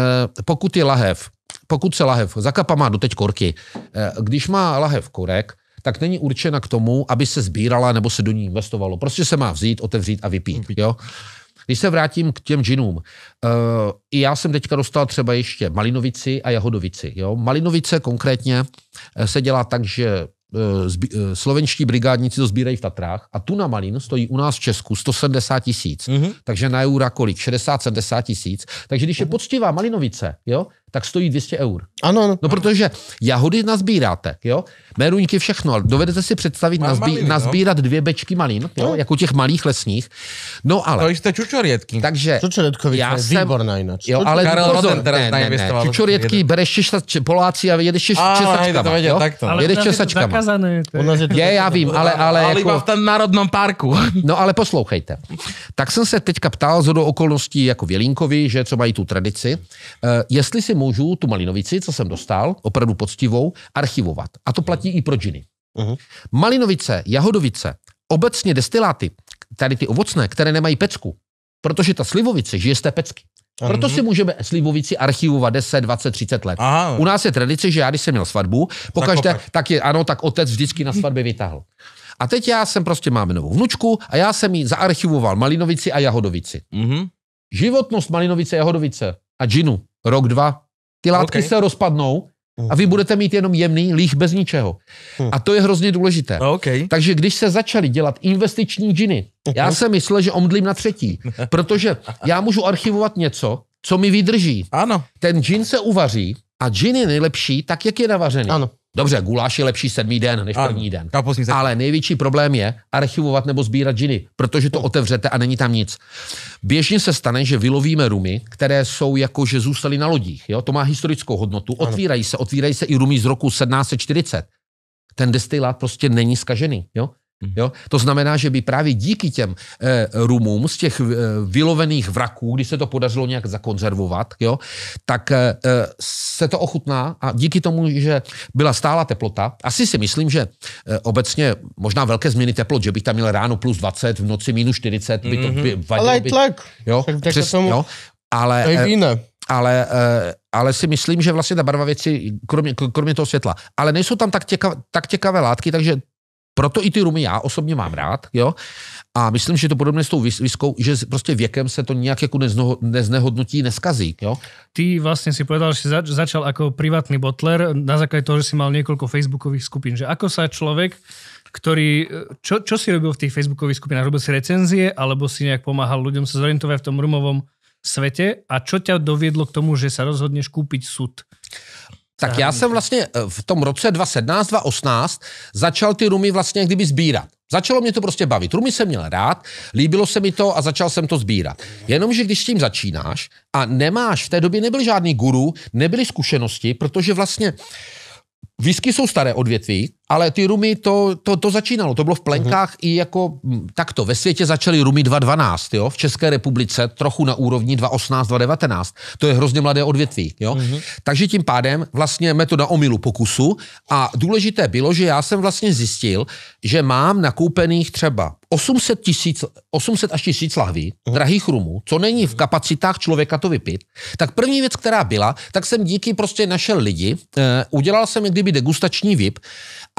pokud je lahev, pokud se lahev, zakapa má doteď korky. E, když má lahev korek, tak není určena k tomu, aby se sbírala nebo se do ní investovalo. Prostě se má vzít, otevřít a vypít. Jo? Když se vrátím k těm džinům, uh, i já jsem teďka dostal třeba ještě malinovici a jahodovici. Jo? Malinovice konkrétně eh, se dělá tak, že eh, slovenští brigádníci to sbírají v Tatrách a tu na malin stojí u nás v Česku 170 tisíc. Mm-hmm. Takže na eura kolik? 60-70 tisíc. Takže když je mhm. poctivá malinovice, jo, tak stojí 200 eur. Ano, ano. No protože jahody nazbíráte, jo? Meruňky, všechno. Dovedete si představit nazbí, maliny, nazbírat no? dvě bečky malin, jo? No. Jako těch malých lesních. No ale... To jste čučorětky. Takže... Čučorětkovice já jsem... výborná jinak. Jo, ale Karel pozor, ten teda ne, ne, ne. Čučorětky bereš česa, če, Poláci a jedeš čes, a, česačkama. To věděl, to. Ale jedeš česačkama. Zakazané, to je. je, já vím, ale... Ale, jako... v tom národnom parku. no ale poslouchejte. Tak jsem se teďka ptal z okolností jako Vělínkovi, že co mají tu tradici, eh, jestli si můžu tu malinovici, co co jsem dostal, opravdu poctivou, archivovat. A to platí i pro džiny. Mhm. Malinovice, jahodovice, obecně destiláty, tady ty ovocné, které nemají pecku, protože ta slivovice žije z té pecky. Mhm. Proto si můžeme slivovici archivovat 10, 20, 30 let. Aha. U nás je tradice, že já, když jsem měl svatbu, pokaždé, tak, tak je, ano, tak otec vždycky na svatbě vytáhl. A teď já jsem prostě, máme novou vnučku a já jsem jí zaarchivoval malinovici a jahodovici. Mm-hmm. Životnost malinovice, jahodovice a džinu, rok, dva, ty látky okay. se rozpadnou a vy mhm. budete mít jenom jemný líh bez ničeho. Mhm. A to je hrozně důležité. Okay. Takže když se začaly dělat investiční džiny, mhm. já jsem myslel, že omdlím na třetí, protože já můžu archivovat něco, co mi vydrží. Ano. Ten džin se uvaří a džin je nejlepší tak, jak je navařený. Ano. Dobře, guláš je lepší sedmý den než ano, první den. Ale největší problém je archivovat nebo sbírat džiny, protože to otevřete a není tam nic. Běžně se stane, že vylovíme rumy, které jsou jako, že zůstaly na lodích. Jo? To má historickou hodnotu. Otvírají se, otvírají se i rumy z roku 1740. Ten destilát prostě není skažený. Jo? Mhm. Jo? To znamená, že by právě díky těm e, rumům z těch e, vylovených vraků, kdy se to podařilo nějak zakonzervovat, jo, tak e, se to ochutná a díky tomu, že byla stála teplota, asi si myslím, že e, obecně možná velké změny teplot, že bych tam měl ráno plus 20, v noci minus 40, by to mhm. by vadilo. Ale i tlak. Jo, přes, tomu, jo, ale, E, ale, ale si myslím, že vlastně ta barva věci, kromě, kromě toho světla. Ale nejsou tam tak, těka, tak těkavé látky, takže proto i ty rumy já osobně mám rád, jo. A myslím, že to podobně s tou viskou, že prostě věkem se to nějak jako neznehodnotí, neskazí, jo. Ty vlastně si povedal, že zač, začal jako privátní botler na základě toho, že si mal několik facebookových skupin, že ako sa člověk který, čo, čo si robil v těch facebookových skupinách? Robil si recenzie, alebo si nějak pomáhal ľuďom se zorientovat v tom rumovom svete? A čo ťa dovedlo k tomu, že sa rozhodneš koupit sud? Tak já jsem vlastně eh, v tom roce 2017, 2018 začal ty rumy vlastně kdyby sbírat. Začalo mě to prostě bavit. Rumy jsem měl rád, líbilo se mi to a začal jsem to sbírat. Jenomže když s tím začínáš a nemáš, v té době nebyl žádný guru, nebyly zkušenosti, protože vlastně whisky jsou staré odvětví, ale ty rumy, to, to, to začínalo, to bylo v plenkách mm-hmm. i jako mm, takto. Ve světě začaly rumy 2.12, jo? v České republice trochu na úrovni 2.18, 2.19. To je hrozně mladé odvětví. Jo? Mm-hmm. Takže tím pádem vlastně metoda omilu pokusu a důležité bylo, že já jsem vlastně zjistil, že mám nakoupených třeba 800, tisíc, 800 až 1000 lahví, mm-hmm. drahých rumů, co není v mhm. kapacitách člověka to vypít, tak první věc, která byla, tak jsem díky prostě našel lidi, eh, udělal jsem kdyby degustační VIP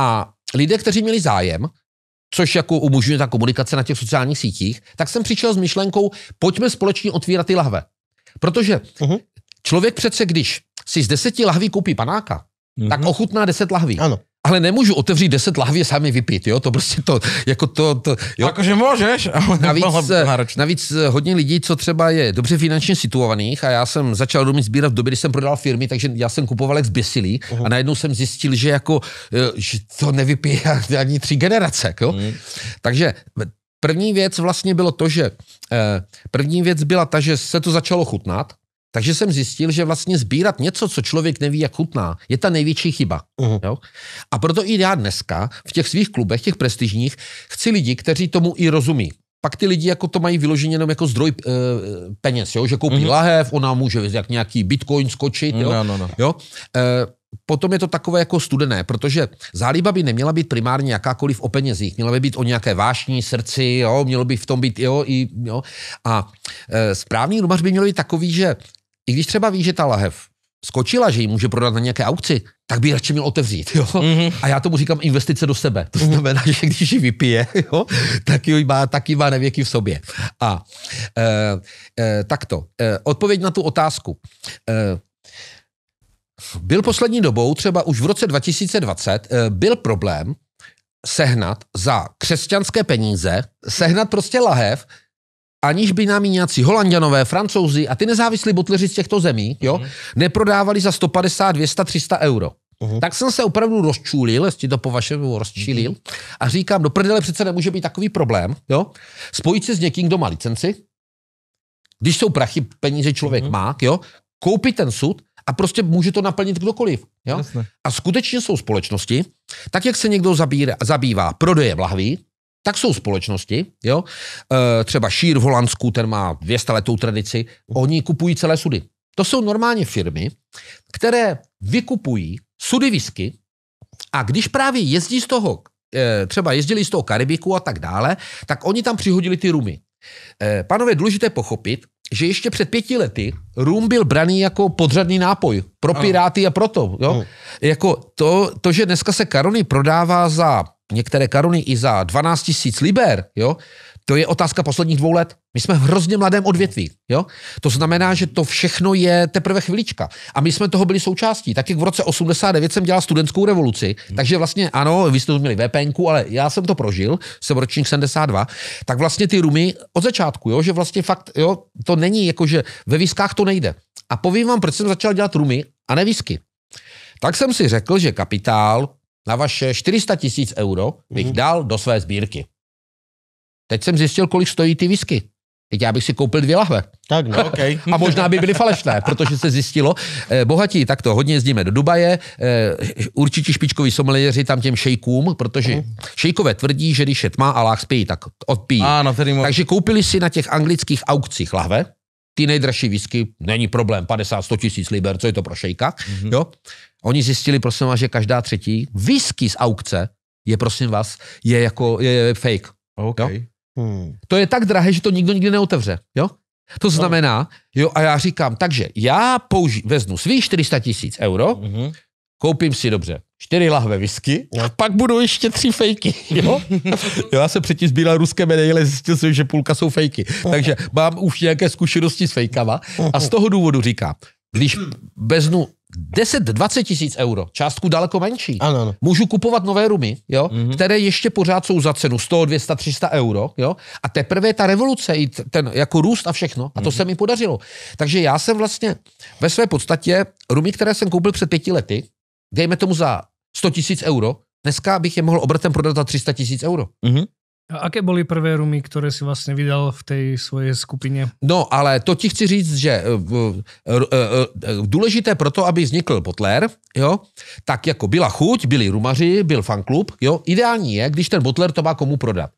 a lidé, kteří měli zájem, což jako umožňuje ta komunikace na těch sociálních sítích, tak jsem přišel s myšlenkou, pojďme společně otvírat ty lahve. Protože uh-huh. člověk přece, když si z deseti lahví koupí panáka, uh-huh. tak mhm. ochutná deset lahví. Ano ale nemůžu otevřít deset lahví a sám je vypít, jo, to prostě to, jako to, to jo. Jakože můžeš, ale navíc, eh, navíc eh, hodně lidí, co třeba je dobře finančně situovaných a já jsem začal domy sbírat v době, kdy jsem prodal firmy, takže já jsem kupoval jak zběsilý uh-huh. a najednou jsem zjistil, že jako, eh, že to nevypije ani tři generace, jo. Mm. Takže první věc vlastně bylo to, že první věc byla ta, že se to začalo chutnat, takže jsem zjistil, že vlastně sbírat něco, co člověk neví, jak chutná, je ta největší chyba. Uh-huh. Jo? A proto i já dneska v těch svých klubech, těch prestižních, chci lidi, kteří tomu i rozumí pak ty lidi jako to mají vyloženě jenom jako zdroj e, peněz, jo? že koupí uh-huh. lahev, ona může jak nějaký bitcoin skočit. Jo? No, no, no. Jo? E, potom je to takové jako studené, protože záliba by neměla být primárně jakákoliv o penězích, měla by být o nějaké vášní, srdci, jo? mělo by v tom být jo? i jo? A e, správný rumař by měl být takový, že i když třeba ví, že ta lahev skočila, že ji může prodat na nějaké aukci, tak by ji radši měl otevřít. Jo? Mm-hmm. A já tomu říkám investice do sebe. To mhm. znamená, že když ji vypije, jo, tak ji má, tak ji má nevěky v sobě. A e, e, takto. E, odpověď na tu otázku. E, byl poslední dobou, třeba už v roce 2020, e, byl problém sehnat za křesťanské peníze, sehnat prostě lahev, aniž by nám nějací holanděnové, francouzi a ty nezávislí butleři z těchto zemí, jo, mm-hmm. neprodávali za 150, 200, 300 euro. Uh-huh. Tak jsem se opravdu rozčulil, jestli to po vašemu uh-huh. Mhm. a říkám, do prdele přece nemůže být takový problém, jo? spojit se s někým, kdo má licenci, když jsou prachy, peníze člověk uh-huh. má, jo? koupit ten sud a prostě může to naplnit kdokoliv. Jo? A skutečně jsou společnosti, tak jak se někdo zabíra, zabývá prodejem lahví, tak jsou společnosti, jo, e, třeba Šír v Holandsku, ten má 200 letou tradici, oni kupují celé sudy. To jsou normálně firmy, které vykupují sudy whisky a když právě jezdí z toho, e, třeba jezdili z toho Karibiku a tak dále, tak oni tam přihodili ty rumy. E, panové, důležité pochopit, že ještě před pěti lety rum byl braný jako podřadný nápoj pro piráty a proto. Jo? Jako to, to, že dneska se Karony prodává za některé karuny i za 12 tisíc liber, jo, to je otázka posledních dvou let. My jsme v hrozně mladém odvětví. Jo? To znamená, že to všechno je teprve chvilička. A my jsme toho byli součástí. Tak jak v roce 89 jsem dělal studentskou revoluci, hmm. takže vlastně ano, vy jste měli VPN, ale já jsem to prožil, jsem ročník 72, tak vlastně ty rumy od začátku, jo? že vlastně fakt, jo, to není jako, že ve výskách to nejde. A povím vám, proč jsem začal dělat rumy a ne výsky. Tak jsem si řekl, že kapitál na vaše 400 tisíc euro bych mm-hmm. dal do své sbírky. Teď jsem zjistil, kolik stojí ty whisky. Teď já bych si koupil dvě lahve. Tak no, okay. A možná by byly falešné, protože se zjistilo, eh, bohatí takto hodně jezdíme do Dubaje, eh, určitě špičkoví someliéři tam těm šejkům, protože mhm. šejkové tvrdí, že když je tma a láh spí, tak odpijí. Ano, tedy mo- Takže koupili si na těch anglických aukcích lahve, ty nejdražší whisky, není problém, 50-100 tisíc liber, co je to pro šejka, mm-hmm. jo? Oni zjistili, prosím vás, že každá třetí whisky z aukce je, prosím vás, je jako je fake. Okay. Jo? Hmm. To je tak drahé, že to nikdo nikdy neotevře. Jo? To no. znamená, jo, a já říkám, takže já použi- veznu svých 400 tisíc euro, mm-hmm. koupím si dobře čtyři lahve whisky a pak budou ještě tři fejky. Jo? jo, já jsem předtím sbíral ruské medaile, zjistil jsem, že půlka jsou fejky. Takže mám už nějaké zkušenosti s fejkama a z toho důvodu říkám, když veznu 10-20 tisíc euro, částku daleko menší. Ano, ano. Můžu kupovat nové rumy, jo, mm-hmm. které ještě pořád jsou za cenu 100, 200, 300 euro, jo, a teprve je ta revoluce, i ten jako růst a všechno, a to mm-hmm. se mi podařilo. Takže já jsem vlastně ve své podstatě rumy, které jsem koupil před pěti lety, dejme tomu za 100 tisíc euro, dneska bych je mohl obratem prodat za 300 tisíc euro. Mm-hmm. A aké byly prvé rumy, které si vlastně vydal v té svoje skupině? No, ale to ti chci říct, že eh, eh, eh, důležité pro to, aby vznikl Butler, jo, tak jako byla chuť, byli rumaři, byl fanklub, jo, ideální je, když ten Butler to má komu prodat.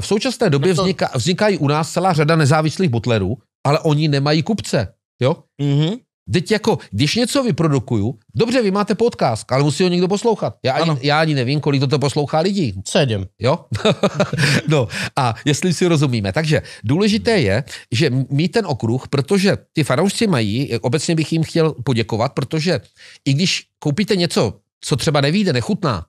V současné době no to... vzniká, vznikají u nás celá řada nezávislých Butlerů, ale oni nemají kupce, jo. Mm-hmm. Teď jako, když něco vyprodukuju, dobře, vy máte podcast, ale musí ho někdo poslouchat. Já ani, já ani nevím, kolik to poslouchá lidí. Sedm. Jo? no a jestli si rozumíme. Takže důležité je, že mít ten okruh, protože ty fanoušci mají, eh, obecně bych jim chtěl poděkovat, protože i když koupíte něco, co třeba nevíde, nechutná,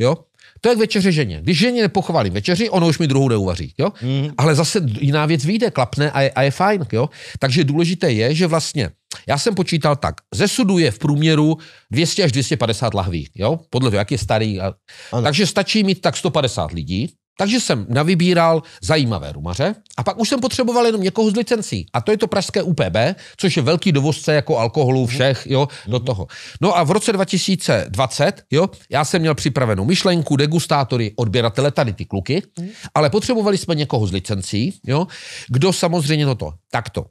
jo, to je k večeři ženě. Když ženě nepochválím večeři, ono už mi druhou neuvaří. Jo? Mm. Ale zase jiná věc vyjde, klapne a je, a je fajn. Jo? Takže důležité je, že vlastně já jsem počítal tak, ze sudu je v průměru 200 až 250 lahví, jo? podle toho, jak je starý. A... Takže stačí mít tak 150 lidí, takže jsem navybíral zajímavé rumaře a pak už jsem potřeboval jenom někoho z licencí. A to je to pražské UPB, což je velký dovozce jako alkoholu mhm. všech, jo, do mhm. toho. No a v roce 2020, jo, já jsem měl připravenou myšlenku, degustátory, odběratele, tady ty kluky, mhm. ale potřebovali jsme někoho z licencí, jo, kdo samozřejmě toto, takto.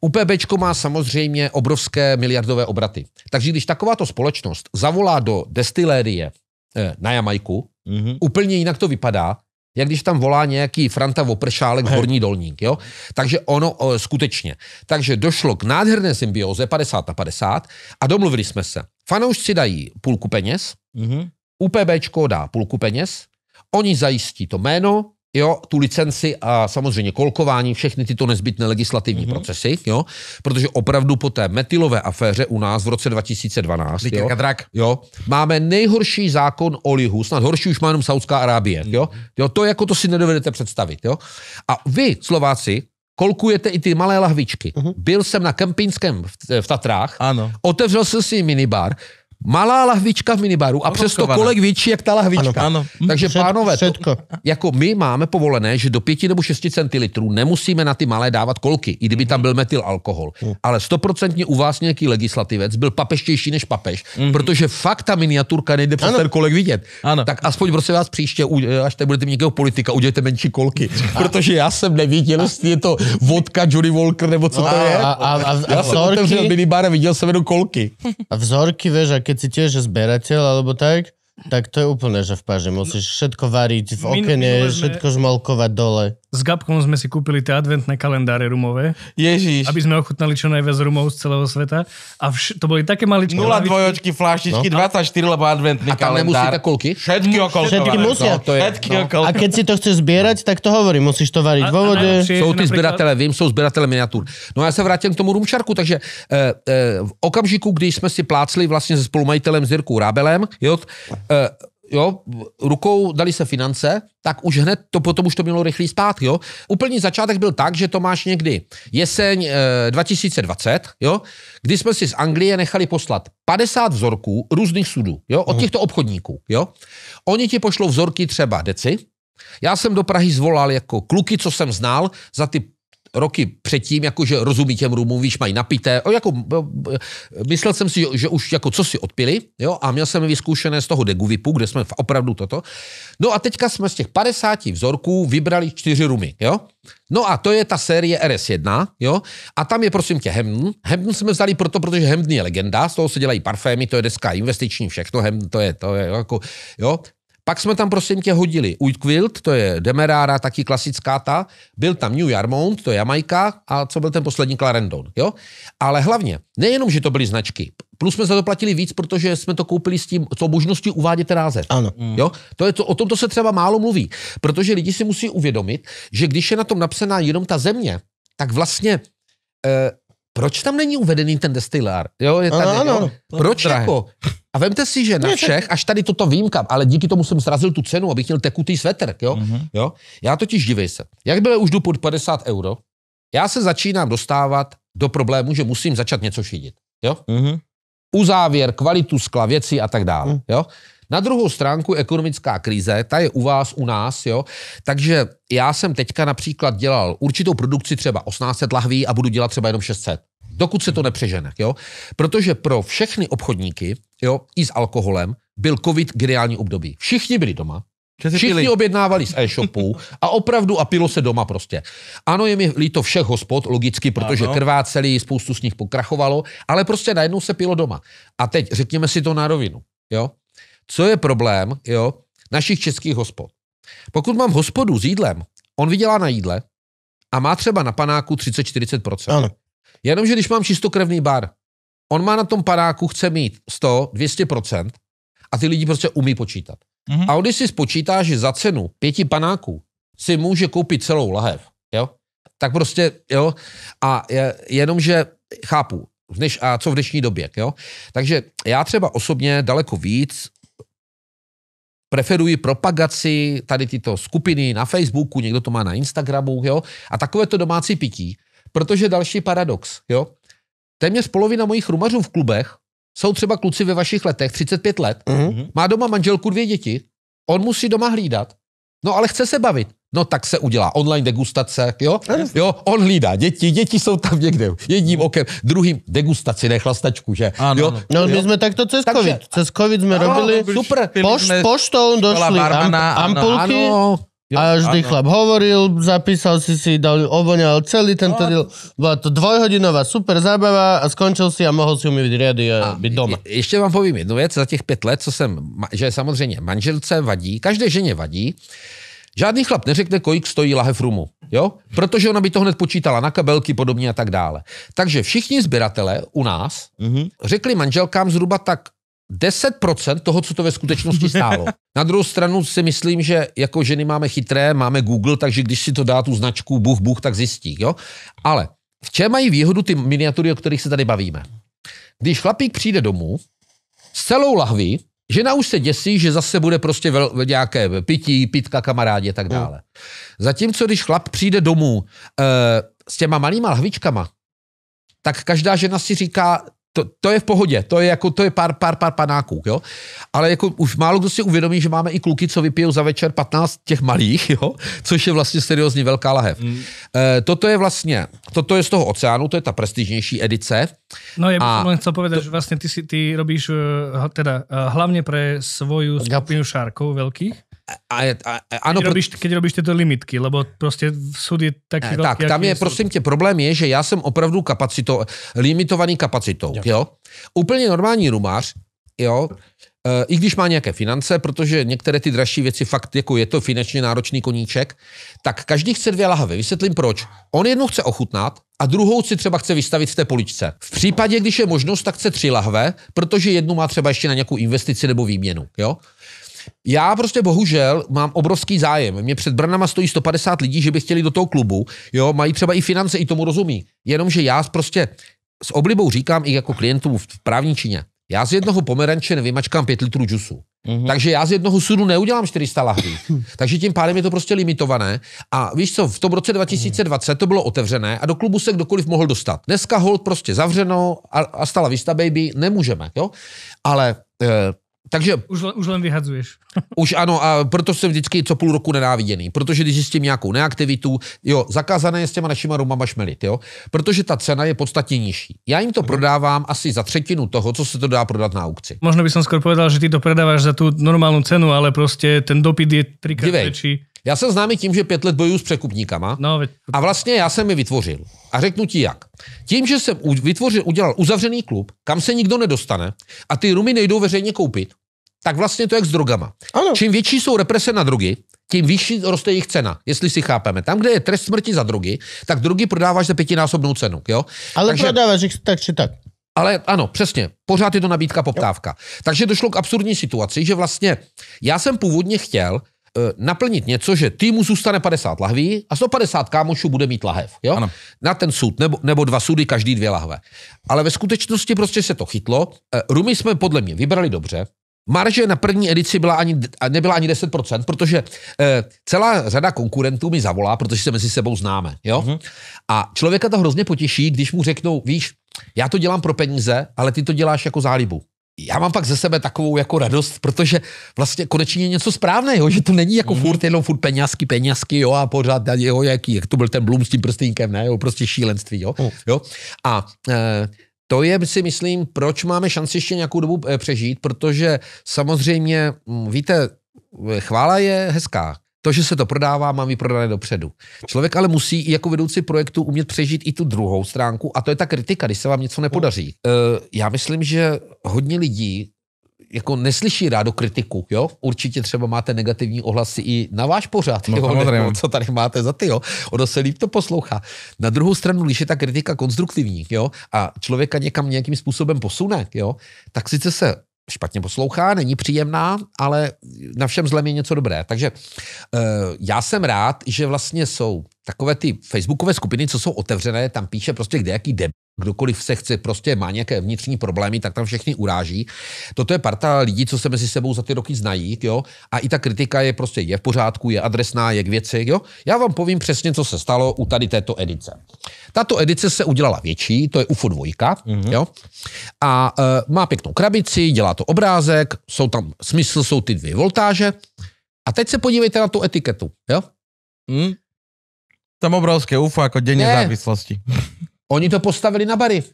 UPBčko má samozřejmě obrovské miliardové obraty. Takže když takováto společnost zavolá do destilérie eh, na Jamajku, mm-hmm. úplně jinak to vypadá, jak když tam volá nějaký Franta Vopršálek hey. horní dolník. Jo? Takže ono o, skutečně. Takže došlo k nádherné symbioze 50 na 50 a domluvili jsme se. Fanoušci dají půlku peněz, mm-hmm. UPBčko dá půlku peněz, oni zajistí to jméno, jo, tu licenci a samozřejmě kolkování, všechny tyto nezbytné legislativní mm-hmm. procesy, jo, protože opravdu po té metylové aféře u nás v roce 2012, jo, jo, máme nejhorší zákon o lihu, snad horší už má jenom Saudská Arábie, mm-hmm. jo, jo, to jako to si nedovedete představit, jo. A vy, Slováci, kolkujete i ty malé lahvičky. Mm-hmm. Byl jsem na Kempinském v, v Tatrách, ano. otevřel jsem si minibar, malá lahvička v minibaru a přesto kolek větší jak ta lahvička. Ano, ano. Hm. Takže pánové, to, jako my máme povolené, že do 5 nebo 6 centilitrů nemusíme na ty malé dávat kolky, i kdyby tam byl metyl alkohol. Hm. Ale stoprocentně u vás nějaký legislativec byl papeštější než papež, mm. protože fakt ta miniaturka nejde přes ano. ten kolek vidět. Ano. Tak aspoň prosím vás příště, až tady budete mít nějakého politika, udělejte menší kolky, protože já jsem neviděl, jestli je to vodka Johnny Walker nebo co no, to je. A, a, a, já a jsem otevřel minibar a viděl jsem jenom kolky. A vzorky, víš, jak keď si tiež zberateľ alebo tak, tak to je úplne, že v páži. musíš všetko variť v okene, všetko žmolkovať dole. S Gabkom sme si kúpili tie adventné kalendáre rumové. Ježiš. Aby sme ochutnali čo najviac rumov z celého sveta. A vš- to boli také maličké... Nula dvojočky, flášičky, no. 24, lebo adventný a kalendár. A tam nemusíte koľky? Všetky okolo. Všetky no, musia. No, to je, Všetky no. okolo. A keď si to chceš zbierať, tak to hovorím, musíš to variť vo vode. Sú tí zbieratelé, vím, sú zbieratelé miniatúr. No a ja sa vrátim k tomu rumčarku, takže e, e, v okamžiku, když jsme si plácli vlastně se spolumajitelem Zirkou Rabelem, jo, e, jo, rukou dali se finance, tak už hned to potom už to mělo rychlý spát, jo. Úplný začátek byl tak, že to máš někdy jeseň eh, e, 2020, jo, kdy jsme si z Anglie nechali poslat 50 vzorků různých sudů, jo, od mhm. těchto obchodníků, jo. Oni ti pošlou vzorky třeba deci, já jsem do Prahy zvolal jako kluky, co jsem znal, za ty roky předtím, jakože rozumí těm Rumům, víš, mají napité. O, jako, myslel jsem si, že už jako co si odpili, jo, a měl jsem vyzkoušené z toho deguvipu, kde jsme v opravdu toto. No a teďka jsme z těch 50 vzorků vybrali čtyři rumy, jo. No a to je ta série RS1, jo, a tam je prosím tě Hemden. Hemden jsme vzali proto, protože Hemden je legenda, z toho se dělají parfémy, to je deska investiční, všechno, Hemden to je, to je, jako, jo. Pak jsme tam prostě tě hodili Uitquilt, to je Demerara, taky klasická ta, byl tam New Yarmouth, to je Jamaika, a co byl ten poslední Clarendon, jo? Ale hlavně, nejenom, že to byly značky, plus jsme za to platili víc, protože jsme to koupili s tím, co možností uvádět ráze. Ano. Jo? To je to, o tomto se třeba málo mluví, protože lidi si musí uvědomit, že když je na tom napsaná jenom ta země, tak vlastně eh, proč tam není uvedený ten destilár? Jo, je tady, ano, ano, ano. Proč Drahé. jako? A vemte si, že na všech, až tady toto výjimka, ale díky tomu jsem zrazil tu cenu, abych měl tekutý svetr, jo? Mm-hmm. jo? Já totiž divej se. Jak byle už jdu pod 50 euro, já se začínám dostávat do problému, že musím začat něco šidit, jo? Mm-hmm. Uzávěr, kvalitu skla, věci a tak dále, mm. jo? Na druhou stránku ekonomická krize, ta je u vás, u nás, jo. Takže já jsem teďka například dělal určitou produkci třeba 1800 lahví a budu dělat třeba jenom 600 dokud se to nepřežene. Jo? Protože pro všechny obchodníky, jo, i s alkoholem, byl covid geniální období. Všichni byli doma, Všichni objednávali z e-shopů a opravdu a pilo se doma prostě. Ano, je mi líto všech hospod, logicky, protože ano. krváceli, spoustu z nich pokrachovalo, ale prostě najednou se pilo doma. A teď řekněme si to na rovinu. Jo? Co je problém, jo, našich českých hospod? Pokud mám hospodu s jídlem, on vydělá na jídle a má třeba na panáku 30-40%. Ano. Jenomže když mám čistokrevný bar, on má na tom panáku, chce mít 100, 200% a ty lidi prostě umí počítat. Mhm. A když si spočítá, že za cenu pěti panáků si může koupit celou lahev, jo, tak prostě, jo, a je, jenomže chápu, než, a co v dnešní době, jo. Takže já třeba osobně daleko víc preferují propagaci tady tyto skupiny na Facebooku, někdo to má na Instagramu, jo, a takové to domácí pití. Protože další paradox, jo, téměř polovina mojich rumařů v klubech jsou třeba kluci ve vašich letech, 35 let, mm-hmm. má doma manželku dvě děti, on musí doma hlídat, no ale chce se bavit. No tak se udělá online degustace, jo? No, jo, on hlídá děti, děti jsou tam někde, jedním okem, druhým degustaci, ne chlastačku, že? Ano, jo? No, jo? my jsme takto cez Takže, COVID, cez COVID jsme ano, robili, super, poš, poštou došli barmana, amp, ampulky, ano, ano. a vždy ano. chlap hovoril, zapísal si si, dal, ovoňal celý tento no. díl. Byla to dvojhodinová super zábava a skončil si a mohl si umývat riady a, a být doma. Je, ještě vám povím jednu věc za těch pět let, co jsem, že samozřejmě manželce vadí, každé ženě vadí, Žádný chlap neřekne, kolik stojí lahev rumu, jo? Protože ona by to hned počítala na kabelky, podobně a tak dále. Takže všichni sběratele u nás mm-hmm. řekli manželkám zhruba tak 10% toho, co to ve skutečnosti stálo. Na druhou stranu si myslím, že jako ženy máme chytré, máme Google, takže když si to dá tu značku buch, buch, tak zjistí, jo? Ale v čem mají výhodu ty miniatury, o kterých se tady bavíme? Když chlapík přijde domů s celou lahví, Žena už se děsí, že zase bude prostě vel, nějaké pití, pitka kamarádi a tak no. dále. Mm. Zatímco, když chlap přijde domů e, s těma malýma lahvičkama, tak každá žena si říká, to, to je v pohodě, to je jako, to je pár, pár, pár panáků, jo. Ale jako už málo kdo si uvědomí, že máme i kluky, co vypijou za večer 15 těch malých, jo, což je vlastně seriózně velká lahev. Mm. E, toto je vlastně, toto je z toho oceánu, to je ta prestižnější edice. No já bych len chcel povedať, to... že vlastně ty, si, ty robíš eh, teda eh, hlavně pro svoju skupinu šárkov velkých a, a, ano, keď, robíš, keď robíš tyto limitky, lebo prostě sud je taky velký, Tak, tam je, je prosím tě, problém je, že já jsem opravdu kapacito, limitovaný kapacitou, jo. jo? Úplně normální rumář, jo, e, i když má nějaké finance, protože některé ty dražší věci fakt, jako je to finančně náročný koníček, tak každý chce dvě lahve. Vysvětlím proč. On jednu chce ochutnat, a druhou si třeba chce vystavit v té poličce. V případě, když je možnost, tak chce tři lahve, protože jednu má třeba ještě na nějakou investici nebo výměnu. Jo? já prostě bohužel mám obrovský zájem. Mě před Brnama stojí 150 lidí, že by chtěli do toho klubu. Jo, mají třeba i finance, i tomu rozumí. Jenomže já prostě s oblibou říkám i jako klientům v právní čině, já z jednoho pomeranče nevymačkám 5 litrů džusu. Mm-hmm. Takže já z jednoho sudu neudělám 400 lahví. Takže tím pádem je to prostě limitované. A víš co, v tom roce 2020 to bylo otevřené a do klubu se kdokoliv mohl dostat. Dneska hold prostě zavřeno a, a stala vista baby, nemůžeme, jo? Ale e, takže... Už, už len vyhadzuješ. už ano a proto jsem vždycky co půl roku nenáviděný, protože když zjistím nějakou neaktivitu, jo, zakázané je s těma našima rumama šmelit, jo, protože ta cena je podstatně nižší. Já jim to okay. Mhm. prodávám asi za třetinu toho, co se to dá prodat na aukci. Možná bych skoro povedal, že ty to prodáváš za tu normální cenu, ale prostě ten dopyt je třikrát větší. Já jsem známý tím, že pět let bojuju s překupníkama no, vy... a vlastně já jsem je vytvořil. A řeknu ti jak. Tím, že jsem vytvořil, udělal uzavřený klub, kam se nikdo nedostane a ty rumy nejdou veřejně koupit, tak vlastně to je jak s drogama. Ano. Čím větší jsou represe na drogy, tím vyšší roste jejich cena, jestli si chápeme. Tam, kde je trest smrti za drogy, tak drogy prodáváš za pětinásobnou cenu. Jo? Ale Takže, prodáváš jich tak či tak. Ale ano, přesně, pořád je to nabídka poptávka. Jo. Takže došlo k absurdní situaci, že vlastně já jsem původně chtěl, Eh, naplnit něco, že týmu zůstane 50 lahví a 150 kámošů bude mít lahev. Jo? Ano. Na ten soud, nebo, nebo dva sudy, každý dvě lahve. Ale ve skutečnosti prostě se to chytlo. Eh, Rumy jsme podle mě vybrali dobře. Marže na první edici byla ani, nebyla ani 10%, protože eh, celá řada konkurentů mi zavolá, protože se mezi sebou známe. Jo? Uh-huh. A člověka to hrozně potěší, když mu řeknou, víš, já to dělám pro peníze, ale ty to děláš jako zálibu já mám pak ze sebe takovou jako radost, protože vlastně konečně je něco správného, že to není jako mm-hmm. furt jenom furt peňazky, peňazky, jo, a pořád, jo, jaký, jak to byl ten Blum s tím prstínkem, ne, jo, prostě šílenství, jo, mm. jo. A e, to je, si myslím, proč máme šanci ještě nějakou dobu e, přežít, protože samozřejmě, víte, e, chvála je hezká, to, že se to prodává, mám prodané dopředu. Člověk ale musí i jako vedoucí projektu umět přežít i tu druhou stránku a to je ta kritika, když se vám něco nepodaří. Uh, já myslím, že hodně lidí jako neslyší rádo kritiku, jo? Určitě třeba máte negativní ohlasy i na váš pořád, no, jo? Nebo co tady máte za ty, jo? Ono se líp to poslouchá. Na druhou stranu, když je ta kritika konstruktivní, jo? A člověka někam nějakým způsobem posune, jo? Tak sice se špatně poslouchá, není příjemná, ale na všem zlem je něco dobré. Takže eh, já jsem rád, že vlastně jsou takové ty facebookové skupiny, co jsou otevřené, tam píše prostě kde jaký deb kdokoliv se chce, prostě má nějaké vnitřní problémy, tak tam všechny uráží. Toto je parta lidí, co se mezi sebou za ty roky znají, jo, a i ta kritika je prostě je v pořádku, je adresná, je k věci, jo. Já vám povím přesně, co se stalo u tady této edice. Tato edice se udělala větší, to je UFO 2, mm-hmm. jo, a e, má pěknou krabici, dělá to obrázek, jsou tam, smysl jsou ty dvě voltáže, a teď se podívejte na tu etiketu, jo. Mm. Tam obrovské UFO jako denně závislosti. Oni to postavili na bary.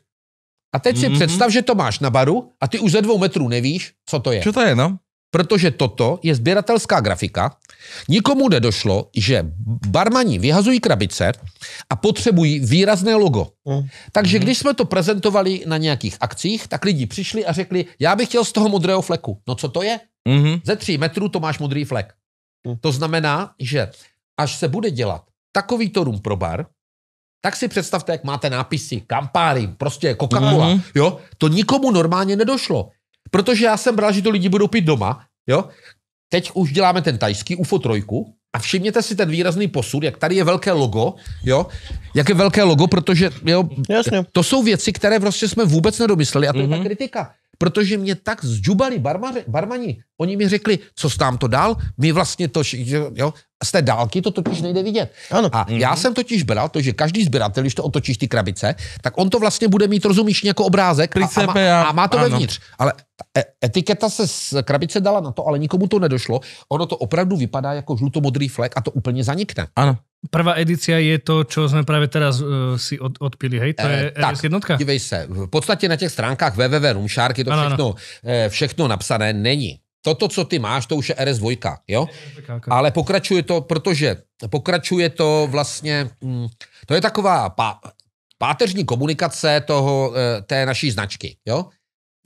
A teď mm-hmm. si mhm. představ, že to máš na baru a ty už ze dvou metrů nevíš, co to je. Co to je, no? Protože toto je sběratelská grafika. Nikomu nedošlo, že barmani vyhazují krabice a potřebují výrazné logo. Mm. Takže mm. když jsme to prezentovali na nějakých akcích, tak lidi přišli a řekli, já bych chtěl z toho modrého fleku. No co to je? Mm. Ze tří metrů to máš modrý flek. Mm. To znamená, že až se bude dělat takovýto rum pro bar, tak si představte, jak máte nápisy, kampány, prostě coca mm-hmm. jo? To nikomu normálně nedošlo. Protože já jsem bral, že to lidi budou pít doma, jo? Teď už děláme ten tajský UFO trojku a všimněte si ten výrazný posud, jak tady je velké logo, jo? Jak je velké logo, protože, jo? Jasně. To jsou věci, které prostě jsme vůbec nedomysleli a to mm-hmm. je ta mhm. kritika protože mě tak zdžubali barmaři, barmani. Oni mi řekli, co jsi nám to dal, my vlastně to, jo, z té dálky to totiž nejde vidět. Ano. A mm-hmm. já mhm. jsem totiž bral to, že každý sběratel, když to otočíš ty krabice, tak on to vlastně bude mít, rozumíš, jako obrázek a, a, má, a má to ano. vevnitř. Ale e- etiketa se z krabice dala na to, ale nikomu to nedošlo. Ono to opravdu vypadá jako žluto-modrý flek a to úplně zanikne. Ano. Prvá edícia je to, čo jsme právě teraz uh, si od, odpili, hej? To e, je tak, tak, jednotka? dívej se, v podstatě na těch stránkách www.rumšárky to ano, všechno, ano. E, všechno napsané není. Toto, co ty máš, to už je RS2, jo? Ale pokračuje to, protože pokračuje to vlastně, mm, to je taková pá, páteřní komunikace toho, té naší značky, jo?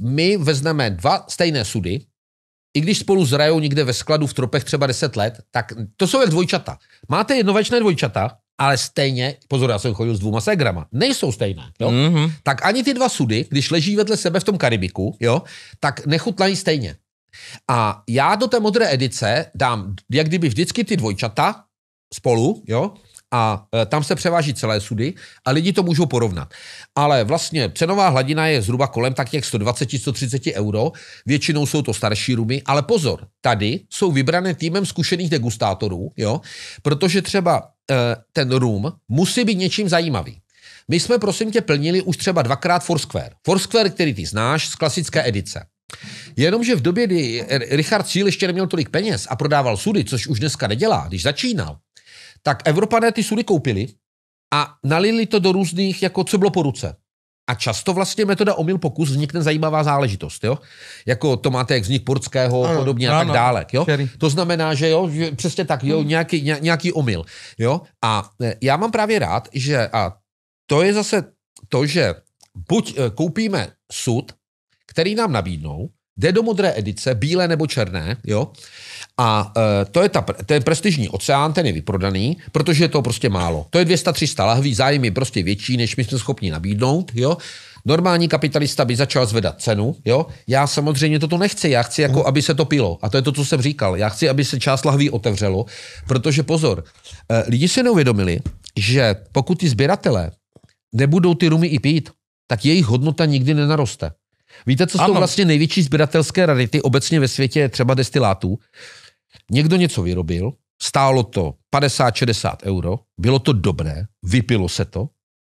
My vezmeme dva stejné sudy, i když spolu zrajou někde ve skladu v tropech třeba 10 let, tak to jsou jak dvojčata. Máte jednovečné dvojčata, ale stejně, pozor, já jsem chodil s dvouma segrama, nejsou stejné. Jo? Mm-hmm. Tak ani ty dva sudy, když leží vedle sebe v tom Karibiku, jo, tak nechutnají stejně. A já do té modré edice dám, jak kdyby vždycky ty dvojčata spolu, jo, a e, tam se převáží celé sudy a lidi to můžou porovnat. Ale vlastně cenová hladina je zhruba kolem tak těch 120 130 euro. Většinou jsou to starší rumy, ale pozor, tady jsou vybrané týmem zkušených degustátorů, jo, protože třeba e, ten rum musí být něčím zajímavý. My jsme, prosím tě, plnili už třeba dvakrát Foursquare. Foursquare, který ty znáš z klasické edice. Jenomže v době, kdy Richard Cíl ještě neměl tolik peněz a prodával sudy, což už dneska nedělá, když začínal, tak Evropané ty sudy koupili a nalili to do různých, jako co bylo po ruce. A často vlastně metoda omyl pokus vznikne zajímavá záležitost, jo? Jako to máte jak vznik Portského a podobně a tak dále, jo? Který. To znamená, že jo, že přesně tak, jo, hmm. nějaký, ně, nějaký omyl, jo? A e, já mám právě rád, že a to je zase to, že buď e, koupíme sud, který nám nabídnou, Jde do modré edice, bílé nebo černé, jo? A e, to je ta, ten prestižní oceán, ten je vyprodaný, protože je to prostě málo. To je 200-300 lahví, zájem je prostě větší, než my jsme schopni nabídnout, jo? Normální kapitalista by začal zvedat cenu, jo? Já samozřejmě toto nechci, já chci, jako, aby se to pilo. A to je to, co jsem říkal. Já chci, aby se část lahví otevřelo, protože pozor, e, lidi si neuvědomili, že pokud ty sběratelé nebudou ty rumy i pít, tak jejich hodnota nikdy nenaroste. Víte, co jsou vlastně největší sběratelské rarity obecně ve světě třeba destilátů? Někdo něco vyrobil, stálo to 50-60 euro, bylo to dobré, vypilo se to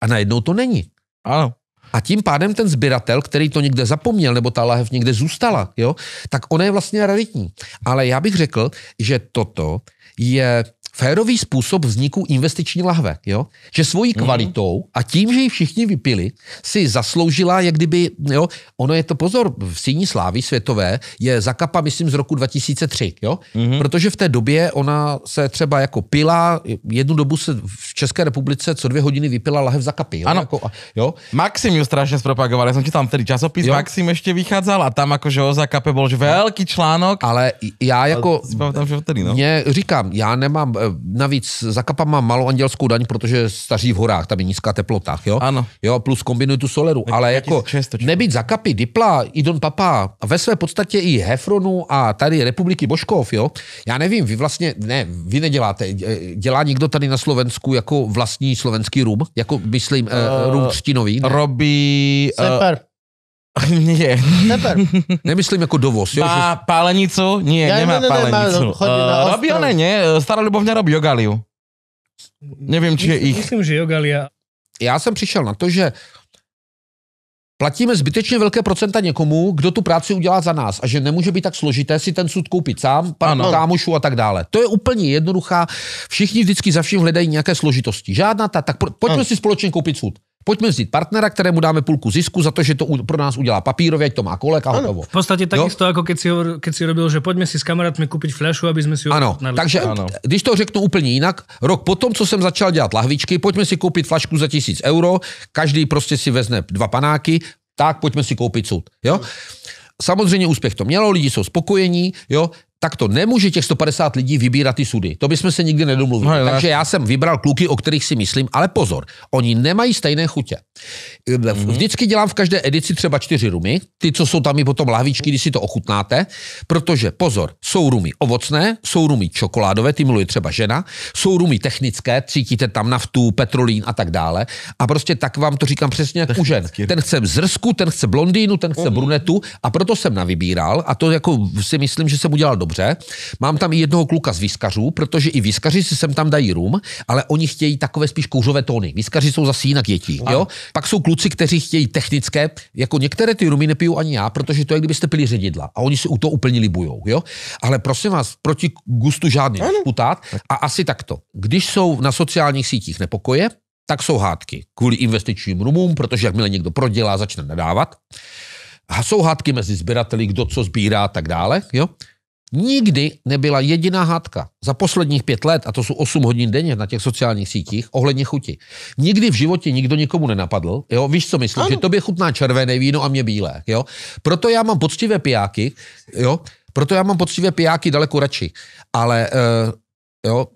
a najednou to není. Ano. A tím pádem ten sběratel, který to někde zapomněl, nebo ta lahev někde zůstala, jo, tak ona je vlastně raritní. Ale já bych řekl, že toto je férový způsob vzniku investiční lahve, jo? že svojí mhm. kvalitou a tím, že ji všichni vypili, si zasloužila, jak kdyby, jo, ono je to pozor, v síní slávy světové je Zakapa, myslím, z roku 2003, jo? Mm-hmm. protože v té době ona se třeba jako pila, jednu dobu se v České republice co dvě hodiny vypila lahev Zakapy. Jo? Ano, jako, jo? Maxim ju strašně zpropagoval, já jsem čítal tedy časopis, jo? Maxim ještě vycházel a tam jakože o Zakape byl velký článok. Ale já jako, tam, že vtedy, no? mě říkám, já nemám eh, navíc za kapama malou andělskou daň, protože staří v horách, tam je nízká teplota, jo? Ano. Jo, plus kombinuje tu soleru, ale jako nebýt za kapy Dipla, Idon Papa, ve své podstatě i Hefronu a tady Republiky Božkov, jo? Já nevím, vy vlastně, ne, vy neděláte, dělá někdo tady na Slovensku jako vlastní slovenský rum, jako myslím uh, eh, eh, rum třtinový? Ne? Robí... Uh, Nie. Neber. Nemyslím jako dovoz. Jo? Má pálenicu? Nie, ja, nemá ne, ne, pálenicu. Ne, uh, no, eh, robí one, nie? Eh, Stará ľubovňa robí jogaliu. Nevím, či je ich. Myslím, že jogalia. Já jsem přišel na to, že platíme zbytečně velké procenta někomu, kdo tu práci udělá za nás a že nemůže být tak složité si ten sud koupit sám, pan, kámošů a tak dále. To je úplně jednoduchá. Všichni vždycky za vším hledají nějaké složitosti. Žádná ta, tak pojďme ano. si společně koupit sud. Pojďme vzít partnera, kterému dáme půlku zisku za to, že to pro nás udělá papírově, ať to má kolek a ano, hotovo. V podstatě takisto, jako keď si, keď si robil, že pojďme si s kamarátmi koupit flašu, aby jsme si ho Ano, odnali. takže ano. když to řeknu úplně jinak, rok potom, co jsem začal dělat lahvičky, pojďme si koupit flašku za tisíc euro, každý prostě si vezme dva panáky, tak pojďme si koupit sud. Jo? Samozřejmě úspěch to mělo, lidi jsou spokojení, jo? tak to nemůže těch 150 lidí vybírat ty sudy. To bychom se nikdy nedomluvili. No, Takže já jsem vybral kluky, o kterých si myslím, ale pozor, oni nemají stejné chutě. Mhm. Vždycky dělám v každé edici třeba čtyři rumy, ty, co jsou tam i potom lahvičky, když si to ochutnáte, protože pozor, jsou rumy ovocné, jsou rumy čokoládové, ty miluje třeba žena, jsou rumy technické, cítíte tam naftu, petrolín a tak dále. A prostě tak vám to říkám přesně jak u žen. Ten chce zrsku, ten chce blondýnu, ten chce mhm. brunetu a proto jsem navybíral a to jako si myslím, že jsem udělal dobře dobře. Mám tam i jednoho kluka z výskařů, protože i výskaři si sem tam dají rum, ale oni chtějí takové spíš kouřové tóny. Výskaři jsou zase jinak děti. Jo? Pak jsou kluci, kteří chtějí technické, jako některé ty rumy nepiju ani já, protože to je, kdybyste pili ředidla a oni si u toho úplně libujou. Jo? Ale prosím vás, proti gustu žádný putát a asi takto. Když jsou na sociálních sítích nepokoje, tak jsou hádky kvůli investičním rumům, protože jakmile někdo prodělá, začne nadávat. A jsou hádky mezi sběrateli, kdo co sbírá a tak dále. Jo? Nikdy nebyla jediná hádka za posledních pět let, a to jsou 8 hodin denně na těch sociálních sítích, ohledně chuti. Nikdy v životě nikdo nikomu nenapadl. Jo? Víš, co myslím? Ano. Že tobě chutná červené víno a mě bílé. Jo? Proto já mám poctivé pijáky, jo? proto já mám poctivé pijáky daleko radši. Ale uh, Jo,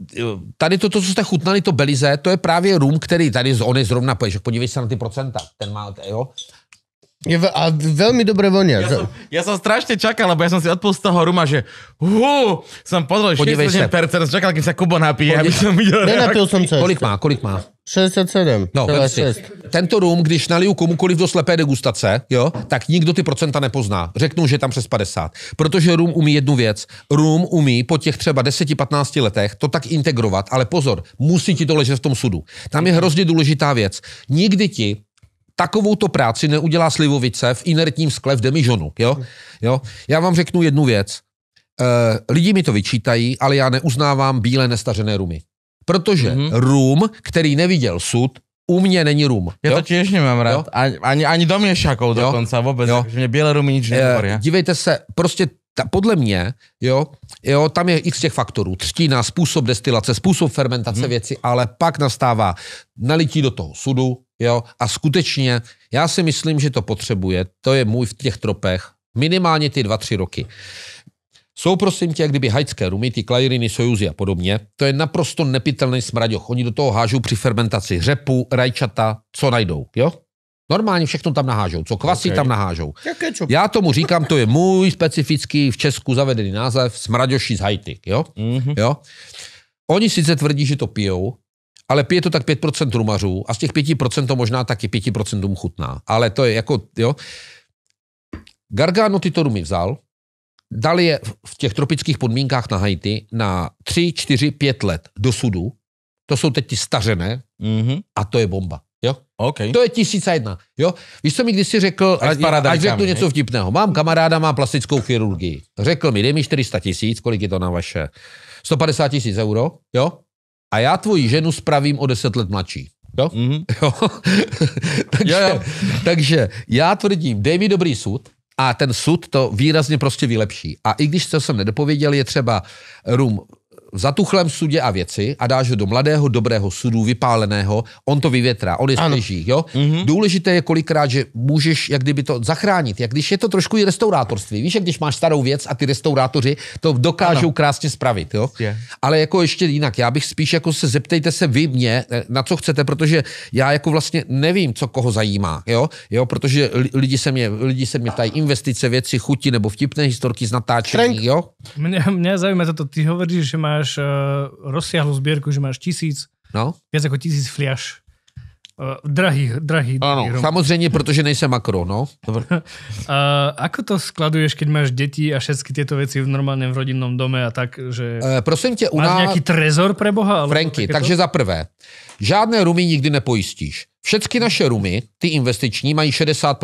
tady to, to, co jste chutnali, to Belize, to je právě rum, který tady, on je zrovna, podívej se na ty procenta, ten má, jo, je ve, a veľmi dobre vonia. Ja som, ja som strašne čakal, lebo ja som si odpustil toho ruma, že hú, som pozrel 67%, čakal, kým sa Kubo napije, aby som videl. Nenapil som sa. Kolik má, kolik má? 67. No, si, tento rum, když naliju komukoliv do slepé degustace, jo, tak nikdo ty procenta nepozná. Řeknu, že je tam přes 50. Protože rum umí jednu věc. Rum umí po těch třeba 10-15 letech to tak integrovat, ale pozor, musí ti to ležet v tom sudu. Tam je hrozně důležitá věc. Nikdy ti takovouto práci neudělá slivovice v inertním skle v demižonu. Jo? Jo? Já vám řeknu jednu věc. E, lidi mi to vyčítají, ale já neuznávám bílé nestařené rumy. Protože mm-hmm. rum, který neviděl sud, u mě není rum. Já to těž nemám rád. Ani, ani, ani do měšakov dokonce vůbec. Jo? Že mě bílé rumy nic E, dívejte se, prostě ta, podle mě, jo, jo, tam je x těch faktorů. Třtina, způsob destilace, způsob fermentace hmm. věci, ale pak nastává nalití do toho sudu, Jo? A skutečně, já si myslím, že to potřebuje, to je můj v těch tropech, minimálně ty dva, tři roky. Jsou prosím tě, jak kdyby hajcké rumy, ty klajiriny, sojuzy a podobně. To je naprosto nepitelný smraďoch. Oni do toho hážou při fermentaci řepu, rajčata, co najdou, jo? Normálně všechno tam nahážou. Co kvasí, okay. tam nahážou. Já tomu říkám, to je můj specifický v Česku zavedený název smraďoši z Haiti, jo? Mm-hmm. jo? Oni sice tvrdí, že to pijou, ale pije to tak 5% rumařů a z těch 5% to možná taky 5% dům chutná. Ale to je jako, jo. Gargano tyto rumy vzal, dal je v těch tropických podmínkách na Haiti na 3, 4, 5 let do sudu. To jsou teď ty stařené mm-hmm. a to je bomba. Jo? Okay. To je tisíc jedna. Jo? Víš, co mi kdysi řekl, ať, ať řeknu něco hej? vtipného. Mám kamaráda, má plastickou chirurgii. Řekl mi, dej mi 400 tisíc, kolik je to na vaše? 150 tisíc euro, jo? a já tvoji ženu spravím o deset let mladší. Jo? Mm-hmm. jo. takže, jo, jo. takže já tvrdím, dej mi dobrý sud, a ten sud to výrazně prostě vylepší. A i když to jsem nedopověděl, je třeba rum v zatuchlém sudě a věci a dáš ho do mladého, dobrého sudu, vypáleného, on to vyvětrá, on je sněží, jo? Mm-hmm. Důležité je kolikrát, že můžeš jak kdyby to zachránit, jak když je to trošku i restaurátorství, víš, jak když máš starou věc a ty restaurátoři to dokážou ano. krásně spravit, jo? Je. Ale jako ještě jinak, já bych spíš jako se zeptejte se vy mě, eh, na co chcete, protože já jako vlastně nevím, co koho zajímá, jo? Jo, protože lidi se mě, lidi se mě ptají investice, věci, chuti nebo vtipné historky z natáčení, jo? Mě, mě zajímá to, ty hovoríš, že máš máš uh, eh, rozsiahlu zbierku, že máš tisíc, no? viac ako tisíc fliaš. Uh, eh, drahý, drahý. Áno, drahý samozrejme, protože nejsem makro, no. Dobre. Uh, ako to skladuješ, keď máš deti a všetky tieto veci v normálnom v rodinnom dome a tak, že... Uh, prosím tě, u nás... nějaký trezor pre Boha? Franky, takže za prvé, žádné rumy nikdy nepojistíš. Všechny naše rumy, ty investiční, mají 60%.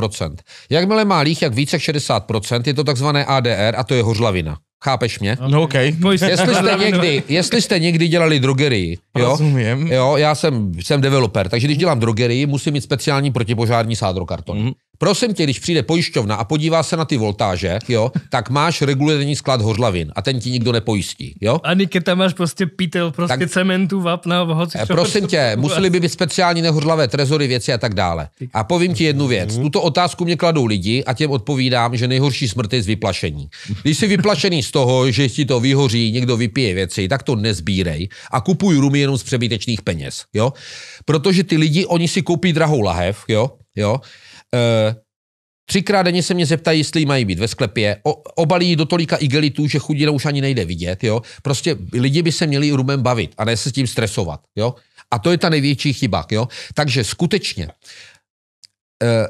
Jakmile má lích jak více 60%, je to takzvané ADR a to je hořlavina. Chápeš mě? No, OK. No, jestli jste někdy, jestli jste někdy dělali drogerii, jo? Rozumím. jo, já jsem, jsem developer, takže když dělám drogerii, musím mít speciální protipožární sádrokarton. Mm-hmm. Prosím tě, když přijde pojišťovna a podívá se na ty voltáže, jo, tak máš regulární sklad hořlavin a ten ti nikdo nepojistí. Jo? A Niky, tam máš prostě pítel prostě tak, cementu, vapna, hoci eh, Prosím tě, museli by být speciální nehořlavé trezory, věci a tak dále. A povím ti jednu věc. Mhm. Tuto otázku mě kladou lidi a těm odpovídám, že nejhorší smrt je z vyplašení. Když jsi vyplašený z toho, že ti to vyhoří, někdo vypije věci, tak to nezbírej a kupuj rumy jenom z přebytečných peněz. Jo? Protože ty lidi, oni si koupí drahou lahev, jo? Jo? E, třikrát denně se mě zeptají, jestli mají být ve sklepě. O, obalí do tolika igelitů, že chudina už ani nejde vidět. Jo? Prostě lidi by se měli rumem bavit a ne se s tím stresovat. Jo? A to je ta největší chyba. Jo? Takže skutečně e,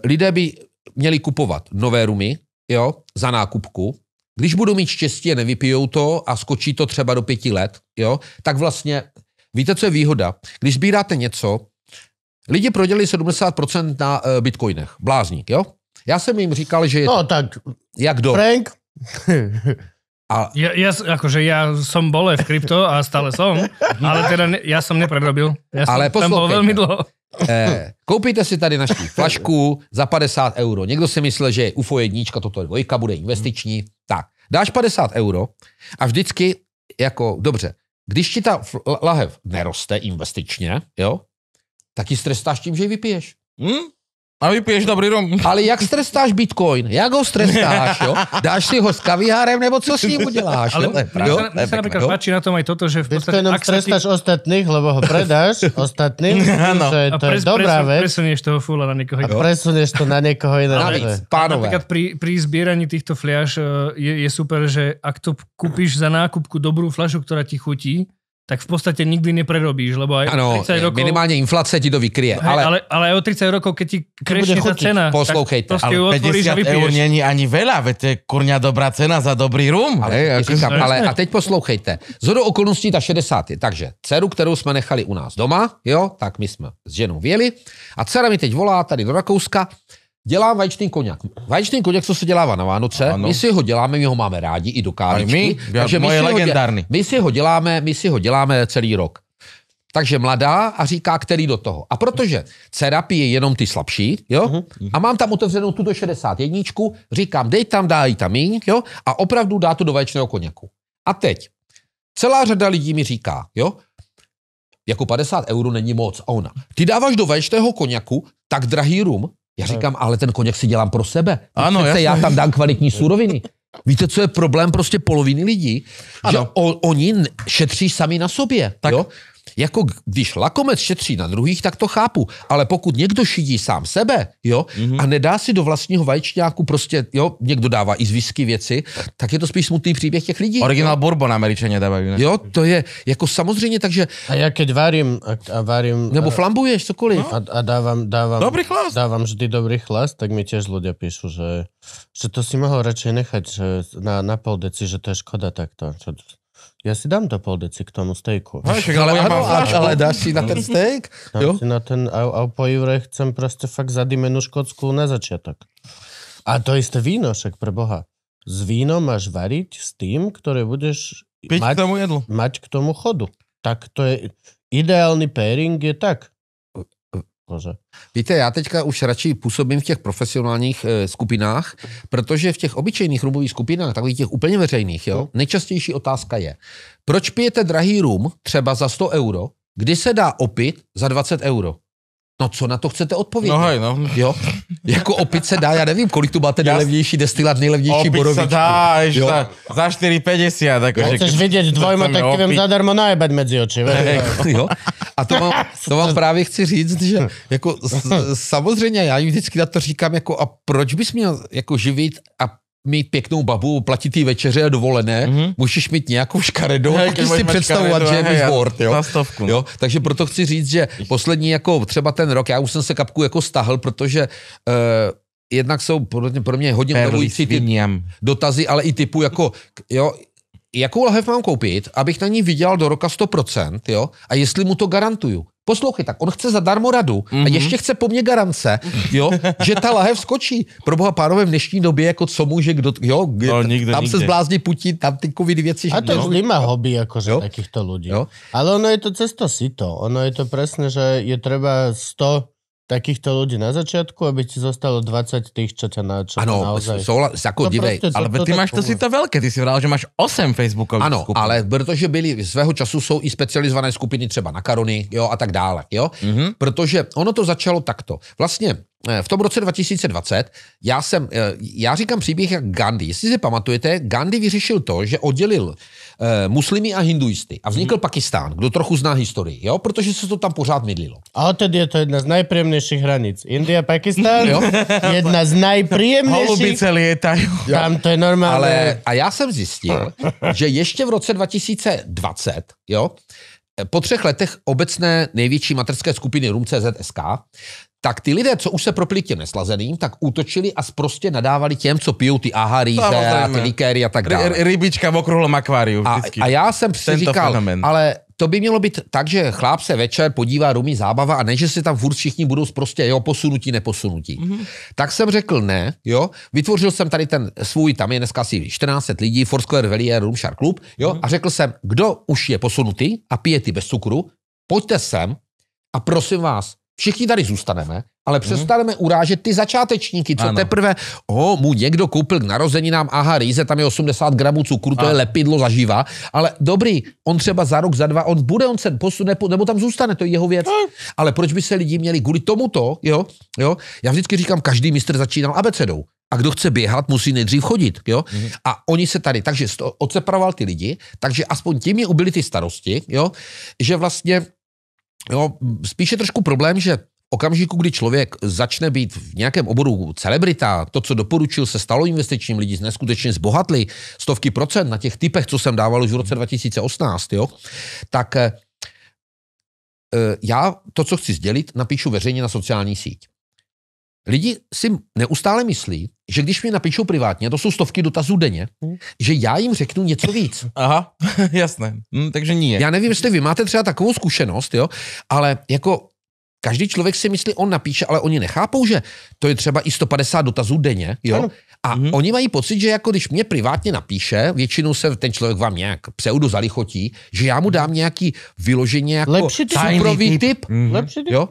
lidé by měli kupovat nové rumy jo, za nákupku, když budou mít štěstí a nevypijou to a skočí to třeba do pěti let, jo, tak vlastně, víte, co je výhoda? Když sbíráte něco, Lidi prodělili 70% na uh, bitcoinech. Blázník, jo? Já jsem jim říkal, že je... No tak... Jak do... Frank... A... Ja, ja, akože ja som bol v krypto a stále som, ale teda ne, ja som neprerobil. Ja som ale tam bol veľmi dlho. Eh, koupíte si tady naši flašku za 50 euro. Někdo si myslel, že UFO jednička, toto je dvojka, bude investiční. Tak, dáš 50 euro a vždycky jako, dobře, když ti ta lahev neroste investičně, jo, tak ji strestáš tím, že ji vypiješ. Hmm? A vypiješ dobrý rum. Ale jak strestáš Bitcoin? Jak ho strestáš, jo? Dáš si ho s kavihárem, nebo co s ním uděláš? Ale jo? Jo? Mne sa napríklad páči na tom aj toto, že v podstate... Bitcoinom strestáš ti... ostatných, lebo ho predáš ostatným, ano. To je, to pres, je dobrá presun, vec. presunieš toho fúla na niekoho iného. A presunieš to na niekoho iného. Navíc, pánové. Napríklad pri, pri zbieraní týchto fliaš eh, je, je super, že ak to kúpiš za nákupku dobrú fľašu, ktorá ti chutí, tak v podstatě nikdy neprerobíš, lebo aj ano, 30 rokov... minimálně inflace ti to vykryje. Hej, ale, ale, ale aj o 30 rokov, keď ti krešne ta cena, Poslouchejte. tak ale ju 50 a eur není ani veľa, veď to je kurňa dobrá cena za dobrý rum. Ale, hej, jako říkám, ale a teď poslouchejte. Zhodou okolností ta 60 je. Takže dceru, kterou jsme nechali u nás doma, jo, tak my jsme s ženou věli a dcera mi teď volá tady do Rakouska, Dělám vaječný koněk. Vaječný koněk, co se dělává na Vánoce, ano. my si ho děláme, my ho máme rádi i do káličky. My, takže my, si legendárny. Ho, my si ho děláme, my si ho děláme celý rok. Takže mladá a říká, který do toho. A protože dcera pije jenom ty slabší, jo, uh-huh. a mám tam otevřenou tu do 61, říkám, dej tam, dá tam míň, jo, a opravdu dá to do vaječného koněku. A teď, celá řada lidí mi říká, jo, jako 50 euro není moc. A ona, ty dáváš do vaječného koněku tak drahý rum, já říkám, ale ten koněk si dělám pro sebe. Ano, Přece já tam dám kvalitní suroviny. Víte, co je problém prostě poloviny lidí? Ano. Že o, oni šetří sami na sobě. Tak. Jo? Jako když lakomec šetří na druhých, tak to chápu. Ale pokud někdo šidí sám sebe, jo, mm-hmm. a nedá si do vlastního vajíčňáku prostě, jo, někdo dává i zvisky věci, tak je to spíš smutný příběh těch lidí. Originál jo. Bourbon američaně dávají. Jo, to je jako samozřejmě, takže... A já keď varím, a, a varím... Nebo flambuješ, cokoliv. No. A, a dávám, dávám... Dobrý chlas. Dávám vždy dobrý chlas, tak mi těž lidé píšu, že, že to si mohl radši nechat že na, na pol deci, že to je škoda takto. Já si dám to deci k tomu stejku. No, však, ale, ano, ale, ale dáš si na ten steak? jo? si na ten, a, a po jurech chcem prostě fakt zadimenu škotskou na začátek. A to jste víno, však pro boha. Z víno máš variť s tým, které budeš mať, k tomu jedlu. mať k tomu chodu. Tak to je, ideální pairing je tak. Takže. Víte, já teďka už radši působím v těch profesionálních e, skupinách, protože v těch obyčejných rumových skupinách, takových těch úplně veřejných, jo, no. nejčastější otázka je, proč pijete drahý rum třeba za 100 euro, kdy se dá opit za 20 euro? No co na to chcete odpovědět? No hej, no. Jo? Jako opit se dá, já nevím, kolik tu máte nejlevnější destilát, nejlevnější opit borovičku. Opit se dá, za, za 4,50. Jako, chceš vidět dvojmo, tak ti zadarmo najebať medzi oči. Jo? A to vám, to vám právě chci říct, že jako samozřejmě já jim vždycky na to říkám, jako a proč bys měl jako živit a mít pěknou babu, platit jí večeře a dovolené, mm-hmm. musíš mít nějakou škaredou a taky si představovat, že je sport. jo? jo. Takže proto chci říct, že poslední jako třeba ten rok, já už jsem se kapku jako stahl, protože uh, jednak jsou pro mě, hodně mluvící ty dotazy, ale i typu jako, jo, jakou lahev mám koupit, abych na ní vydělal do roka 100%, jo? A jestli mu to garantuju. Poslouchej, tak on chce zadarmo radu mm-hmm. a mhm. ještě chce po mně garance, jo, že ta lahev skočí. Pro boha pánové v dnešní době, jako co může, kdo, jo, no, nikde, tam nikde. se zblázní putí, tam ty covid věci. A to je má hobby, jakože že takýchto lidí. Ale ono je to cesto to. ono je to přesně, že je třeba 100 takýchto ľudí na začiatku, aby ti zostalo 20 tých, čo ťa čo Ano, soula, jako no dívej, prostě, ale ty to máš to si to velké, ty si vrál, že máš 8 Facebookových Ano, skupin. ale protože byli, svého času jsou i specializované skupiny třeba na karony, jo, a tak dále, jo, mm-hmm. protože ono to začalo takto. Vlastně eh, v tom roce 2020 já jsem, eh, já říkám příběh jak Gandhi. Jestli si pamatujete, Gandhi vyřešil to, že oddělil e, muslimy a hinduisty. A vznikl hmm. Pakistán, kdo trochu zná historii, jo? protože se to tam pořád mydlilo. A tedy je to jedna z nejpříjemnějších hranic. India Pakistán, jo? jedna z nejpříjemnějších. lietají. Tam to je normálně. Ale, a já jsem zjistil, že ještě v roce 2020, jo, po třech letech obecné největší materské skupiny RUM.cz.sk tak ty lidé, co už se propili těm neslazeným, tak útočili a prostě nadávali těm, co pijou ty aha, rýze a ty likéry a tak dále. Ry, rybička v okruhlém akváriu A, a já jsem si říkal, fenomen. ale to by mělo být tak, že chláp se večer podívá rumí zábava a ne, že si tam furt všichni budou prostě jo, posunutí, neposunutí. Mm-hmm. Tak jsem řekl ne, jo, vytvořil jsem tady ten svůj, tam je dneska asi 14 lidí, Foursquare Velier Room Shark Club, jo, mm-hmm. a řekl jsem, kdo už je posunutý a pije ty bez cukru, pojďte sem a prosím vás, Všichni tady zůstaneme, ale mhm. přestaneme urážet ty začátečníky, co ano. teprve, o, mu někdo koupil k narozeninám, aha, rýze, tam je 80 gramů cukru, to ano. je lepidlo zaživa, ale dobrý, on třeba za rok, za dva, on bude, on se posune, nebo tam zůstane, to je jeho věc. Ano. Hmm. Ale proč by se lidi měli kvůli tomuto, jo, jo, já vždycky říkám, každý mistr začínal abecedou. A kdo chce běhat, musí nejdřív chodit. Jo? Mm-hmm. A oni se tady, takže odseparoval ty lidi, takže aspoň tím je ubyly ty starosti, jo? že vlastně jo, spíš je trošku problém, že okamžiku, kdy člověk začne být v nějakém oboru celebrita, to, co doporučil, se stalo investičním, lidi neskutečně zbohatli, stovky procent na těch typech, co jsem dával už v roce 2018, jo, tak eh, já to, co chci sdělit, napíšu veřejně na sociální síť. Lidi si neustále myslí, že když mě napíšou privátně, to jsou stovky dotazů denně, hmm. že já jim řeknu něco víc. Aha, jasné. Hmm, takže nie. Já nevím, jestli vy máte třeba takovou zkušenost, jo, ale jako každý člověk si myslí, on napíše, ale oni nechápou, že to je třeba i 150 dotazů denně, jo. Ano. A hmm oni mají pocit, že jako když mě privátně napíše, většinou se ten člověk vám nějak pseudo zalichotí, že já mu dám nějaký vyloženě jako Lepší typ. typ. Mm-hmm. Lepší typ. Jo?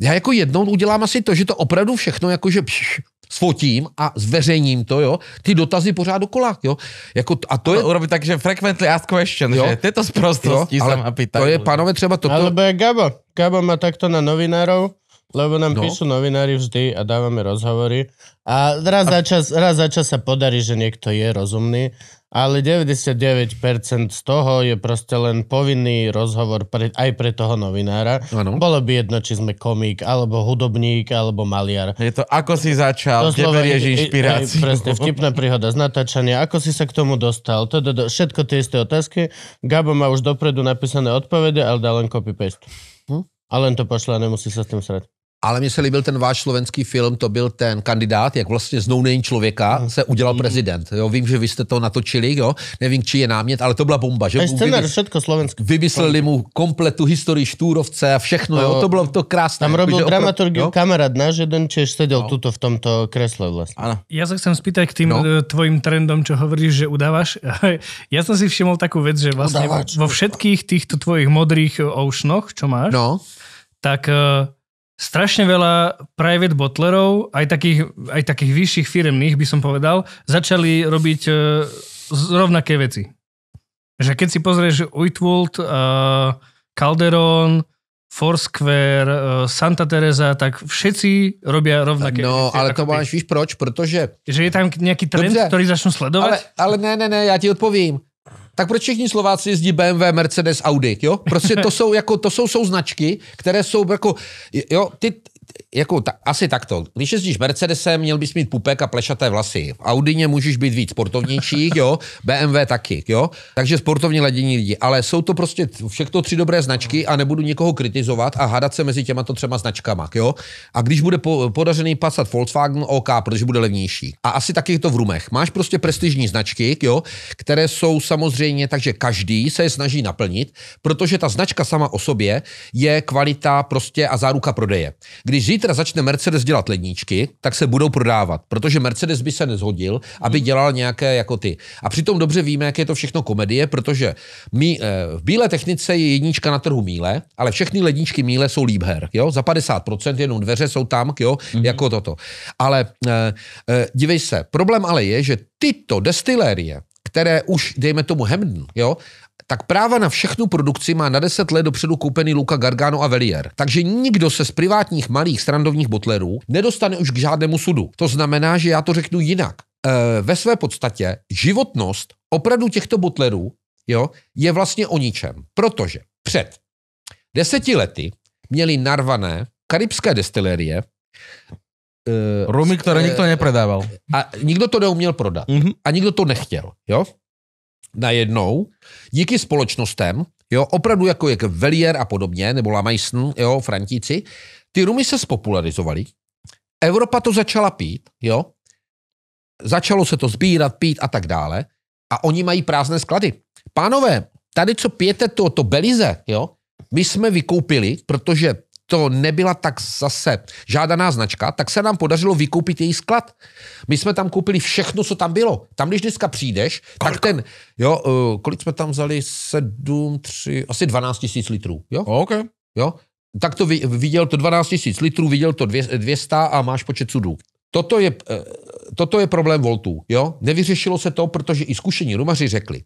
já jako jednou udělám asi to, že to opravdu všechno jakože pš, sfotím a zveřejním to, jo, ty dotazy pořád dokola, jo. Jako, a to, je... urobit tak, že frequently asked question, jo? že tyto zprostosti se má pýtají. To je, pánové, třeba toto... Alebo je Gabo. Gabo má takto na novinárov, lebo nám no. píšu novinári vždy a dáváme rozhovory. A raz, a... Za čas, raz za čas sa podarí, že niekto je rozumný ale 99% z toho je proste len povinný rozhovor pre, aj pre toho novinára. Ano. Bolo by jedno, či sme komik, alebo hudobník, alebo maliar. Je to, ako si začal, kde berieš inšpiráciu. Aj, presne, vtipná príhoda z natáčania, ako si sa k tomu dostal, to, to, to, všetko tie isté otázky. Gabo má už dopredu napísané odpovede, ale dá len copy-paste. Hm? A len to pošle a nemusí sa s tým srať ale mně se líbil ten váš slovenský film, to byl ten kandidát, jak vlastně z není no člověka hmm. se udělal hmm. prezident. Jo, vím, že vy jste to natočili, jo, nevím, či je námět, ale to byla bomba. Že? Scénář, všetko slovenské. Vymysleli mu kompletu historii Štúrovce a všechno, jo, to bylo to krásné. Tam jako, robil opra... dramaturg no? kamarád náš, jeden Češ seděl no. tuto v tomto kresle vlastně. Ano. Já se chcem spýtať k tým no. E, tvojím trendom, čo hovoríš, že udáváš. Já jsem si všiml takovou věc, že vlastně Udávač. vo všetkých těchto tvojich modrých e, oušnoch, čo máš, no. tak uh, strašne veľa private bottlerov, aj takých, aj takých vyšších firemných by som povedal, začali robiť uh, rovnaké veci. Že keď si pozrieš Uitwold, uh, e, Calderon, Foursquare, uh, Santa Teresa, tak všetci robia rovnaké No, No, ale to máš, víš proč, protože... Že je tam nějaký trend, Dobře, který začnú sledovat? Ale, ale ne, ne, ne, já ti odpovím tak proč všichni Slováci jezdí BMW, Mercedes, Audi, jo? Prostě to jsou, jako, to jsou, jsou značky, které jsou jako, jo, ty, jako ta, asi takto. Když jezdíš Mercedesem, měl bys mít pupek a plešaté vlasy. V Audině můžeš být víc sportovnější, jo, BMW taky, jo. Takže sportovně ladění lidi. Ale jsou to prostě všechno tři dobré značky a nebudu nikoho kritizovat a hádat se mezi těma to třema značkama, jo. A když bude po, podařený pasat Volkswagen OK, protože bude levnější. A asi taky je to v rumech. Máš prostě prestižní značky, jo, které jsou samozřejmě, takže každý se je snaží naplnit, protože ta značka sama o sobě je kvalita prostě a záruka prodeje. Když když zítra začne Mercedes dělat ledničky, tak se budou prodávat, protože Mercedes by se nezhodil, aby mhm. dělal nějaké jako ty. A přitom dobře víme, jak je to všechno komedie, protože mí, eh, v bílé technice je jednička na trhu míle, ale všechny ledničky míle jsou líbher. Jo? Za 50% jenom dveře jsou tam, jo? Mm-hmm. jako toto. Ale e, e, dívej se, problém ale je, že tyto destilérie, které už, dejme tomu Hemden, jo, tak práva na všechnu produkci má na 10 let dopředu koupený Luca Gargano a Velier. Takže nikdo se z privátních malých strandovních botlerů nedostane už k žádnému sudu. To znamená, že já to řeknu jinak. E, ve své podstatě životnost opravdu těchto botlerů jo, je vlastně o ničem. Protože před deseti lety měli narvané karibské destilerie, Uh, Rumy, které e, nikdo nepredával. A nikdo to neuměl prodat. Uh-huh. A nikdo to nechtěl. Jo? najednou díky společnostem, jo, opravdu jako jak Velier a podobně, nebo Lamaisn, jo, Frantíci, ty rumy se spopularizovaly, Evropa to začala pít, jo, začalo se to sbírat, pít a tak dále, a oni mají prázdné sklady. Pánové, tady, co pijete to, to Belize, jo, my jsme vykoupili, protože to nebyla tak zase žádaná značka, tak se nám podařilo vykoupit její sklad. My jsme tam koupili všechno, co tam bylo. Tam, když dneska přijdeš, kolik? tak ten, jo, eh, kolik jsme tam vzali? 7, 3, asi 12 tisíc litrů, jo? OK. Jo? Tak to viděl to 12 tisíc litrů, viděl to 200 a máš počet sudů. Toto je eh, toto je problém voltů. Jo? Nevyřešilo se to, protože i zkušení rumaři řekli,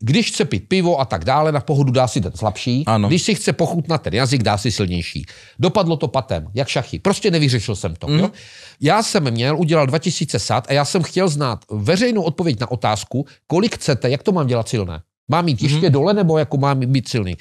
když chce pít pivo a tak dále, na pohodu dá si ten slabší, ano. když si chce pochutnat ten jazyk, dá si silnější. Dopadlo to patem, jak šachy. Prostě nevyřešil jsem to. Mm. Jo? Mhm. Já jsem měl, udělal 2000 sat a já jsem chtěl znát veřejnou odpověď na otázku, kolik chcete, jak to mám dělat silné. Mám mít mhm. ještě mm. dole nebo jako mám být silný.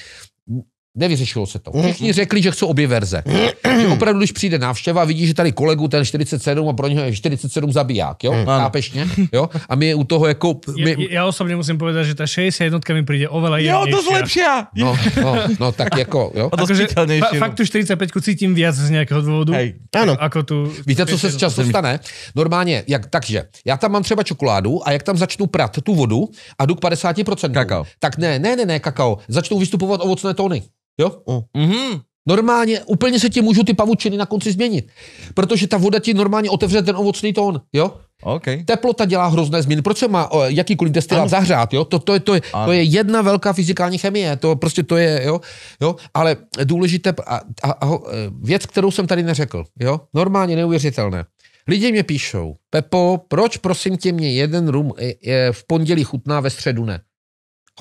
Nevyřešilo se to. Mhm. Všichni řekli, že chcou obě verze. Mhm. že opravdu, když přijde návštěva, vidí, že tady kolegu ten 47 a pro něho je 47 zabiják, jo? Mhm. Nápešně, jo? A my je u toho jako... My... Já, já osobně musím povedat, že ta 61 mi přijde oveľa Jo, to zlepšia! No, no, no, tak jako, jo? A to že, no. fakt tu 45 cítím víc z nějakého důvodu. Hej, ano. jako tu Víte, co se s času stane? Normálně, jak, takže, já tam mám třeba čokoládu a jak tam začnu prat tu vodu a jdu k 50%. Kakao. Tak ne, ne, ne, ne, kakao. Začnou vystupovat ovocné tóny. Jo? Uh. Mm-hmm. Normálně, úplně se ti můžu ty pavučiny na konci změnit. Protože ta voda ti normálně otevře ten ovocný tón, jo? Okay. Teplota dělá hrozné změny. Proč se má o, jakýkoliv destilát zahřát, jo? To, to, je, to, je, to je jedna velká fyzikální chemie, to prostě to je, jo? jo? Ale důležité, a, a, a, e, věc, kterou jsem tady neřekl, jo? Normálně neuvěřitelné. Lidi mě píšou, Pepo, proč prosím tě mě jeden rum je, je v pondělí chutná, ve středu ne?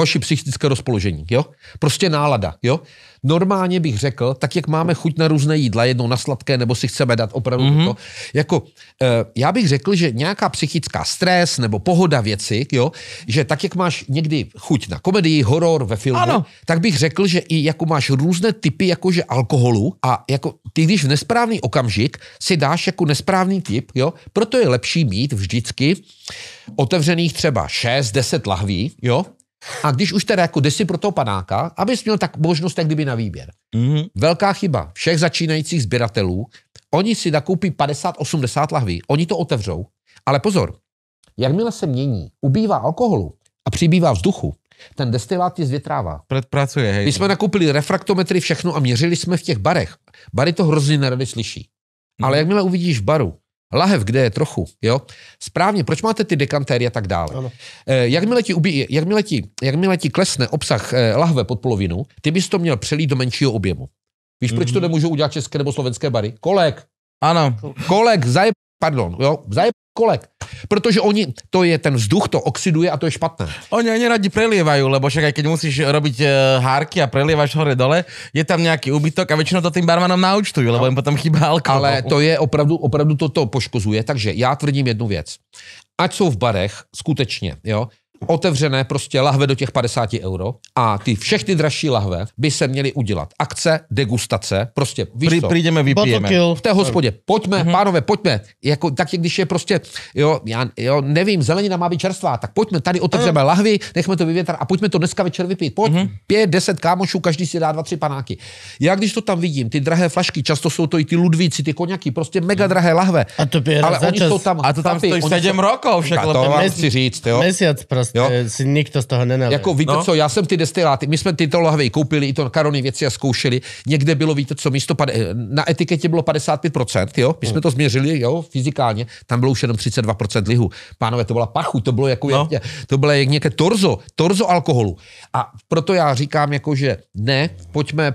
Hoši, psychické rozpoložení, jo? Prostě nálada, jo? Normálně bych řekl, tak jak máme chuť na různé jídla, jednou na sladké, nebo si chceme dát opravdu mm-hmm. to, jako e, já bych řekl, že nějaká psychická stres nebo pohoda věci, jo? Že tak jak máš někdy chuť na komedii, horor ve filmu, ano. tak bych řekl, že i jako máš různé typy jakože alkoholu a jako ty když v nesprávný okamžik si dáš jako nesprávný typ, jo? Proto je lepší mít vždycky otevřených třeba 6-10 lahví, jo? A když už teda jako desi pro toho panáka, abys měl tak možnost tak kdyby na výběr. Mm-hmm. Velká chyba všech začínajících sběratelů. Oni si nakoupí 50-80 lahví, oni to otevřou, ale pozor, jakmile se mění, ubývá alkoholu a přibývá vzduchu, ten destilát je zvětrává. Pracuje, hej. My jsme nakoupili refraktometry, všechno a měřili jsme v těch barech. Bary to hrozně nerady slyší. Mm. Ale jakmile uvidíš v baru lahev, kde je trochu, jo, správně, proč máte ty dekantéry a tak dále. Ano. Eh, jakmile ti, ubí, jakmile, ti, jakmile ti klesne obsah eh, lahve pod polovinu, ty bys to měl přelít do menšího objemu. Víš, mm-hmm. proč to mhm. nemůžou udělat české nebo slovenské bary? Kolek. Ano, kolek, zajeb Pardon, jo, zajeb kolek. Protože oni, to je ten vzduch, to oxiduje a to je špatné. Oni, ani radi prelievajú, lebo však aj keď musíš robiť e, hárky a prelievaš hore dole, je tam nějaký úbytok a většinou to tým barmanom naučtujú, no. lebo jim potom chýba alkohol. Ale to je opravdu, opravdu to, to poškozuje. Takže já tvrdím jednu věc. Ať jsou v barech, skutečně, jo, otevřené prostě lahve do těch 50 euro a ty všechny dražší lahve by se měly udělat. Akce, degustace, prostě víš Přijdeme, vypijeme. V té hospodě, pojďme, uh-huh. pánové, pojďme. Jako, tak když je prostě, jo, já jo, nevím, zelenina má být čerstvá, tak pojďme, tady otevřeme uh-huh. lahvy, nechme to vyvětrat a pojďme to dneska večer vypít. Pojď, uh-huh. pět, deset kámošů, každý si dá dva, tři panáky. Já když to tam vidím, ty drahé flašky, často jsou to i ty ludvíci, ty koněky, prostě mega mhm. drahé lahve. A to ale oni jsou tam, a to tam chlapi, stojí sedm rokov, však jako to vám chci říct, jo. Měsíc prostě. Prostě jo? si nikdo z toho nenalil. Jako víte no? co, já jsem ty destiláty, my jsme tyto lahve koupili, i to karony věci a zkoušeli. Někde bylo, víte co, místo, na etiketě bylo 55%, jo? My jsme to změřili, jo, fyzikálně, tam bylo už jenom 32% lihu. Pánové, to byla pachu, to bylo jako, no. jak, to bylo jak nějaké torzo, torzo alkoholu. A proto já říkám jako, že ne, pojďme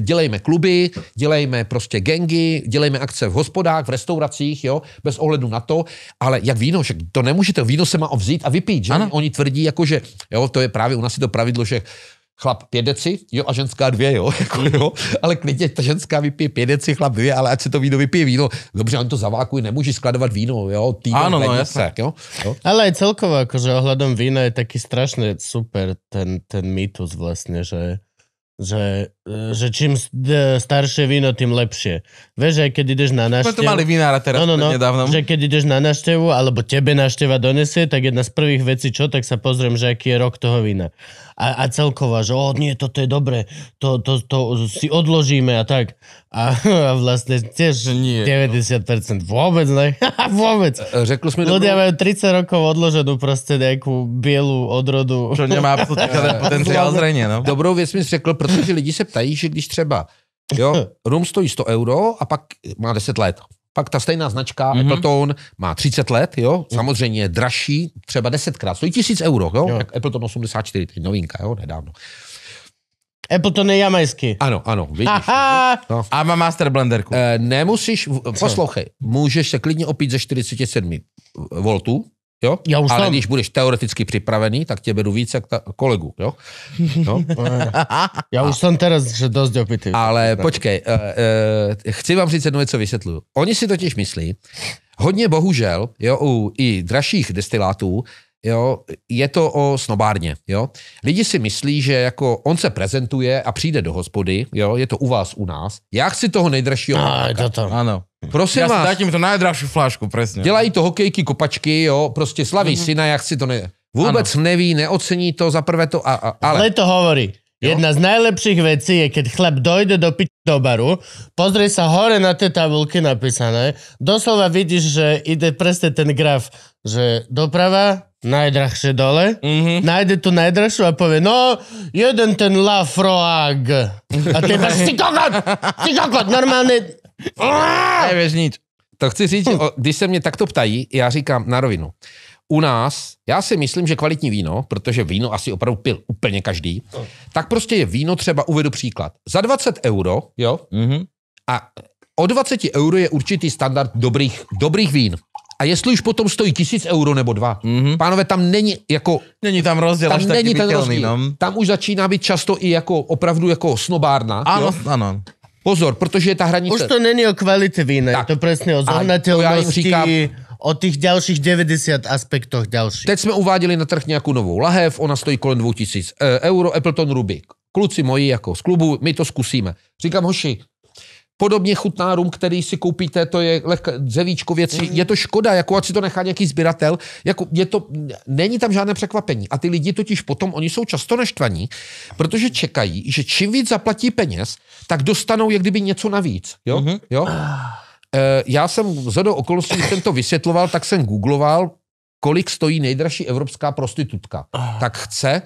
dělejme kluby, dělejme prostě gengy, dělejme akce v hospodách, v restauracích, jo, bez ohledu na to, ale jak víno, že to nemůžete, víno se má vzít a vypít, že? Ano. Oni tvrdí, jako že, jo, to je právě u nás je to pravidlo, že chlap pět deci, jo, a ženská dvě, jo, jako, jo, ale klidně ta ženská vypije pět deci, chlap dvě, ale ať se to víno vypije víno, dobře, on to zavákují, nemůže skladovat víno, jo, týden, ano, no, se, Jo, jo. Ale aj jakože ohledem vína je taky strašně super ten, ten mýtus vlastně, že že, eh, že čím staršie víno, tým lepšie. Vieš, aj keď ideš na návštevu... Sme tu mali vinára teraz no, no, no, nedávno. Že keď ideš na návštevu, alebo tebe návšteva donesie, tak jedna z prvých vecí, čo, tak sa pozriem, že aký je rok toho vína a, a celková, že o nie, toto je dobré, to, to, to si odložíme a tak. A, a vlastně těž nie, 90% no. Vůbec ne. vůbec. E, řekl jsme Ľudia dobrou... mají 30 rokov odloženou prostě nějakou bělou odrodu. Čo nemá potenciál zrejne, no. Dobrou věc mi řekl, protože lidi se ptají, že když třeba, jo, rum stojí 100 euro a pak má 10 let. Pak ta stejná značka mm-hmm. Appleton má 30 let, jo, samozřejmě je dražší, třeba krát stojí tisíc euro, jo, jo. Jak Appleton 84, teď novinka, jo, nedávno. Appleton je jamajský. Ano, ano, vidíš. Aha. No. A má master blenderku. E, eh, nemusíš, Co? poslouchej, můžeš se klidně opít ze 47 voltů, Jo? Já už Ale tam. když budeš teoreticky připravený, tak tě beru víc jak ta, kolegu. Jo? Jo? Já už jsem teraz že dost opitý. Ale počkej, uh, uh, chci vám říct jednu věc, co vysvětluju. Oni si totiž myslí, hodně bohužel, jo, u i dražších destilátů, jo, je to o snobárně, jo. Lidi si myslí, že jako on se prezentuje a přijde do hospody, jo, je to u vás, u nás. Já chci toho nejdražšího. A, to, to. Ano. Prosím já vás. Já to nejdražší flášku, přesně. Dělají to hokejky, kopačky, jo, prostě slaví mm-hmm. syna, jak si to ne... Vůbec ano. neví, neocení to, zaprvé to a, a ale... to hovorí, Jo? Jedna z najlepších věcí je, keď chlap dojde do pič do baru, pozri sa hore na ty tabulky napísané, doslova vidíš, že ide presne ten graf, že doprava, najdrahšie dole, mm-hmm. najde tu najdrahšiu a povie, no, jeden ten Lafroag. A ty máš, si kokot, si kokot, normálne Nevěř nic. To chci říct, když se mě takto ptají, já říkám na rovinu. U nás, já si myslím, že kvalitní víno, protože víno asi opravdu pil úplně každý, tak prostě je víno, třeba uvedu příklad, za 20 euro, jo, mm-hmm. a o 20 euro je určitý standard dobrých, dobrých vín. A jestli už potom stojí tisíc euro nebo dva, mm-hmm. pánové, tam není jako... Není tam rozdíl tam až není ten rozdíl. No. Tam už začíná být často i jako opravdu jako snobárna. Ano, jo? ano. Pozor, protože je ta hranice... Už to není o kvalitě vína, tak. je to přesně o zohnatelnosti, říkám, o těch dalších 90 aspektoch dalších. Teď jsme uváděli na trh nějakou novou lahev, ona stojí kolem 2000 eh, euro, Appleton Rubik. Kluci moji jako z klubu, my to zkusíme. Říkám, hoši, Podobně chutná rum, který si koupíte, to je lehké dřevíčko věci. Mm. Je to škoda, jako ať si to nechá nějaký sběratel. Jako je to, není tam žádné překvapení. A ty lidi totiž potom, oni jsou často naštvaní, protože čekají, že čím víc zaplatí peněz, tak dostanou jak kdyby něco navíc. Jo? Mm-hmm. jo? E, já jsem z okolností, když jsem to vysvětloval, tak jsem googloval, kolik stojí nejdražší evropská prostitutka. Ah. Tak chce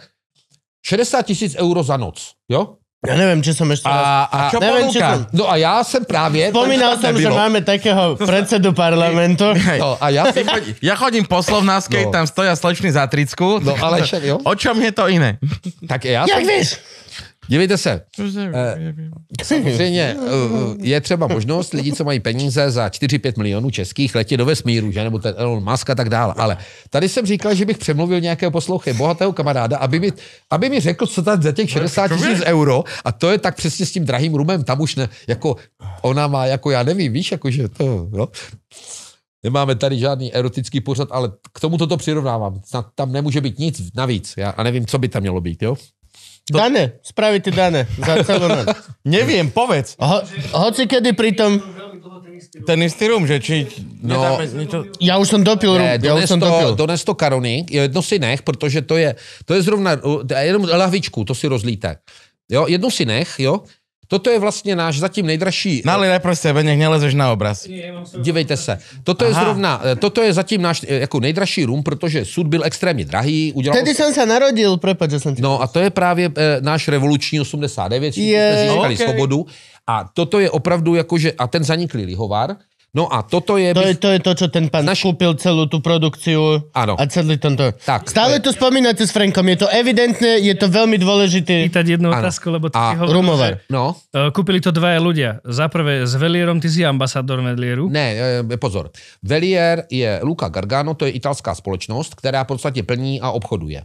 60 tisíc euro za noc. Jo? Ja neviem, či som ešte a, raz... A, čo neviem, či som... No a ja som práve... Spomínal som, nebilo. že máme takého predsedu parlamentu. No, a ja, si... ja chodím po Slovnáskej, no. tam stoja slečný za tricku. No ale však jo. O čom je to iné? Tak ja Jak som... vieš? Dívejte se. Eh, samozřejmě eh, je třeba možnost lidí, co mají peníze za 4-5 milionů českých, letět do vesmíru, že? nebo ten Elon Musk a tak dále. Ale tady jsem říkal, že bych přemluvil nějakého poslouchy, bohatého kamaráda, aby mi, aby mi řekl, co tady za těch 60 tisíc euro. A to je tak přesně s tím drahým rumem. Tam už ne, jako ona má, jako já nevím, víš, jakože to, no. Nemáme tady žádný erotický pořad, ale k tomu toto přirovnávám. tam nemůže být nic navíc. Já a nevím, co by tam mělo být, jo? To... Dane, spraví Dane za celú noc. Neviem, povedz. Ho, hoci kedy pritom... Ten istý rum, že či... No, Já už jsem dopil rum. Ne, dones, už to, dopil. dones to karony, jedno si nech, protože to je, to je zrovna, jenom lahvičku, to si rozlíte. Jo, jedno si nech, jo, Toto je vlastně náš zatím nejdražší... Nalej eh, najprv sebe, nech nelezeš na obraz. Dívejte se. Toto Aha. je zrovna, eh, toto je zatím náš eh, jako nejdražší rum, protože sud byl extrémně drahý. Udělal Tedy jsem se narodil, prepad, že jsem... No a to je právě e, náš revoluční 89, je, jsme získali okay. svobodu. A toto je opravdu jakože, a ten zaniklý lihovar, No a toto je... To, je, to je to, čo ten pán naš... kúpil celú tú produkciu ano. a celý tento... Tak, Stále to spomínate s Frankom, je to evidentné, je to veľmi dôležité. Pýtať jednu ano. otázku, lebo ty a... hovoríš, No. E, kúpili to dvaja ľudia. Za prvé s Velierom, ty si ambasador Velieru. Ne, e, e, pozor. Velier je Luca Gargano, to je italská společnost, která v podstate plní a obchoduje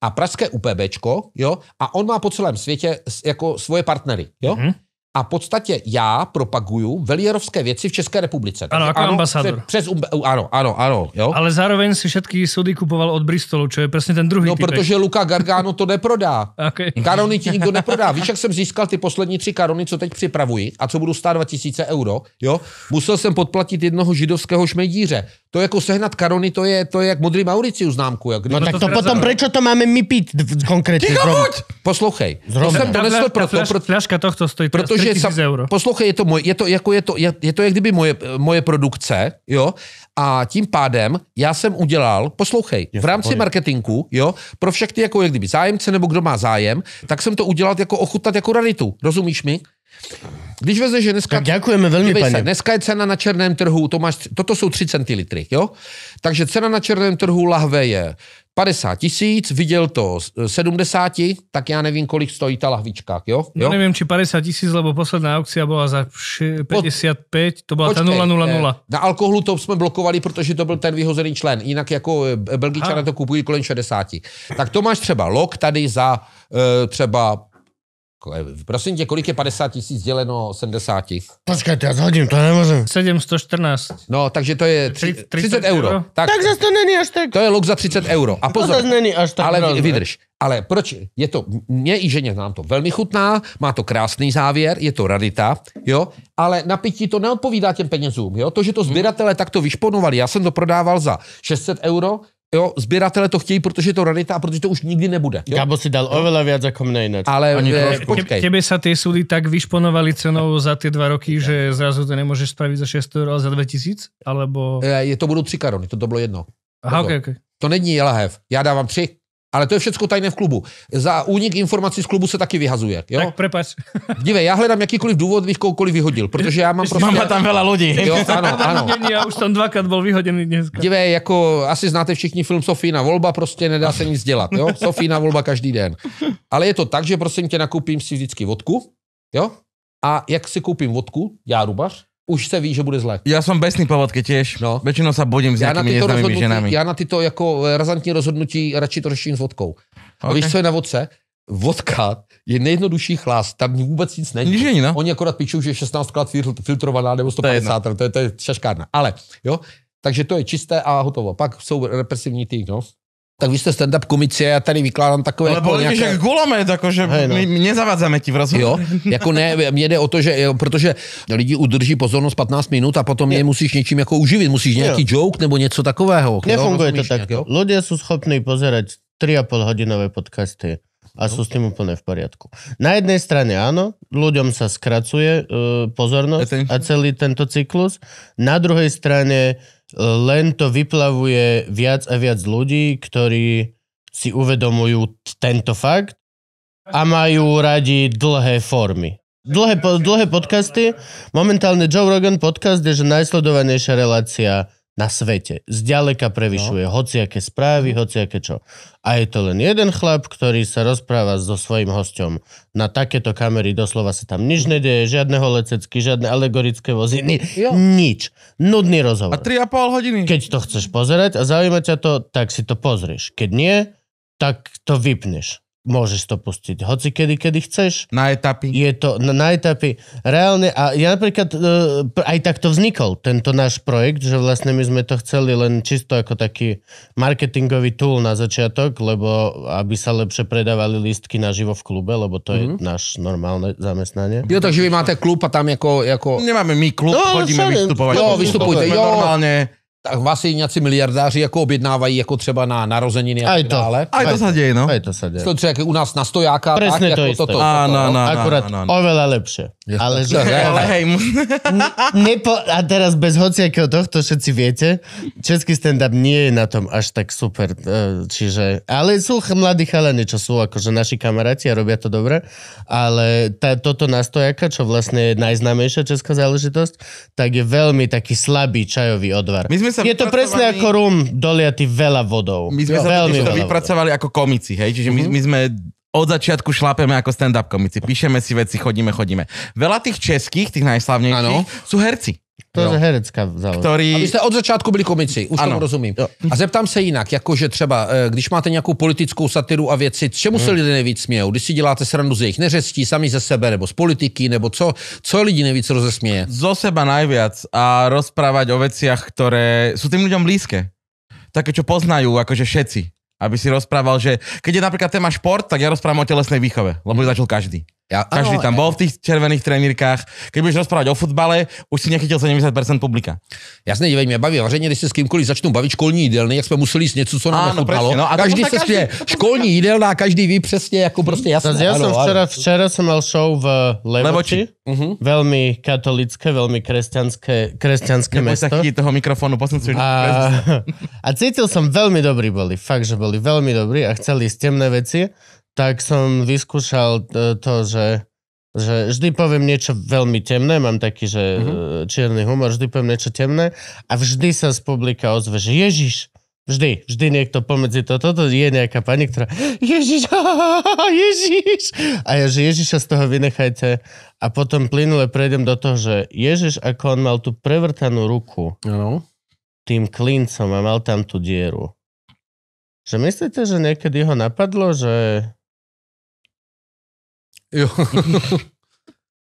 a pražské UPBčko, jo, a on má po celém světě jako svoje partnery, jo. Mm-hmm a v podstatě já propaguju velierovské věci v České republice. Ano, jako ambasador. Přes, přes, um, ano, ano, ano. Jo? Ale zároveň si všetky sudy kupoval od Bristolu, čo je přesně ten druhý No, typek. protože Luka Gargano to neprodá. okay. Karony ti nikdo neprodá. Víš, jak jsem získal ty poslední tři karony, co teď připravuji a co budou stát 2000 euro, jo? Musel jsem podplatit jednoho židovského šmejdíře. To jako sehnat karony, to je, to je jak modrý Mauricius známku. Jak no tak to, to potom, proč to máme my pít konkrétně? Ticho, buď! Poslouchej, Zrovna. to jsem donesl proto, proto, flaška stojí protože sam, euro. poslouchej, je to, moje, je to, jako je to, je, je to jak kdyby moje, moje produkce, jo, a tím pádem já jsem udělal, poslouchej, v rámci marketingu, jo, pro všechny ty jako jak kdyby zájemce nebo kdo má zájem, tak jsem to udělal jako ochutnat jako raritu, rozumíš mi? Když vezmeš, že dneska... Tak děkujeme velmi, se, Dneska je cena na černém trhu, to máš, toto jsou 3 centilitry, jo? Takže cena na černém trhu lahve je 50 tisíc, viděl to 70, e, tak já nevím, kolik stojí ta lahvička, jo? jo? No nevím, či 50 tisíc, lebo posledná aukcia byla za 55, to byla Počkej, ta 000. E, na alkoholu to jsme blokovali, protože to byl ten vyhozený člen, jinak jako e, Belgičané to kupují kolem 60. Tak to máš třeba lok tady za třeba Prosím tě, kolik je 50 tisíc děleno 70? Počkejte, já zhodím, to nemůžu. 714. No, takže to je tři, 30, 30 euro. euro. Tak, tak zase to není až tak. To je luk za 30 euro. A pozor, to není až tak ale hrozné. vydrž. Ale proč? Je to, mě i ženě nám to velmi chutná, má to krásný závěr, je to radita, jo, ale na pití to neodpovídá těm penězům, jo. To, že to sběratele takto vyšponovali, já jsem to prodával za 600 euro, Jo, sběratele to chtějí, protože je to rarita a protože to už nikdy nebude. Jo? Gabo si dal jo. oveľa viac ako mne ináč. Ale eh, počkej. Tebe sa tie súdy tak vyšponovali cenou za tie dva roky, že zrazu to nemôžeš spraviť za 600 eur, ale za 2000? Alebo... Eh, je to budou tři karony, to, to bylo jedno. Aha, okay, okay. To není lahev, já dávám tři. Ale to je všechno tajné v klubu. Za únik informací z klubu se taky vyhazuje. Jo? Tak prepač. Dívej, já hledám jakýkoliv důvod, bych koukoliv vyhodil, protože já mám prostě... Mám tam vela lodí. Jo, ano, ano. Já už tam dvakrát byl vyhoděný dneska. Dívej, jako asi znáte všichni film Sofína volba, prostě nedá se nic dělat. Jo? Sofína volba každý den. Ale je to tak, že prosím tě nakoupím si vždycky vodku, jo? A jak si koupím vodku, já rubař, už se ví, že bude zle. Já jsem bez povodky těž. No. Většinou se bodím s nějakými neznámými ženami. Já na tyto jako eh, razantní rozhodnutí radši to řeším s vodkou. Okay. A víš, co je na vodce? Vodka je nejjednodušší chlás, tam vůbec nic není. Nic není, no. Oni akorát píšou, že 16 krát filtrovaná nebo 150, to je, to je, to je šaškárna. Ale, jo, takže to je čisté a hotovo. Pak jsou represivní ty, no, tak vy jste stand-up komici a já tady vykládám takové... Ale jako nějaké... jak gulomet, jakože hey no. my, my nezavadzáme ti v rozhodu. Jo, jako ne, mě jde o to, že jo, protože lidi udrží pozornost 15 minut a potom je, je musíš něčím jako uživit, musíš nějaký jo. joke nebo něco takového. Nefunguje to tak. Lidé jsou schopni pozerať 3,5 hodinové podcasty a jsou s tím úplně v pořádku. Na jedné straně ano, lidem se zkracuje uh, pozornost a celý tento cyklus. Na druhé straně len to vyplavuje viac a viac ľudí, ktorí si uvedomujú tento fakt a majú radi dlhé formy. Dlhé, dlhé podcasty. Momentálne Joe Rogan podcast je že najsledovanejšia relácia na svete. Zďaleka prevyšuje no. hociaké správy, hociaké čo. A je to len jeden chlap, ktorý sa rozpráva so svojím hosťom. Na takéto kamery doslova sa tam nič nedeje, žiadne holececky, žiadne alegorické vozy, ni- jo. nič. Nudný rozhovor. A pol hodiny. Keď to chceš pozerať a zaujíma ťa to, tak si to pozrieš. Keď nie, tak to vypneš. Môžeš to pustiť. Hoci kedy, kedy chceš. Na etapy. Je to na, na etapy. Reálne, a ja napríklad, e, aj tak to vznikol, tento náš projekt, že vlastne my sme to chceli len čisto ako taký marketingový tool na začiatok, lebo aby sa lepšie predávali lístky na živo v klube, lebo to mm-hmm. je mhm. náš normálne zamestnanie. Jo, takže vy máte klub a tam jako... jako... Nemáme my klub, no, chodíme vystupovať. No, jo, vystupujte. Jo, normálne tak vás i nějací miliardáři jako objednávají jako třeba na narozeniny a tak dále. A no. to se děje, no. A to se děje. To třeba u nás na stojáka. Presne tak, to jako isté. Toto, Ano, ano, ano. áno. Akurát oveľa lepšie. Ale, že, ale hej. Nepo, a teraz bez hociakého tohto všetci viete, český stand-up nie je na tom až tak super. E, čiže, ale sú mladí chalani, čo sú akože naši kamaráti a robia to dobre. Ale tá, toto nastojaka, čo vlastne je najznámejšia česká záležitosť, tak je veľmi taký slabý čajový odvar. My sme sa je to presne ako rum doliatý veľa vodou. My sme jo, sa veľmi veľa vypracovali vodou. ako komici, hej? Čiže my, mm-hmm. my sme od začiatku šlápeme ako stand-up komici. Píšeme si veci, chodíme, chodíme. Veľa tých českých, tých najslavnejších, ano. sú herci. To je herecká záležitost. Ktorý... Aby ste od začátku byli komici, už ano. tomu rozumím. Jo. A zeptám se jinak, jakože třeba, eh, když máte nějakou politickou satiru a věci, čemu hmm. se lidé nejvíc smějou? Když si děláte srandu z jejich neřestí, sami ze sebe, nebo z politiky, nebo co, co lidi nejvíc rozesměje? Zo seba najviac a rozprávať o veciach, které jsou tým lidem blízké. Také, čo poznajú, akože všetci. Aby si rozprával, že keď je napríklad téma šport, tak ja rozprávam o telesnej výchove, lebo by začal každý. Ja, Každý ano, tam e- bol v tých červených trenírkách. Keď budeš rozprávať o futbale, už si nechytil 70% publika. Jasně, dívej, mě baví vařeně, když se s kýmkoliv začnou bavit školní jídelny, jak jsme museli jíst něco, co nám ano, nechutnalo. No, a každý se každý, školní jídelná, každý ví přesně, jako prostě jasné. Já ja jsem včera, včera jsem měl show v Levoči, Levoči. Mhm. velmi katolické, velmi kresťanské, kresťanské Nebo Neboj toho mikrofonu, posunci. A, a cítil jsem, velmi dobrý byli, fakt, že byli velmi dobrý a chceli z temné věci tak som vyskúšal eh, to, že, že vždy poviem niečo veľmi temné, mám taký, že mm-hmm. čierny humor, vždy poviem niečo temné a vždy sa z publika ozve, že Ježiš, Vždy, vždy niekto pomedzi to, toto je nejaká pani, ktorá Ježiš, Ježiš. A ja, že Ježiša z toho vynechajte. A potom plynule prejdem do toho, že Ježiš, ako on mal tú prevrtanú ruku no. tým klincom a mal tam tú dieru. Že myslíte, že niekedy ho napadlo, že Jo.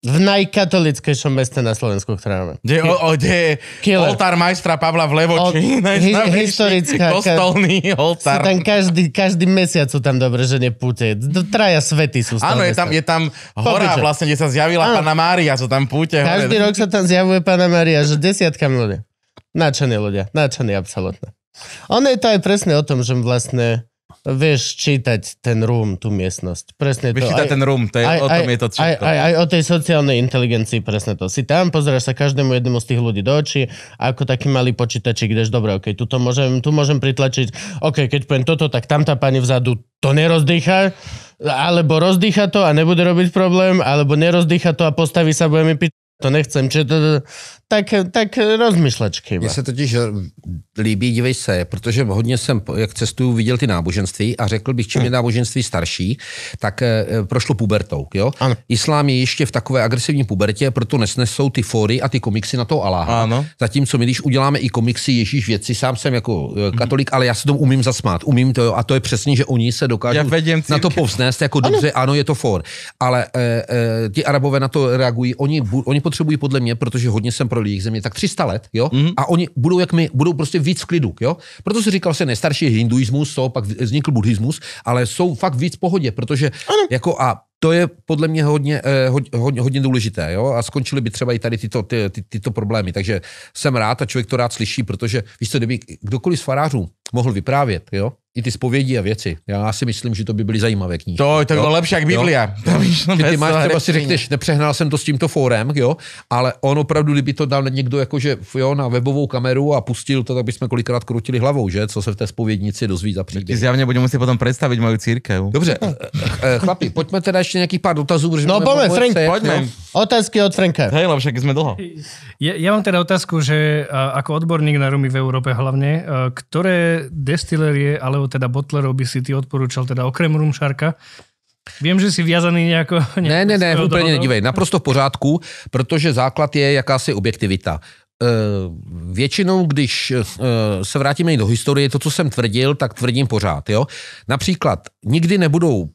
v najkatolickej meste na Slovensku, ktoré máme. Kde, o, o, je oltár majstra Pavla Vlevoči, hi, historická, kostolný oltár. Tam každý, každý mesiac sú tam dobré, že nepúte. Traja svety sú Áno, je tam, je tam hora Popiče. vlastne, kde sa zjavila Áno. Pana Mária, sú tam púte. Každý hore. rok sa tam zjavuje Pana Mária, že desiatka ľudia. Náčaní ľudia, náčaní absolútne. Ono je to aj presne o tom, že vlastne Wiesz, čítať ten room, tu miestnosť. Presne to. Wyczyta ten room, to aj, o tom aj, je to všetko. Aj, aj, o tej sociálnej inteligencii, presne to. Si tam, pozeráš sa každému jednému z tých ľudí do očí, ako taký malý počítačik, kdež dobre, okay, tu môžem, tu môžem pritlačiť, okay, keď poviem toto, tak tam tá pani vzadu to nerozdýcha, alebo rozdýcha to a nebude robiť problém, alebo nerozdýcha to a postaví sa, bude mi piť, to nechcem. Čiže to, to, tak, tak rozmyšlečky. chyba. Mně se totiž eh, líbí, dívej se, protože hodně jsem, jak cestuju, viděl ty náboženství a řekl bych, čím je hm. náboženství starší, tak eh, eh, prošlo pubertou. Jo? Ano. Islám je ještě v takové agresivní pubertě, proto nesnesou ty fóry a ty komiksy na to Aláha. Ano. Zatímco my, když uděláme i komiksy Ježíš věci, sám jsem jako katolik, ale já se tomu umím zasmát. Umím to a to je přesně, že oni se dokážou na to povznést jako ano. ano, je to for. Ale e, e, ti arabové na to reagují, oni, oni potřebují podle mě, protože hodně jsem prodali jejich země tak 300 let, jo, mm-hmm. a oni budou jak my, budou prostě víc v klidu, jo. Proto se říkal, že nejstarší hinduismus, to pak vznikl buddhismus, ale jsou fakt víc v pohodě, protože ano. jako a to je podle mě hodně, eh, hodně, hodně důležité, jo, a skončily by třeba i tady tyto, ty, ty, tyto problémy, takže jsem rád a člověk to rád slyší, protože víš co, kdyby kdokoliv z farářů mohl vyprávět, jo, i ty zpovědi a věci. Já si myslím, že to by byly zajímavé knihy. To, to bylo lepší jak Biblia. Že ty máš třeba si řekneš, nepřehnal jsem to s tímto fórem, jo, ale on opravdu, kdyby to dal někdo jakože jo, na webovou kameru a pustil to, tak bychom kolikrát krutili hlavou, že? Co se v té spovědnici dozví za příběh. Ty zjavně budeme muset potom představit moju církev. Dobře, eh, eh, eh, chlapi, pojďme teda ještě nějaký pár dotazů. No, pojďme, Frank, pojďme. No. Otázky od Franka. Hej, však jsme dlouho. Já ja mám teda otázku, že jako odborník na rumy v Evropě hlavně, které destilerie ale teda Butlerov by si ty odporúčal, teda okrem Rumšarka. Vím, že jsi viazaný nějako... Ne, ne, ne, úplně nedívej, naprosto v pořádku, protože základ je jakási objektivita. Eh, většinou, když eh, se vrátíme i do historie, to, co jsem tvrdil, tak tvrdím pořád. Jo? Například nikdy nebudou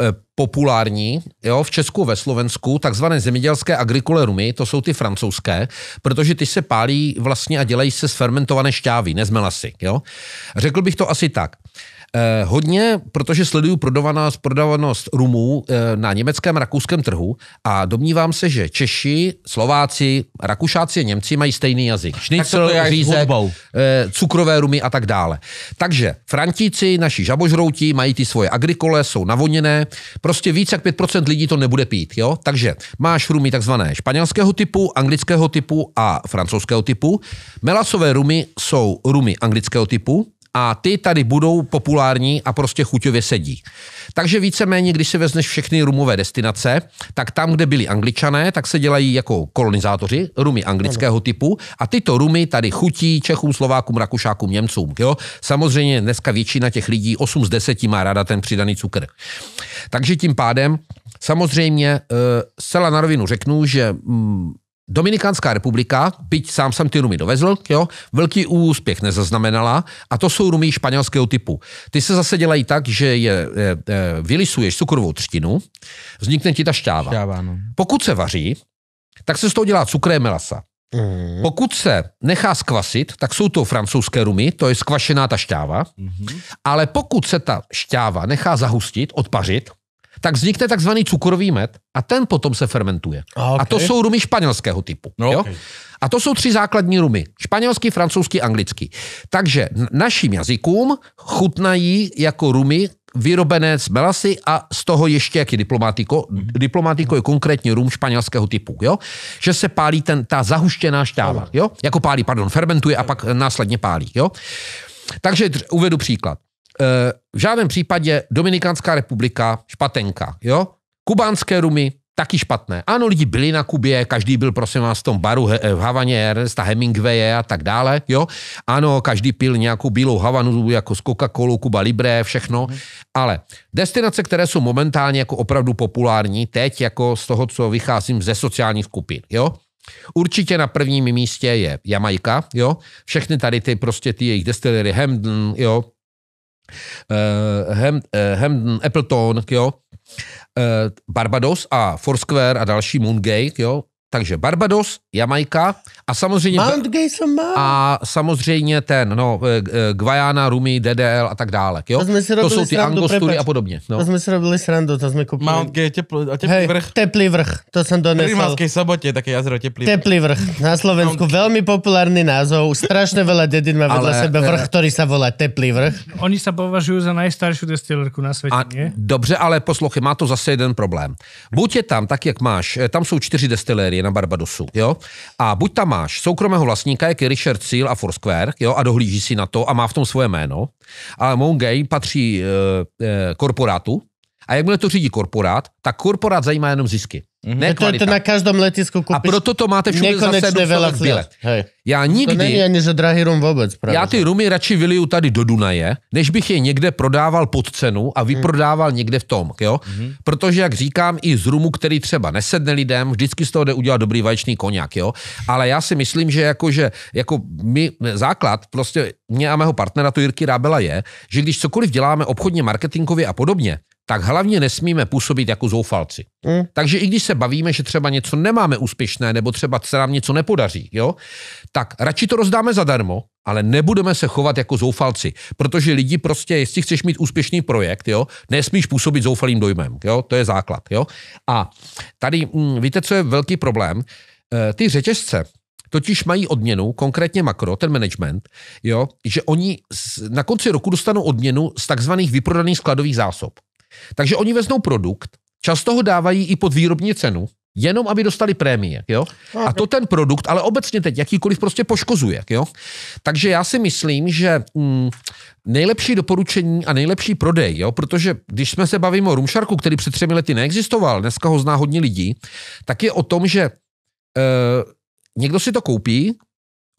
eh, populární jo, v Česku, ve Slovensku, takzvané zemědělské agrikole rumy, to jsou ty francouzské, protože ty se pálí vlastně a dělají se z fermentované šťávy, nezmelasy. Jo. Řekl bych to asi tak. Eh, hodně, protože sleduju prodavanost, prodavanost rumů eh, na německém, rakouském trhu a domnívám se, že Češi, Slováci, Rakušáci a Němci mají stejný jazyk. Šnicl, řízek, eh, cukrové rumy a tak dále. Takže Frantíci, naši žabožrouti, mají ty svoje agrikole, jsou navoněné. Prostě víc jak 5% lidí to nebude pít. Jo? Takže máš rumy takzvané španělského typu, anglického typu a francouzského typu. Melasové rumy jsou rumy anglického typu, a ty tady budou populární a prostě chuťově sedí. Takže víceméně, když si vezneš všechny rumové destinace, tak tam, kde byli angličané, tak se dělají jako kolonizátoři, rumy anglického ano. typu a tyto rumy tady chutí Čechům, Slovákům, Rakušákům, Němcům. Jo? Samozřejmě dneska většina těch lidí, 8 z 10 má ráda ten přidaný cukr. Takže tím pádem Samozřejmě eh, zcela na rovinu řeknu, že mm, Dominikánská republika, byť sám jsem ty rumy dovezl, jo, velký úspěch nezaznamenala a to jsou rumy španělského typu. Ty se zase dělají tak, že je, je, je vylisuješ cukrovou třtinu, vznikne ti ta šťáva. šťáva no. Pokud se vaří, tak se z toho dělá cukré melasa. Mm. Pokud se nechá skvasit, tak jsou to francouzské rumy, to je skvašená ta šťáva, mm. ale pokud se ta šťáva nechá zahustit, odpařit, tak vznikne takzvaný cukrový med a ten potom se fermentuje. A, okay. a to jsou rumy španělského typu. No, jo? Okay. A to jsou tři základní rumy. Španělský, francouzský, anglický. Takže našim jazykům chutnají jako rumy vyrobené z melasy a z toho ještě, jak je diplomatiko. Mhm. Diplomatiko je konkrétně rum španělského typu, jo? Že se pálí ten, ta zahuštěná šťáva, jo? Jako pálí, pardon, fermentuje a pak následně pálí, jo? Takže uvedu příklad. Eh, v žádném případě Dominikánská republika špatenka, jo? Kubánské rumy taky špatné. Ano, lidi byli na Kubě, každý byl, prosím vás, v tom baru eh, v Havaně, Ernesta Hemingwaye a tak dále, jo? Ano, každý pil nějakou bílou Havanu, jako z coca colou Kuba Libre, všechno, mhm. ale destinace, které jsou momentálně jako opravdu populární, teď jako z toho, co vycházím ze sociálních skupin, jo? Určitě na prvním místě je Jamajka, jo? Všechny tady ty prostě ty jejich destillery Hamden, jo? uh, Hem, uh, eh, Hamden, Appleton, jo, uh, Barbados a Foursquare a další Moongate, jo, takže Barbados, Jamaika a samozřejmě... Mount A samozřejmě ten, no, eh, eh, Guayana, Rumi, DDL a tak dále, jo? To, jsme si to jsou ty angostury a podobně. No. To jsme si robili srandu, to jsme koupili. Mount Gay, teplý, a teplý hey, vrch. Teplý vrch, to jsem donesl. Rimavskej sobotě také jazero teplý vrch. Teplý vrch, na Slovensku velmi populární názov, strašně veľa dedin má vedle sebe eh, vrch, který se volá teplý vrch. Oni se považují za nejstarší destilerku na světě, a, Dobře, ale poslouchej, má to zase jeden problém. Buď je tam, tak jak máš, tam jsou čtyři destilérie na Barbadosu, jo? A buď tam máš soukromého vlastníka, jak je Richard Seal a Foursquare, jo, a dohlíží si na to a má v tom svoje jméno, ale Gay patří e, e, korporátu a jakmile to řídí korporát, tak korporát zajímá jenom zisky. Mm-hmm. Ne to, to na každém letisku kupíš. A proto to máte všude za 700 bilet. Hej. Já nikdy... To není ani za drahý rum vůbec. Já ty rumy radši vyliju tady do Dunaje, než bych je někde prodával pod cenu a hmm. vyprodával mm. někde v tom. Jo? Mm-hmm. Protože, jak říkám, i z rumu, který třeba nesedne lidem, vždycky z toho jde udělat dobrý vaječný koněk. Jo? Ale já si myslím, že, jako, že jako my, základ prostě mě a mého partnera, tu Jirky Rábela je, že když cokoliv děláme obchodně, marketingově a podobně, tak hlavně nesmíme působit jako zoufalci. Mm. Takže i když se bavíme, že třeba něco nemáme úspěšné, nebo třeba se nám něco nepodaří, jo, tak radši to rozdáme zadarmo, ale nebudeme se chovat jako zoufalci, protože lidi prostě, jestli chceš mít úspěšný projekt, jo, nesmíš působit zoufalým dojmem, jo, to je základ, jo. A tady, mm, víte, co je velký problém? E, ty řetězce, totiž mají odměnu, konkrétně makro, ten management, jo, že oni na konci roku dostanou odměnu z takzvaných vyprodaných skladových zásob. Takže oni veznou produkt, často ho dávají i pod výrobní cenu, jenom aby dostali prémie. Jo? No, a to ten produkt, ale obecně teď jakýkoliv prostě poškozuje. Jo? Takže já si myslím, že mm, nejlepší doporučení a nejlepší prodej, jo? protože když jsme se bavíme o Rumšarku, který před třemi lety neexistoval, dneska ho zná hodně lidí, tak je o tom, že e, někdo si to koupí,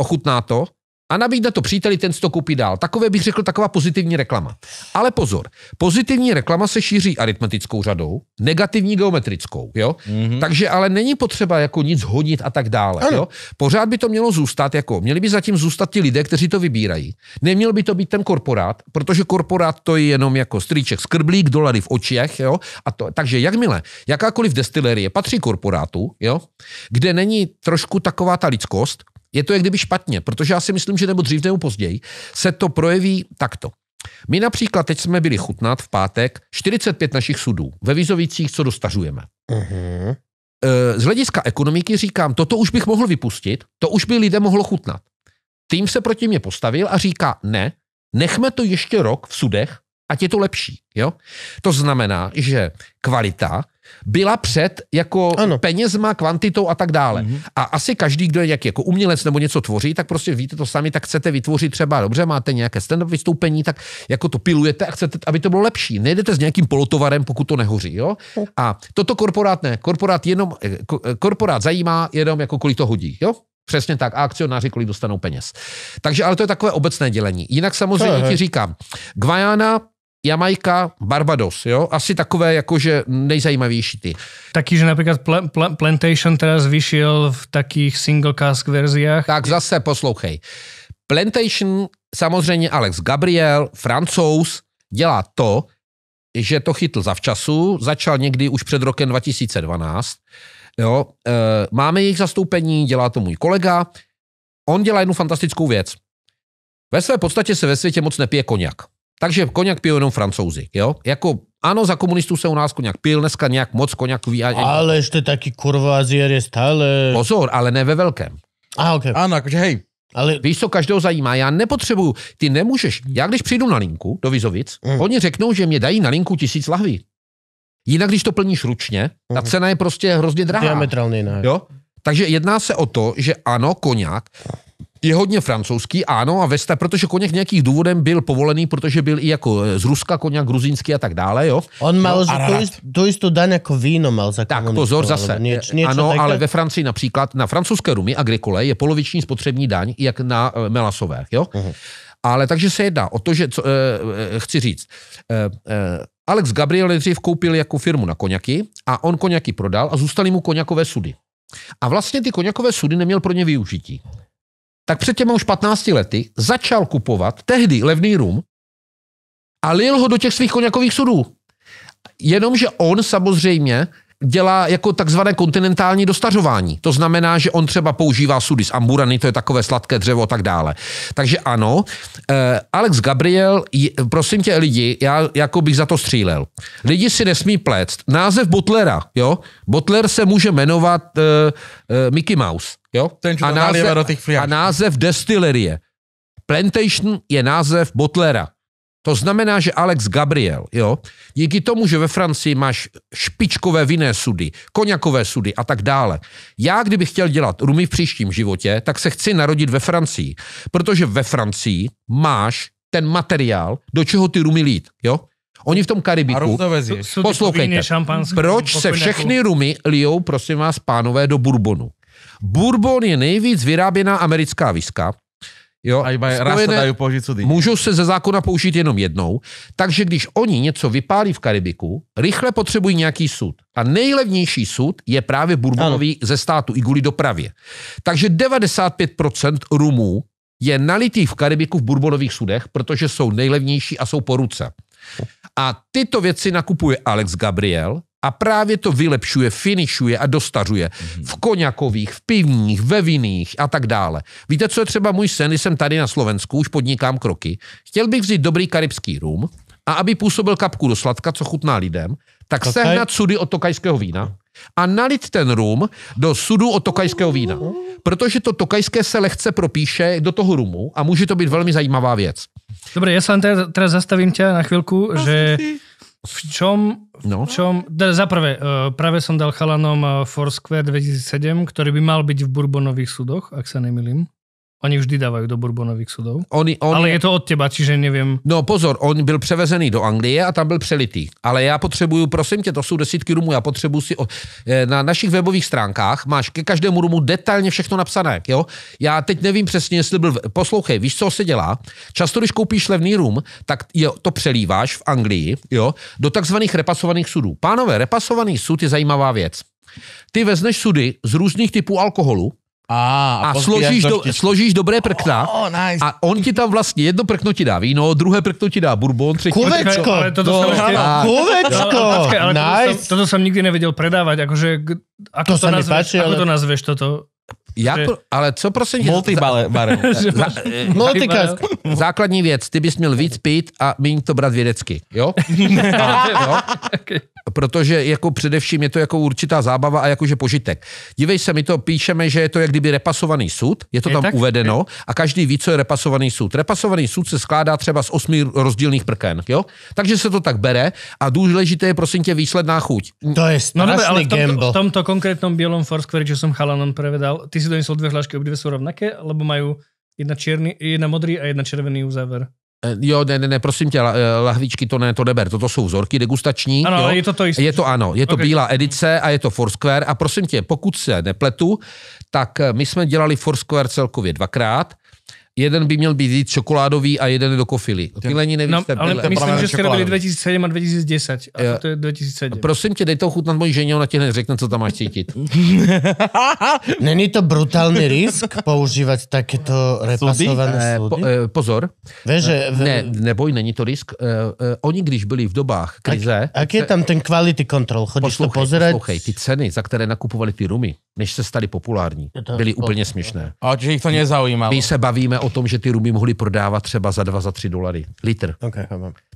ochutná to, a nabídne to příteli, ten si to koupí dál. Takové bych řekl taková pozitivní reklama. Ale pozor, pozitivní reklama se šíří aritmetickou řadou, negativní geometrickou, jo? Mm-hmm. Takže ale není potřeba jako nic honit a tak dále, ano. jo? Pořád by to mělo zůstat jako, měli by zatím zůstat ti lidé, kteří to vybírají. Neměl by to být ten korporát, protože korporát to je jenom jako strýček skrblík, dolary v očích, jo? A to, takže jakmile jakákoliv destilerie patří korporátu, jo? Kde není trošku taková ta lidskost, je to jak kdyby špatně, protože já si myslím, že nebo dřív nebo později se to projeví takto. My například teď jsme byli chutnat v pátek 45 našich sudů ve Vizovicích, co dostařujeme. Uh-huh. Mhm. Eh, z hlediska ekonomiky říkám, toto už bych mohl vypustit, to už by lidé mohlo chutnat. Tým se proti mě postavil a říká, ne, nechme to ještě rok v sudech, ať je to lepší. Jo? To znamená, že kvalita byla před jako ano. penězma, kvantitou a tak dále. Mm-hmm. A asi každý, kdo je nějaký jako umělec nebo něco tvoří, tak prostě víte to sami, tak chcete vytvořit třeba, dobře, máte nějaké stand-up vystoupení, tak jako to pilujete a chcete, aby to bylo lepší. Nejdete s nějakým polotovarem, pokud to nehoří. Jo? A toto korporát ne. Korporát, jenom, eh, eh, korporát zajímá jenom, jako kolik to hodí. Jo? Přesně tak, a akcionáři kolik dostanou peněz. Takže ale to je takové obecné dělení. Jinak samozřejmě Aha. ti říkám, Guajana Jamajka, Barbados, jo? Asi takové jakože nejzajímavější ty. Taky, že například pl- pl- Plantation teraz vyšel v takých single cask verziách. Tak zase poslouchej. Plantation, samozřejmě Alex Gabriel, francouz, dělá to, že to chytl zavčasu, začal někdy už před rokem 2012. Jo? E, máme jejich zastoupení, dělá to můj kolega. On dělá jednu fantastickou věc. Ve své podstatě se ve světě moc nepije koněk. Takže koněk pijou jenom francouzi, jo? Jako ano, za komunistů se u nás koněk pil, dneska nějak moc koněkový. A... Ale ještě taky kurva Azier je stále. Pozor, ale ne ve velkém. A, okay. Ano, takže hej. Ale... Víš, co každého zajímá, já nepotřebuju, ty nemůžeš, já když přijdu na linku do Vizovic, mm. oni řeknou, že mě dají na linku tisíc lahví. Jinak, když to plníš ručně, ta mm. cena je prostě hrozně drahá. Diametrálně jiná. Jo? Takže jedná se o to, že ano, koněk je hodně francouzský, ano, a Vesta, protože koněk nějakých důvodem byl povolený, protože byl i jako e, z Ruska koněk, gruzínský a tak dále, jo. On mal no, to jist, tu jistou daň jako víno mal za Tak pozor no, zase, něč, něčo e, ano, také? ale ve Francii například na francouzské rumy agrikole je poloviční spotřební daň, jak na e, melasové, jo. Uh-huh. Ale takže se jedná o to, že co, e, e, chci říct, e, e, Alex Gabriel dřív koupil jako firmu na koněky a on koněky prodal a zůstaly mu koněkové sudy. A vlastně ty koněkové sudy neměl pro ně využití tak před těma už 15 lety začal kupovat tehdy levný rum a lil ho do těch svých koněkových sudů. Jenomže on samozřejmě dělá jako takzvané kontinentální dostařování. To znamená, že on třeba používá sudis amburany, to je takové sladké dřevo a tak dále. Takže ano, eh, Alex Gabriel, prosím tě lidi, já jako bych za to střílel. Lidi si nesmí plést. Název Butlera, jo? Butler se může jmenovat uh, uh, Mickey Mouse, jo? Ten, a, název, a název Destillerie. Plantation je název Butlera. To znamená, že Alex Gabriel, jo, díky tomu, že ve Francii máš špičkové vinné sudy, koněkové sudy a tak dále. Já, kdybych chtěl dělat rumy v příštím životě, tak se chci narodit ve Francii, protože ve Francii máš ten materiál, do čeho ty rumy lít, jo? Oni v tom Karibiku, poslouchejte, proč se všechny rumy lijou, prosím vás, pánové, do Bourbonu? Bourbon je nejvíc vyráběná americká viska, Jo, a iba raz spojené, dají použít sudy. Můžou se ze zákona použít jenom jednou, takže když oni něco vypálí v Karibiku, rychle potřebují nějaký sud. A nejlevnější sud je právě Bourbonový ano. ze státu i kvůli dopravě. Takže 95% rumů je nalitý v Karibiku v Bourbonových sudech, protože jsou nejlevnější a jsou po ruce. A tyto věci nakupuje Alex Gabriel, a právě to vylepšuje, finišuje a dostařuje v koněkových, v pivních, ve viných a tak dále. Víte, co je třeba můj sen, jsem tady na Slovensku, už podnikám kroky. Chtěl bych vzít dobrý karibský rum a aby působil kapku do sladka, co chutná lidem, tak okay. sehnat sudy od tokajského vína a nalit ten rum do sudu od tokajského vína. Protože to tokajské se lehce propíše do toho rumu a může to být velmi zajímavá věc. Dobře, já se teda teraz, zastavím tě na chvíľku, že... Si. V čom, no. v čom, za prvé, e, práve som dal chalanom e, Foursquare 2007, ktorý by mal byť v Bourbonových súdoch, ak sa nemýlim. Oni vždy dávají do Bourbonových sudov. Oni, oni... Ale je to od teba, čiže nevím. No pozor, on byl převezený do Anglie a tam byl přelitý. Ale já potřebuju, prosím tě, to jsou desítky rumů, já potřebuju si... O... Eh, na našich webových stránkách máš ke každému rumu detailně všechno napsané. Jo? Já teď nevím přesně, jestli byl... Poslouchej, víš, co se dělá? Často, když koupíš levný rum, tak jo, to přelíváš v Anglii jo? do takzvaných repasovaných sudů. Pánové, repasovaný sud je zajímavá věc. Ty vezneš sudy z různých typů alkoholu, a, a, a složíš, do, složíš dobré prkna oh, oh, nice. a on ti tam vlastně, jedno prkno ti dá víno, druhé prkno ti dá bourbon, třetí... Kuvečko! Ale toto jsem Kuvečko! No, no, nice. toto, nikdy nevedel predávať, jakože... Ako to, to, sa nazveš, ako ale... to nazveš toto? Jako, ale co prosím tě... zá, Multitask. Základní věc, ty bys měl víc pít a méně to brát vědecky, jo? a, jo? Protože jako především je to jako určitá zábava a jakože požitek. Dívej se, my to píšeme, že je to jak kdyby repasovaný sud, je to je tam tak? uvedeno a každý ví, co je repasovaný sud. Repasovaný sud se skládá třeba z osmi rozdílných prken, jo? Takže se to tak bere a důležité je prosím tě výsledná chuť. To je no, strašný no, ale v tomto, v tomto konkrétnom Bielom Foursquare, čo jsem chalanom prevedal, ty si doniesol dve hlášky, obidve sú rovnaké, alebo majú jedna, čierny, jedna modrý a jedna červený uzáver? Eh, jo, ne, ne, ne, prosím tě, eh, lahvičky to ne, to neber, toto jsou vzorky degustační. Ano, jo? je to to jistý. Je to ano, je to okay. bílá edice a je to Foursquare a prosím tě, pokud se nepletu, tak eh, my jsme dělali Foursquare celkově dvakrát, jeden by měl být čokoládový a jeden do kofily. Tyhle ani nevíš. No, ale myslím, že jste byli 2007 a 2010. A jo. to je 2007. Prosím tě, dej to chutnat mojí ženě, ona ti hned řekne, co tam máš cítit. Není to brutální risk používat takéto repasované eh, sludy? Po, eh, pozor. Víš, že v... Eh, ne, neboj, není to risk. Eh, eh, oni, když byli v dobách krize... A, jak je tam ten quality control? Chodíš poslouchej, to pozerať? Poslouchej, ty ceny, za které nakupovali ty rumy, než se staly populární, byly úplně směšné. A že jich to nezaujímalo. My se bavíme o tom, že ty rumy mohli prodávat třeba za 2, za 3 dolary litr. Okay,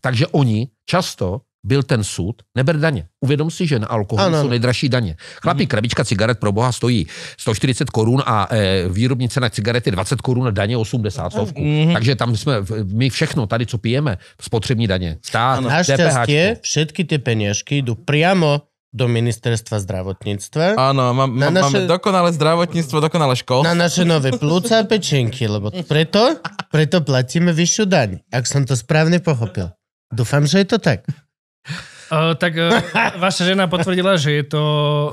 Takže oni často byl ten sud, neber daně. Uvědom si, že na alkohol ano, jsou nejdražší daně. Chlapí mhm. krabička cigaret pro boha stojí 140 korun a e, výrobní cena cigarety 20 korun a daně 80 stovku. mm Takže tam jsme, my všechno tady, co pijeme, spotřební daně. Stát, Naštěstí všetky ty peněžky jdou přímo do ministerstva zdravotníctva. Áno, mám, na naše, máme dokonalé zdravotníctvo, dokonalé školstvo. Na naše nové plúca a pečenky, lebo preto, preto platíme vyššiu daň, ak som to správne pochopil. Dúfam, že je to tak. Uh, tak uh, vaša žena potvrdila, že je to uh,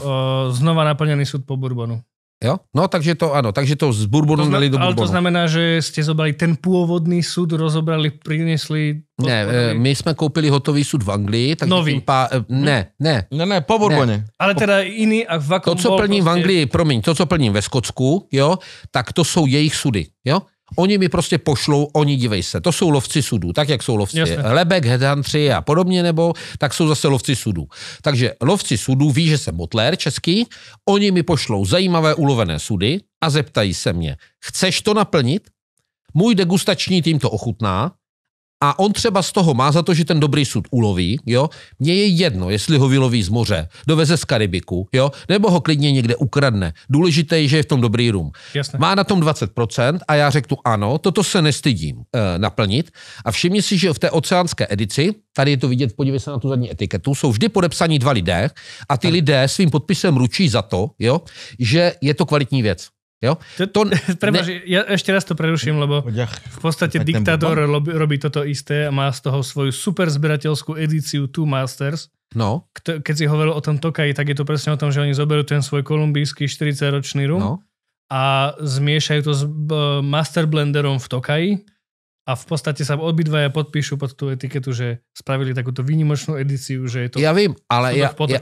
znova naplnený súd po Bourbonu. Jo? No, takže to ano, takže to z Bourbonu to znamená, dali do Bourbonu. Ale to znamená, že jste zobrali ten původný sud, rozobrali, přinesli... Ne, eh, my jsme koupili hotový sud v Anglii, tak Nový. Tím pá... Eh, hm? Ne, ne. Ne, ne, po Bourboně. Ale teda jiný a v To, co plním prostě... v Anglii, promiň, to, co plním ve Skotsku, jo, tak to jsou jejich sudy, jo. Oni mi prostě pošlou, oni dívej se. To jsou lovci sudů, tak jak jsou lovci Jasně. lebek, headhuntři a podobně, nebo tak jsou zase lovci sudů. Takže lovci sudů ví, že jsem motlér český, oni mi pošlou zajímavé ulovené sudy a zeptají se mě, chceš to naplnit? Můj degustační tým to ochutná, a on třeba z toho má za to, že ten dobrý sud uloví, jo, mně je jedno, jestli ho vyloví z moře, doveze z Karibiku, jo, nebo ho klidně někde ukradne. Důležité je, že je v tom dobrý rum. Jasne. Má na tom 20% a já řeknu ano, toto se nestydím e, naplnit. A všimni si, že v té oceánské edici, tady je to vidět, podívej se na tu zadní etiketu, jsou vždy podepsaní dva lidé a ty lidé svým podpisem ručí za to, jo, že je to kvalitní věc. Jo? To, to ne... ja ešte raz to preruším, lebo v podstate diktátor robí, robí toto isté a má z toho svoju super zberateľskú edíciu Two Masters. No. Keď si hovoril o tom Tokaji, tak je to presne o tom, že oni zoberú ten svoj kolumbijský 40-ročný rum no. a zmiešajú to s master blenderom v Tokaji a v podstate sa obidvaja podpíšu pod tú etiketu, že spravili takúto výnimočnú edíciu, že je to... Já vím, ale ja, v já,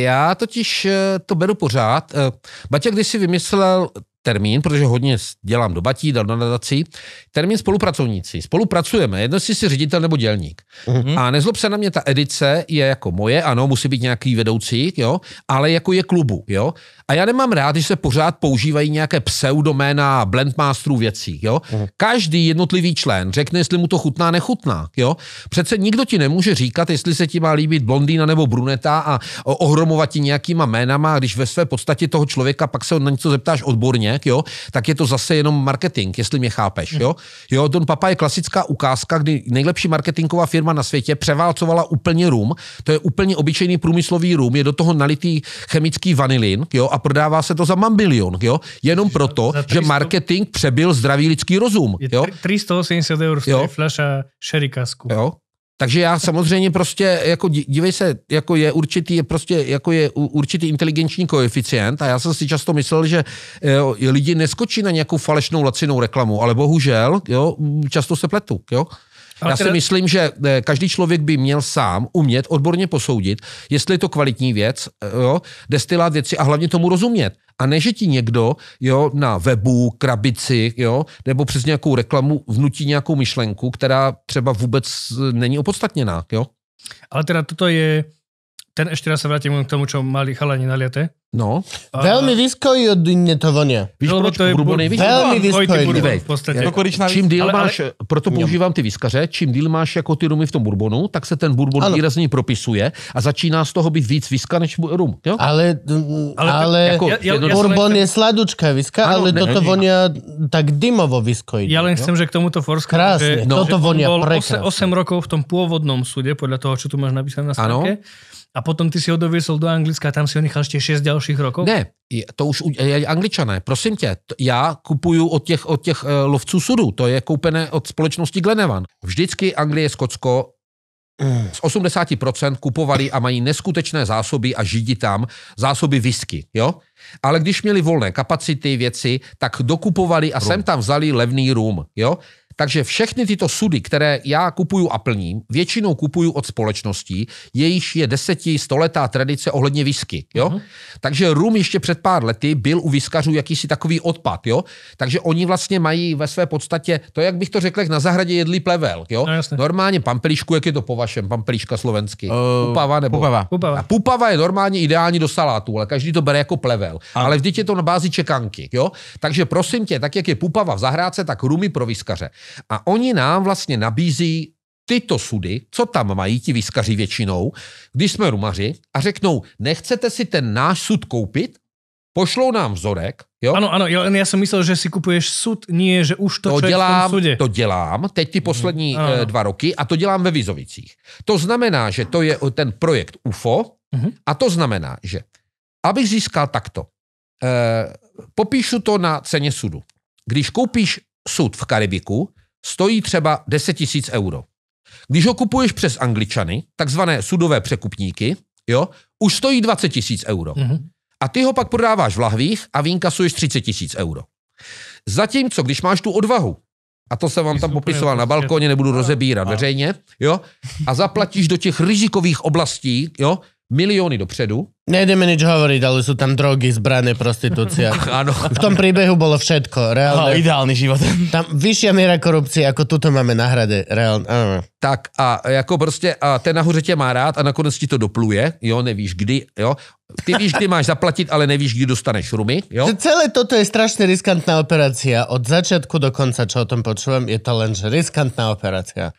já totiž eh, to beru pořád. Eh, Baťa když si vymyslel termín, protože hodně dělám do batí, dal na nadaci, termín spolupracovníci. Spolupracujeme, jedno si ředitel nebo dělník. Uhum. A nezlob se na mě, ta edice je jako moje, ano, musí být nějaký vedoucí, jo, ale jako je klubu, jo. A já nemám rád, když se pořád používají nějaké pseudoména blendmasterů věcí, jo. Uhum. Každý jednotlivý člen řekne, jestli mu to chutná, nechutná, jo. Přece nikdo ti nemůže říkat, jestli se ti má líbit blondýna nebo bruneta a ohromovat ti nějakýma jménama, když ve své podstatě toho člověka pak se na něco zeptáš odborně, peněk, jo, tak je to zase jenom marketing, jestli mě chápeš. Jo, jo Don Papa je klasická ukázka, kdy nejlepší marketingová firma na světě převálcovala úplně rum, to je úplně obyčejný průmyslový rum, je do toho nalitý chemický vanilin jo, a prodává se to za mambilion, jo, jenom Ježiš, proto, za 300, že marketing přebyl zdravý lidský rozum. Jo. 370 eur stojí flaša šerikasku. Jo, takže já samozřejmě prostě, jako dívej se, jako je určitý, je prostě, jako je určitý inteligenční koeficient a já jsem si často myslel, že jo, lidi neskočí na nějakou falešnou lacinou reklamu, ale bohužel, jo, často se pletu, jo. Já si myslím, že eh, každý člověk by měl sám umět odborně posoudit, jestli je to kvalitní věc, eh, jo, destilát věci a hlavně tomu rozumět. A ne, že ti někdo jo, na webu, krabici jo, nebo přes nějakou reklamu vnutí nějakou myšlenku, která třeba vůbec e, není opodstatněná. Jo? Ale teda toto je ten ešte raz sa vrátim k tomu, čo mali chalani naliate. No. A... Veľmi vyskojodinne to vonia. Víš proč to je bur... Velmi vyskojodinne. Jako čím díl ale, máš, ale... proto používám ty vyskaře, čím díl máš jako ty rumy v tom bourbonu, tak se ten bourbon ano. výrazně propisuje a začíná z toho být víc viska než rum. Jo? Ale, ale, ale jako, ja, ja, ja bourbon je sladučká viska, ano, ale ne, toto ne, vonia tak dymovo vyskojodinne. Ja len chcem, že k tomuto forska... Krásne, že, toto vonia prekrásne. 8 rokov v tom pôvodnom súde, podľa toho, čo tu máš napísané na stránke. A potom ty si ho doviesol do Anglicka a tam si ho nechal ještě 6 dalších rokov? Ne, to už je angličané. Prosím tě, to, já kupuju od těch, od těch uh, lovců sudů. To je koupené od společnosti Glenevan. Vždycky Anglie, Skocko z 80% kupovali a mají neskutečné zásoby a židi tam, zásoby whisky, jo? Ale když měli volné kapacity, věci, tak dokupovali a rum. sem tam vzali levný rum, jo? Takže všechny tyto sudy, které já kupuju a plním, většinou kupuju od společností, jejíž je deseti, stoletá tradice ohledně whisky. Jo? Uh-huh. Takže rum ještě před pár lety byl u viskařů jakýsi takový odpad. Jo? Takže oni vlastně mají ve své podstatě, to jak bych to řekl, jak na zahradě jedli plevel. Jo? No, normálně pampelišku, jak je to po vašem, pampeliška slovensky? Uh, eh, pupava nebo? Pupava. pupava. A pupava je normálně ideální do salátu, ale každý to bere jako plevel. Ano. Ale vždyť je to na bázi čekanky. Jo? Takže prosím tě, tak jak je pupava v zahrádce, tak rumy pro viskaře. A oni nám vlastně nabízí tyto sudy, co tam mají ti vyskaři většinou, když jsme rumaři, a řeknou, nechcete si ten náš sud koupit, pošlou nám vzorek. Jo? Ano, ano, já, já jsem myslel, že si kupuješ sud, nie, že už to, to dělám, v tom To dělám, teď ty mhm. poslední eh, ano. dva roky a to dělám ve Vizovicích. To znamená, že to je ten projekt UFO uh a to znamená, že abych získal takto, eh, popíšu to na ceně sudu. Když koupíš sud v Karibiku, stojí třeba 10 tisíc euro. Když ho kupuješ přes angličany, takzvané sudové překupníky, jo, už stojí 20 tisíc euro. Mm-hmm. A ty ho pak prodáváš v lahvích a vynkasuješ 30 tisíc euro. Zatímco, když máš tu odvahu, a to jsem vám tam popisoval na balkoně, nebudu rozebírat veřejně, jo, a zaplatíš do těch rizikových oblastí, jo, miliony dopředu, Nejdeme nič hovoriť, ale sú tam drogy, zbrané, prostitúcia. Áno. V tom príbehu bolo všetko. Reálne. Aha, ideálny život. Tam vyššia miera korupcie, ako tuto máme na hrade. Reálne. Áno. Tak a jako prostě a ten nahoře tě má rád a nakonec ti to dopluje, jo, nevíš kdy, jo. Ty víš, kdy máš zaplatit, ale nevíš, kdy dostaneš rumy, jo. Že celé toto je strašně riskantná operace, Od začátku do konce. Co o tom počujem, je to len, že riskantná operace.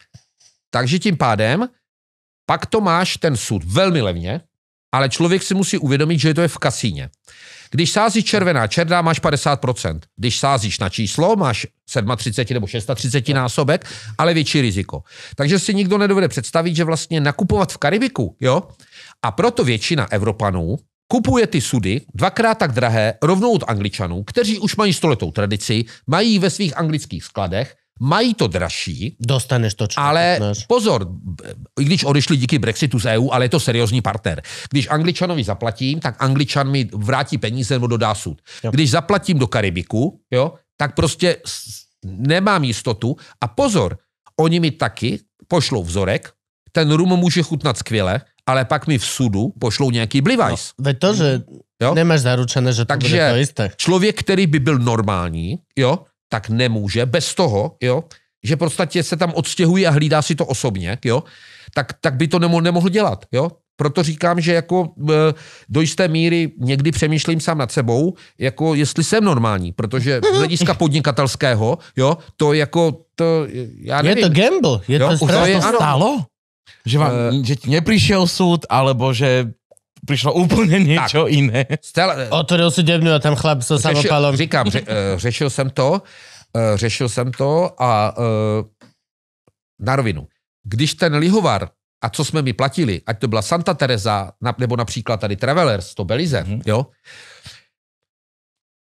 Takže tím pádem, pak to máš ten sud velmi levně, ale člověk si musí uvědomit, že to je v kasíně. Když sázíš červená, černá máš 50%. Když sázíš na číslo, máš 37 nebo 630 násobek, ale větší riziko. Takže si nikdo nedovede představit, že vlastně nakupovat v Karibiku, jo? A proto většina Evropanů kupuje ty sudy dvakrát tak drahé rovnou od Angličanů, kteří už mají stoletou tradici, mají ve svých anglických skladech Mají to dražší. Dostaneš to, čo Ale dostaneš. pozor, i když odešli díky Brexitu z EU, ale je to seriózní partner. Když Angličanovi zaplatím, tak Angličan mi vrátí peníze nebo dodá sud. Jo. Když zaplatím do Karibiku, jo, tak prostě nemám jistotu. A pozor, oni mi taky pošlou vzorek, ten rum může chutnat skvěle, ale pak mi v sudu pošlou nějaký blivajs. No, ve to, že jo? nemáš zaručené, že to Takže bude to jisté. člověk, který by byl normální, jo, tak nemůže bez toho, jo, že prostě se tam odstěhuje a hlídá si to osobně, jo, tak, tak by to nemo, nemohl dělat, jo. Proto říkám, že jako eh, do jisté míry někdy přemýšlím sám nad sebou, jako jestli jsem normální, protože z hlediska podnikatelského, jo, to jako, to, já nevím. Je to gamble, je jo, to, to, je, to stálo? Že, vám, uh, že ti neprišiel súd, alebo že přišlo úplně něco jiné. Stále, eh, Otvoril si děvnu a tam chlap se samopalom. Říkám, ře, eh, řešil jsem to, eh, řešil jsem to a na rovinu. Když ten lihovar a co jsme mi platili, ať to byla Santa Teresa, nebo například tady Travelers, to Belize, mm-hmm. jo.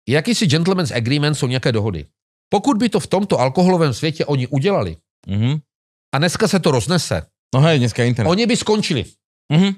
Jakýsi gentleman's agreement jsou nějaké dohody. Pokud by to v tomto alkoholovém světě oni udělali mm-hmm. a dneska se to roznese, no hej, dneska internet. oni by skončili. Mm-hmm.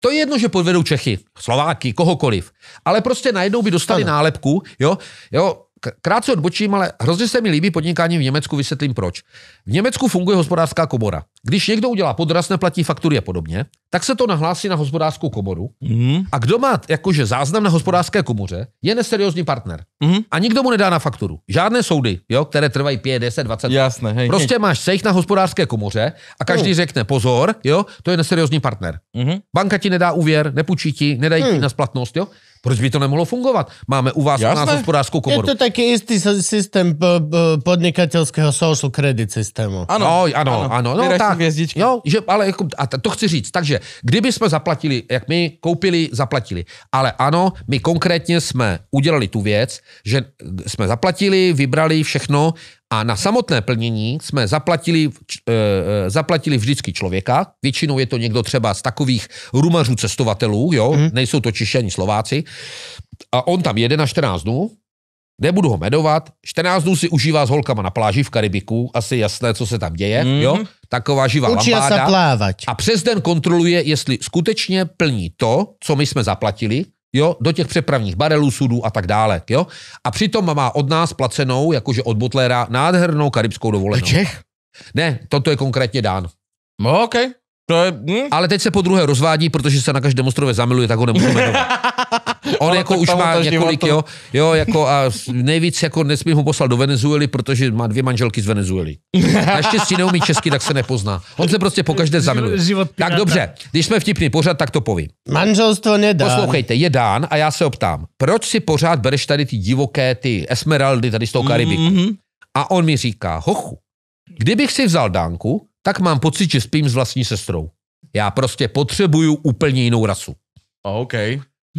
To je jedno, že podvedou Čechy, Slováky, kohokoliv. Ale prostě najednou by dostali ano. nálepku, jo, jo, krátce odbočím, ale hrozně se mi líbí podnikání v Německu, vysvětlím proč. V Německu funguje hospodářská komora. Když někdo udělá podraz, neplatí faktury a podobně, tak se to nahlásí na hospodářskou komoru mm. a kdo má jakože záznam na hospodářské komoře, je neseriózní partner. Mm. A nikdo mu nedá na fakturu. Žádné soudy, jo, které trvají 5, 10, 20 Jasné, hej, Prostě hej. máš sejch na hospodářské komoře a každý mm. řekne pozor, jo, to je neseriózní partner. Mm. Banka ti nedá úvěr, nepůjčí ti, nedají mm. ti hmm. na splatnost, jo. Proč by to nemohlo fungovat? Máme u vás Jasné. u nás hospodářskou komoru. Je to taky jistý systém podnikatelského social credit systému. Ano, no, ano, ano. ano no, tak, jo, že, ale jako, a to chci říct. Takže kdyby jsme zaplatili, jak my koupili, zaplatili. Ale ano, my konkrétně jsme udělali tu věc, že eh, jsme zaplatili, vybrali všechno a na samotné plnění jsme zaplatili, e, e, zaplatili vždycky člověka. Většinou je to někdo třeba z takových rumařů cestovatelů, jo, mm. nejsou to Češi ani Slováci. A on tam jede na 14 dnů, nebudu ho medovat. 14 dnů si užívá s holkama na pláži v Karibiku, asi jasné, co se tam děje, mm. jo, taková živá Učí lambáda. se plávat. A přes den kontroluje, jestli skutečně plní to, co my jsme zaplatili, jo, do těch přepravních barelů, sudů a tak dále, jo. A přitom má od nás placenou, jakože od Butlera, nádhernou karibskou dovolenou. Čech? Ne, toto je konkrétně dán. No, okay. To je, hm? Ale teď se po druhé rozvádí, protože se na každém ostrově zamiluje, tak ho nemůžu jmenovat. On jako už má několik, jo, no. jo, jako a nejvíc jako nesmím ho poslat do Venezuely, protože má dvě manželky z Venezuely. A ještě si neumí česky, tak se nepozná. On se prostě po každé zamiluje. Život tak dobře, když jsme vtipný pořád, tak to povím. Manželstvo nedá. Poslouchejte, je dán a já se optám, proč si pořád bereš tady ty divoké, ty esmeraldy tady z toho Karibiku? Mm-hmm. A on mi říká, hochu, kdybych si vzal dánku, tak mám pocit, že spím s vlastní sestrou. Já prostě potřebuju úplně jinou rasu. OK.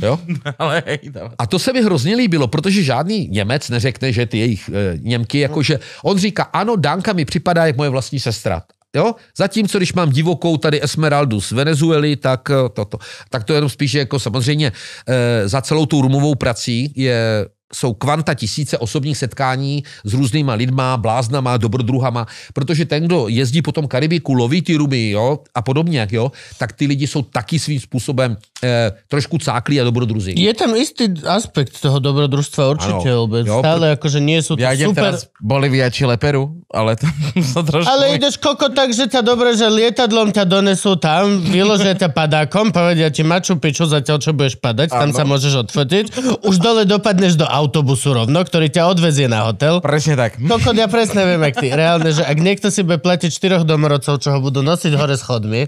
Jo? Ale no. A to se mi hrozně líbilo, protože žádný Němec neřekne, že ty jejich e, Němky, no. jakože on říká, ano, Danka mi připadá jako moje vlastní sestra. Jo? Zatímco, když mám divokou tady Esmeraldu z Venezuely, tak eh, to, Tak to jenom spíš jako samozřejmě e, za celou tu rumovou prací je jsou kvanta tisíce osobních setkání s různýma lidma, bláznama, dobrodruhama, protože ten, kdo jezdí po tom Karibiku, loví ty ruby jo, a podobně, jo, tak ty lidi jsou taky svým způsobem e, trošku cáklí a dobrodruzí. Je tam jistý aspekt toho dobrodružstva určitě ano, vůbec. Jo, Stále jakože nie jsou to ja idem super... teraz Bolivia či Leperu, ale tam to trošku... Ale jdeš koko tak, že ta dobré, že lietadlom ťa donesou tam, vyložia ťa padákom, povedia ti maču piču zatím, čo budeš padať, tam se můžeš odfotit, Už dole dopadneš do autobusu rovno, ktorý ťa odvezie na hotel. Presne tak. Koľko ja presne viem, jak ty. Reálne, že ak niekto si bude platiť čtyroch domorodcov, čo ho budú nosiť hore schodmi,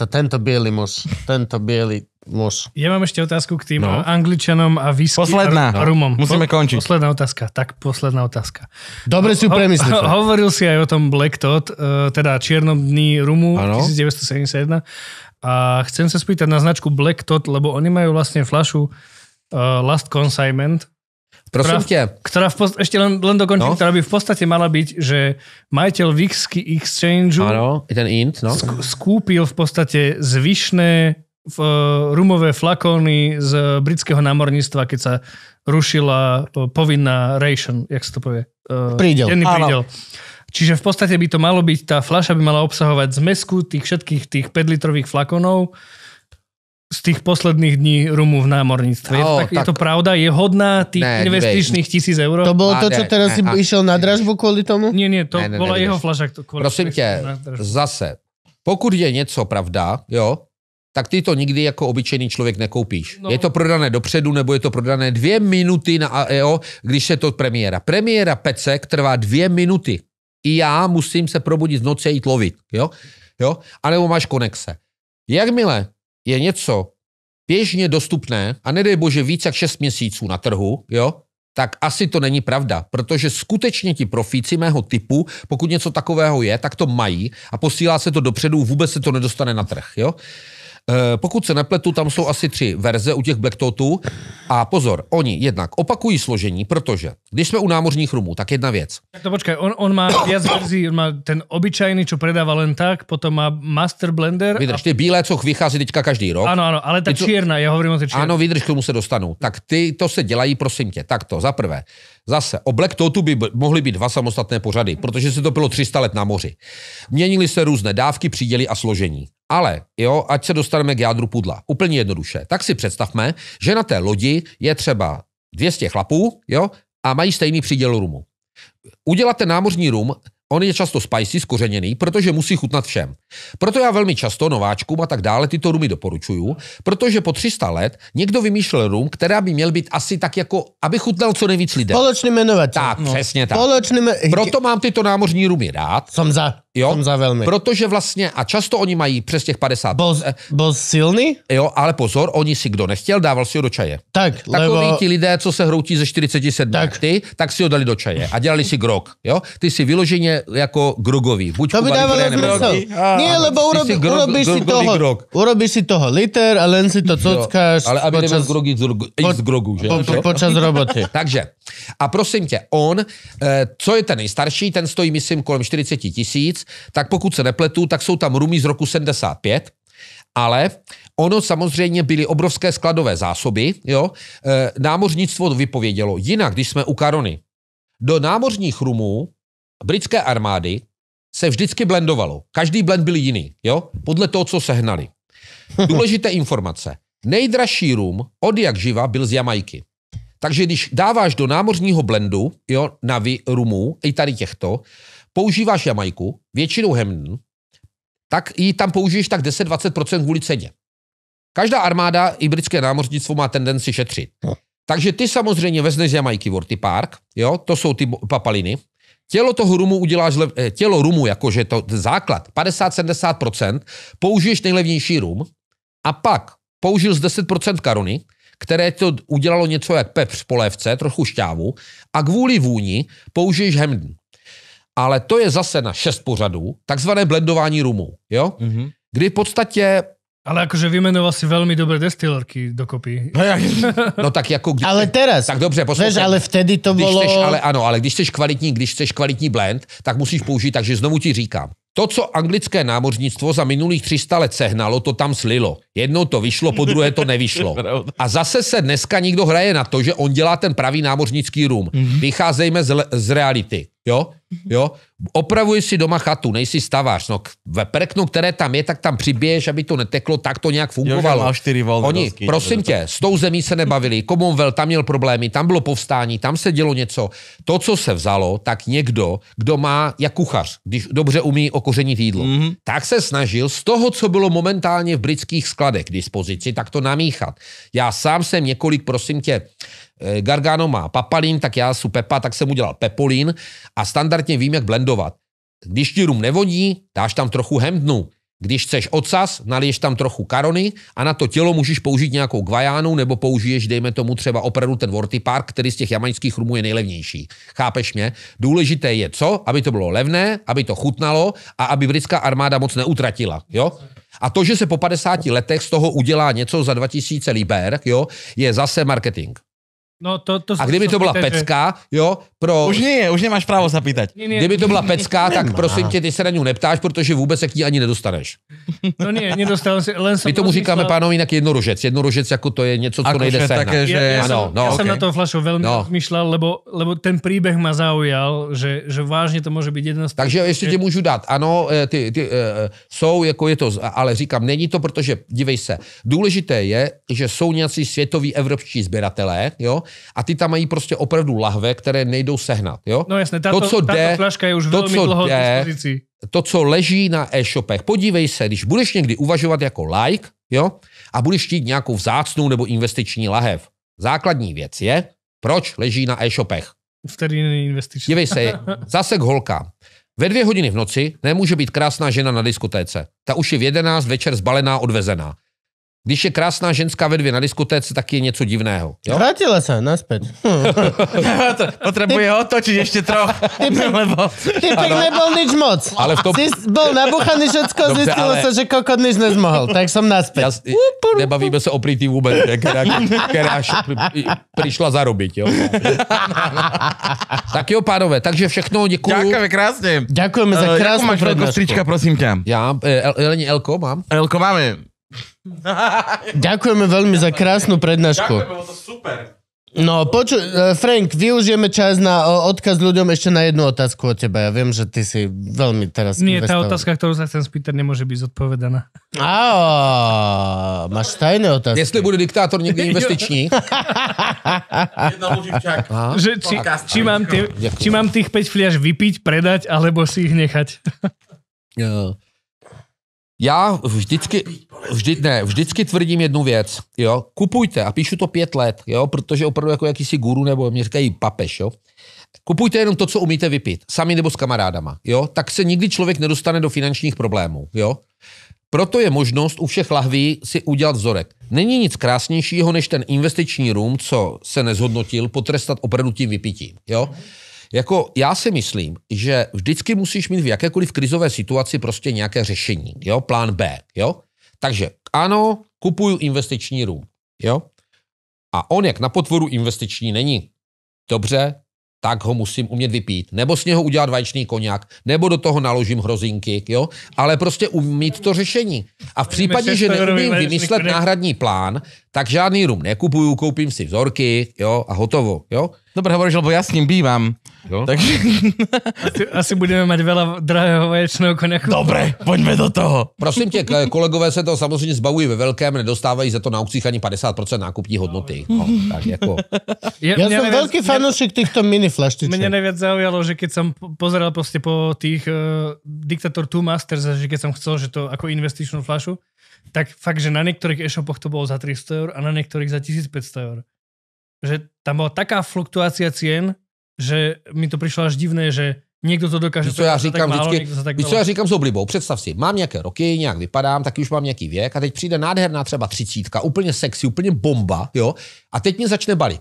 to tento biely muž, tento biely muž. Ja mám ešte otázku k tým no. Angličanom a whisky posledná. a rumom. No. Musíme končiť. Posledná otázka, tak posledná otázka. Dobre si ho, premyslíš. Ho, hovoril si aj o tom Black Todd, eh, teda čiernom dní rumu ano. 1971. A chcem sa spýtať na značku Black Todd, lebo oni majú vlastne flašu uh, Last Consignment, Prosím která, tě. Která v podstatě, ještě len, len dokončím, no? která by v podstatě mala být, že majitel Vixky Exchange ano, ten int, no. sk- skúpil v podstatě zvyšné v, eh, rumové flakony z britského námorníctva, keď sa rušila eh, povinná ration, jak se to povie? Eh, prídel. Denný prídel. Čiže v podstatě by to malo byť, ta flaša by mala obsahovať zmesku tých všetkých tých 5-litrových flakonov, z tých posledných dní rumu v námorníctve. Je to, tak, tak... je to pravda? Je hodná tých ne, investičných nevej. tisíc eur? To bylo to, co teraz ne, a... išel na dražbu kvôli tomu? Ne, ne, to ne, ne, bola nevidíš. jeho flaža. Prosím tě, zase, pokud je něco pravda, jo, tak ty to nikdy jako obyčejný člověk nekoupíš. No. Je to prodané dopředu, nebo je to prodané dvě minuty na jo, když je to premiéra. Premiéra Pecek trvá dvě minuty. I já musím se probudit z noci a jít lovit. Jo? Jo? A nebo máš konexe. Jakmile je něco běžně dostupné a nedej bože víc jak 6 měsíců na trhu, jo, tak asi to není pravda, protože skutečně ti profíci mého typu, pokud něco takového je, tak to mají a posílá se to dopředu, vůbec se to nedostane na trh. Jo? Eh, pokud se nepletu, tam jsou asi tři verze u těch Blacktotů. A pozor, oni jednak opakují složení, protože když jsme u námořních rumů, tak jedna věc. Tak to počkej, on, on má viac verzí, on má ten obyčajný, co predává len tak, potom má Master Blender. Vydrž, a... ty bílé, co vychází teďka každý rok. Ano, ano, ale ta ty, čierna, já hovorím o té čierna. Ano, vydrž, k tomu se dostanu. Tak ty to se dělají, prosím tě, takto, za prvé. Zase, o Black Totu by mohly být dva samostatné pořady, protože se to bylo 300 let na moři. Měnily se různé dávky, příděly a složení. Ale jo, ať se dostaneme k jádru pudla. Úplně jednoduše. Tak si představme, že na té lodi je třeba 200 chlapů, jo, a mají stejný příděl rumu. Uděláte námořní rum, On je často spicy, skořeněný, protože musí chutnat všem. Proto já velmi často nováčkům a tak dále tyto rumy doporučuju, protože po 300 let někdo vymýšlel rum, která by měl být asi tak jako, aby chutnal co nejvíc lidem. Společný jmenovat. Tak, no. přesně tak. Společný Proto mám tyto námořní rumy rád. Jsem za. Jo? Jsem za velmi. Protože vlastně, a často oni mají přes těch 50. Byl, eh, byl silný? Jo, ale pozor, oni si kdo nechtěl, dával si ho do čaje. Tak, Takový lebo... ti lidé, co se hroutí ze 47 tak. ty, tak si ho dali do čaje a dělali si grog. Jo? Ty si vyloženě jako grogový. Buď to by dávalo smysl. Ne, lebo urobi, grog, urobíš, si toho, grog. urobíš si toho liter a len si to cockáš. Jo, ale aby počas, nebyl grogy z, grogu, po, z grogu, že? Po, po, počas roboty. Takže, a prosím tě, on, eh, co je ten nejstarší, ten stojí, myslím, kolem 40 tisíc, tak pokud se nepletu, tak jsou tam rumy z roku 75, ale ono samozřejmě byly obrovské skladové zásoby, jo. Eh, námořnictvo vypovědělo. Jinak, když jsme u Karony, do námořních rumů britské armády se vždycky blendovalo. Každý blend byl jiný, jo? Podle toho, co sehnali. Důležité informace. Nejdražší rum od jak živa byl z Jamajky. Takže když dáváš do námořního blendu, jo, navy, rumů, i tady těchto, používáš Jamajku, většinou Hemden, tak ji tam použiješ tak 10-20% kvůli ceně. Každá armáda i britské námořnictvo má tendenci šetřit. No. Takže ty samozřejmě vezneš z Jamajky Worty Park, jo, to jsou ty papaliny. Tělo toho rumu uděláš, eh, tělo rumu, jakože to základ, 50-70%, použiješ nejlevnější rum a pak použil z 10% karony které to udělalo něco jak pepř v polévce, trochu šťávu, a kvůli vůni použiješ hemden. Ale to je zase na šest pořadů, takzvané blendování rumu, jo? Mm-hmm. Kdy v podstatě ale jakože vymenoval si velmi dobré destilerky dokopy. No, no, tak jako... Když, ale teraz. Tak dobře, poslouchej. ale vtedy to bylo. ale ano, ale když chceš kvalitní, když chceš kvalitní blend, tak musíš použít, takže znovu ti říkám, to, co anglické námořnictvo za minulých 300 let sehnalo, to tam slilo. Jednou to vyšlo, po druhé to nevyšlo. A zase se dneska někdo hraje na to, že on dělá ten pravý námořnický rum. Mhm. Vycházejme z, z reality. Jo? Jo? Opravuj si doma chatu, nejsi staváš. No, ve preknu, které tam je, tak tam přiběješ, aby to neteklo, tak to nějak fungovalo. Jo, Oni, prosím tě, s tou zemí se nebavili. Komunvel tam měl problémy, tam bylo povstání, tam se dělo něco. To, co se vzalo, tak někdo, kdo má, jak kuchař, když dobře umí okořenit jídlo, mm-hmm. tak se snažil z toho, co bylo momentálně v britských skladech k dispozici, tak to namíchat. Já sám jsem několik, prosím tě, eh, Gargano má papalín, tak já jsem Pepa, tak jsem udělal pepolín a standardně vím, jak blend blendovat. Když ti rum nevodí, dáš tam trochu hemdnu. Když chceš ocas, naliješ tam trochu karony a na to tělo můžeš použít nějakou gvajánu nebo použiješ, dejme tomu třeba opravdu ten Vorty Park, který z těch jamaňských rumů je nejlevnější. Chápeš mě? Důležité je co? Aby to bylo levné, aby to chutnalo a aby britská armáda moc neutratila. Jo? A to, že se po 50 letech z toho udělá něco za 2000 liber, jo, je zase marketing. No to, to a kdyby to byla pýtajte, pecka, že... jo, pro... Už nie, už nemáš právo zapýtať. Nie, nie, kdyby to byla pecka, tak nemá. prosím tě, ty se na ní neptáš, protože vůbec se k ní ani nedostaneš. No ne, nedostal si, len My tomu rozmyslel... říkáme, pánovi, jinak jednorožec. Jednorožec jako to je něco, co Ako nejde se také, že... Já, ano, no, já okay. jsem na to flašu velmi no. myšlel, lebo, lebo ten příběh ma zaujal, že, že vážně to může být jedna z... Takže ještě tě můžu dát. Ano, eh, ty, ty, uh, jsou, jako je to, ale říkám, není to, protože, dívej se, důležité je, že jsou nějací světoví evropští sběratelé, jo, a ty tam mají prostě opravdu lahve, které nejdou sehnat. Jo? No jasné, tato, to, co tato jde, flaška je už to, velmi co dlouho jde, To, co leží na e-shopech, podívej se, když budeš někdy uvažovat jako like, jo, a budeš chtít nějakou vzácnou nebo investiční lahev. Základní věc je, proč leží na e-shopech. Vtedy není investiční. Dívej se, zase k holkám. Ve dvě hodiny v noci nemůže být krásná žena na diskotéce. Ta už je v jedenáct večer zbalená, odvezená. Když je krásná ženská ve dvě na diskutéce, tak je něco divného. Jo? Vrátila se, naspět. Hm. Potřebuje ho otočit ještě trochu. Typek, ty typek nebol nic moc. Ale v tom... Zist, bol nabuchaný všecko, zjistilo ale... se, že kokot nic nezmohl. Tak jsem naspět. Jas... Nebavíme se o prýtý vůbec, která, která přišla zarobit. Jo? tak jo, pánové, takže všechno, děkuji. Děkujeme krásně. Děkujeme za eh, krásnou uh, Jakou máš strička, prosím tě? Já, eh, Eleni Elko mám. Elko máme. Ďakujeme veľmi za krásnu prednášku. to super. No, poču, e, Frank, využijeme čas na odkaz ľuďom ešte na jednu otázku od teba. Ja viem, že ty si veľmi teraz Nie, investoval. tá otázka, ktorú sa chcem spýtať, nemôže byť zodpovedaná. Á, máš tajné otázky. Jestli bude diktátor niekde investiční. že, či, či, mám tie, či mám tých 5 fliaž vypiť, predať, alebo si ich nechať? Jo já vždycky, vždy, ne, vždycky tvrdím jednu věc, jo, kupujte a píšu to pět let, jo, protože opravdu jako jakýsi guru nebo mě říkají papež, jo, Kupujte jenom to, co umíte vypít, sami nebo s kamarádama, jo? Tak se nikdy člověk nedostane do finančních problémů, jo? Proto je možnost u všech lahví si udělat vzorek. Není nic krásnějšího, než ten investiční rum, co se nezhodnotil, potrestat opravdu tím vypitím, jo? Mm. Jako já si myslím, že vždycky musíš mít v jakékoliv krizové situaci prostě nějaké řešení, jo, plán B, jo. Takže ano, kupuju investiční dům, jo. A on jak na potvoru investiční není. Dobře, tak ho musím umět vypít. Nebo z něho udělat vaječný koněk, nebo do toho naložím hrozinky, jo? Ale prostě umít to řešení. A v případě, že neumím vymyslet náhradní plán, tak žádný rum nekupuju, koupím si vzorky, jo, a hotovo, jo. Dobře, hovoríš, lebo já s ním bývám. Jo? Takže... asi, asi budeme mít vela drahého vaječného koněku. Dobré, pojďme do toho. Prosím tě, kolegové se to samozřejmě zbavují ve velkém, nedostávají za to na aukcích ani 50% nákupní hodnoty. No, tak jako... Já, jsem velký fanoušek těchto mini flaštiček. Mě nejvíc zaujalo, že keď jsem pozeral prostě po těch uh, eh, Diktator 2 Masters, že keď jsem chcel, že to jako investičnou flašu, tak fakt, že na niektorých e-shopoch to bolo za 300 eur a na niektorých za 1500 eur. Že tam bola taká fluktuácia cien, že mi to přišlo až divné, že někdo to dokáže. co já říkám málo, vždycky, tak co já říkám s oblibou, představ si, mám nějaké roky, nějak vypadám, taky už mám nějaký věk a teď přijde nádherná třeba třicítka, úplně sexy, úplně bomba, jo, a teď mě začne balit.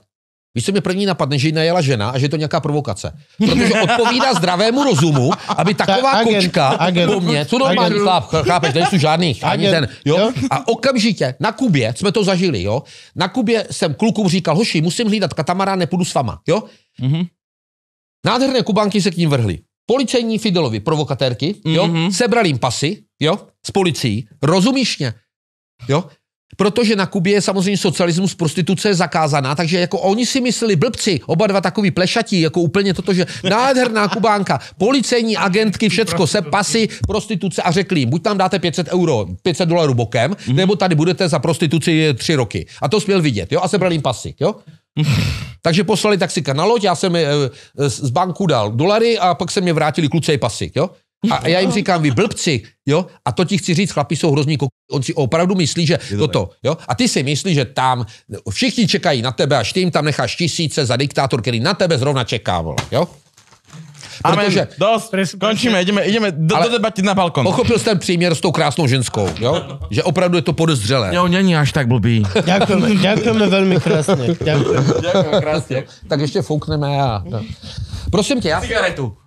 Víš, co mě první napadne, že ji najela žena a že je to nějaká provokace. Protože odpovídá zdravému rozumu, aby taková Ta, agent, kočka agent, po mně, co normální chlap, chápeš, nejsou žádných, ani agent, ten, jo? jo? A okamžitě na Kubě, jsme to zažili, jo? Na Kubě jsem klukům říkal, hoši, musím hlídat katamarán, nepůjdu s vama, jo? Mm-hmm. Nádherné kubánky se k ním vrhly. Policejní Fidelovi provokatérky, jo? Mm-hmm. Sebrali jim pasy, jo? S policií. Rozumíš mě? Jo? Protože na Kubě je samozřejmě socialismus, prostituce je zakázaná, takže jako oni si mysleli, blbci, oba dva takový plešatí, jako úplně toto, že nádherná Kubánka, policejní agentky, všecko, se pasy, prostituce a řekli jim, buď tam dáte 500 euro, 500 dolarů bokem, mm-hmm. nebo tady budete za prostituci tři roky. A to směl vidět, jo, a sebrali jim pasy, jo. takže poslali taxika na loď, já jsem eh, eh, z banku dal dolary a pak se mě vrátili kluci i pasy, jo. A já jim říkám, vy blbci, jo? A to ti chci říct, chlapi jsou hrozní kok... On si opravdu myslí, že to toto, jo? A ty si myslíš, že tam všichni čekají na tebe, až ty jim tam necháš tisíce za diktátor, který na tebe zrovna čeká, vole, jo? Amen, protože... dost, končíme, jdeme, jdeme do, Ale do debaty na balkon. Pochopil jsi ten příměr s tou krásnou ženskou, jo? Že opravdu je to podezřelé. Jo, není až tak blbý. děkujeme, děkujeme velmi krásně. Děkujeme. děkujeme krásně. Tak ještě foukneme a... Prosím tě, já... Cigaretu.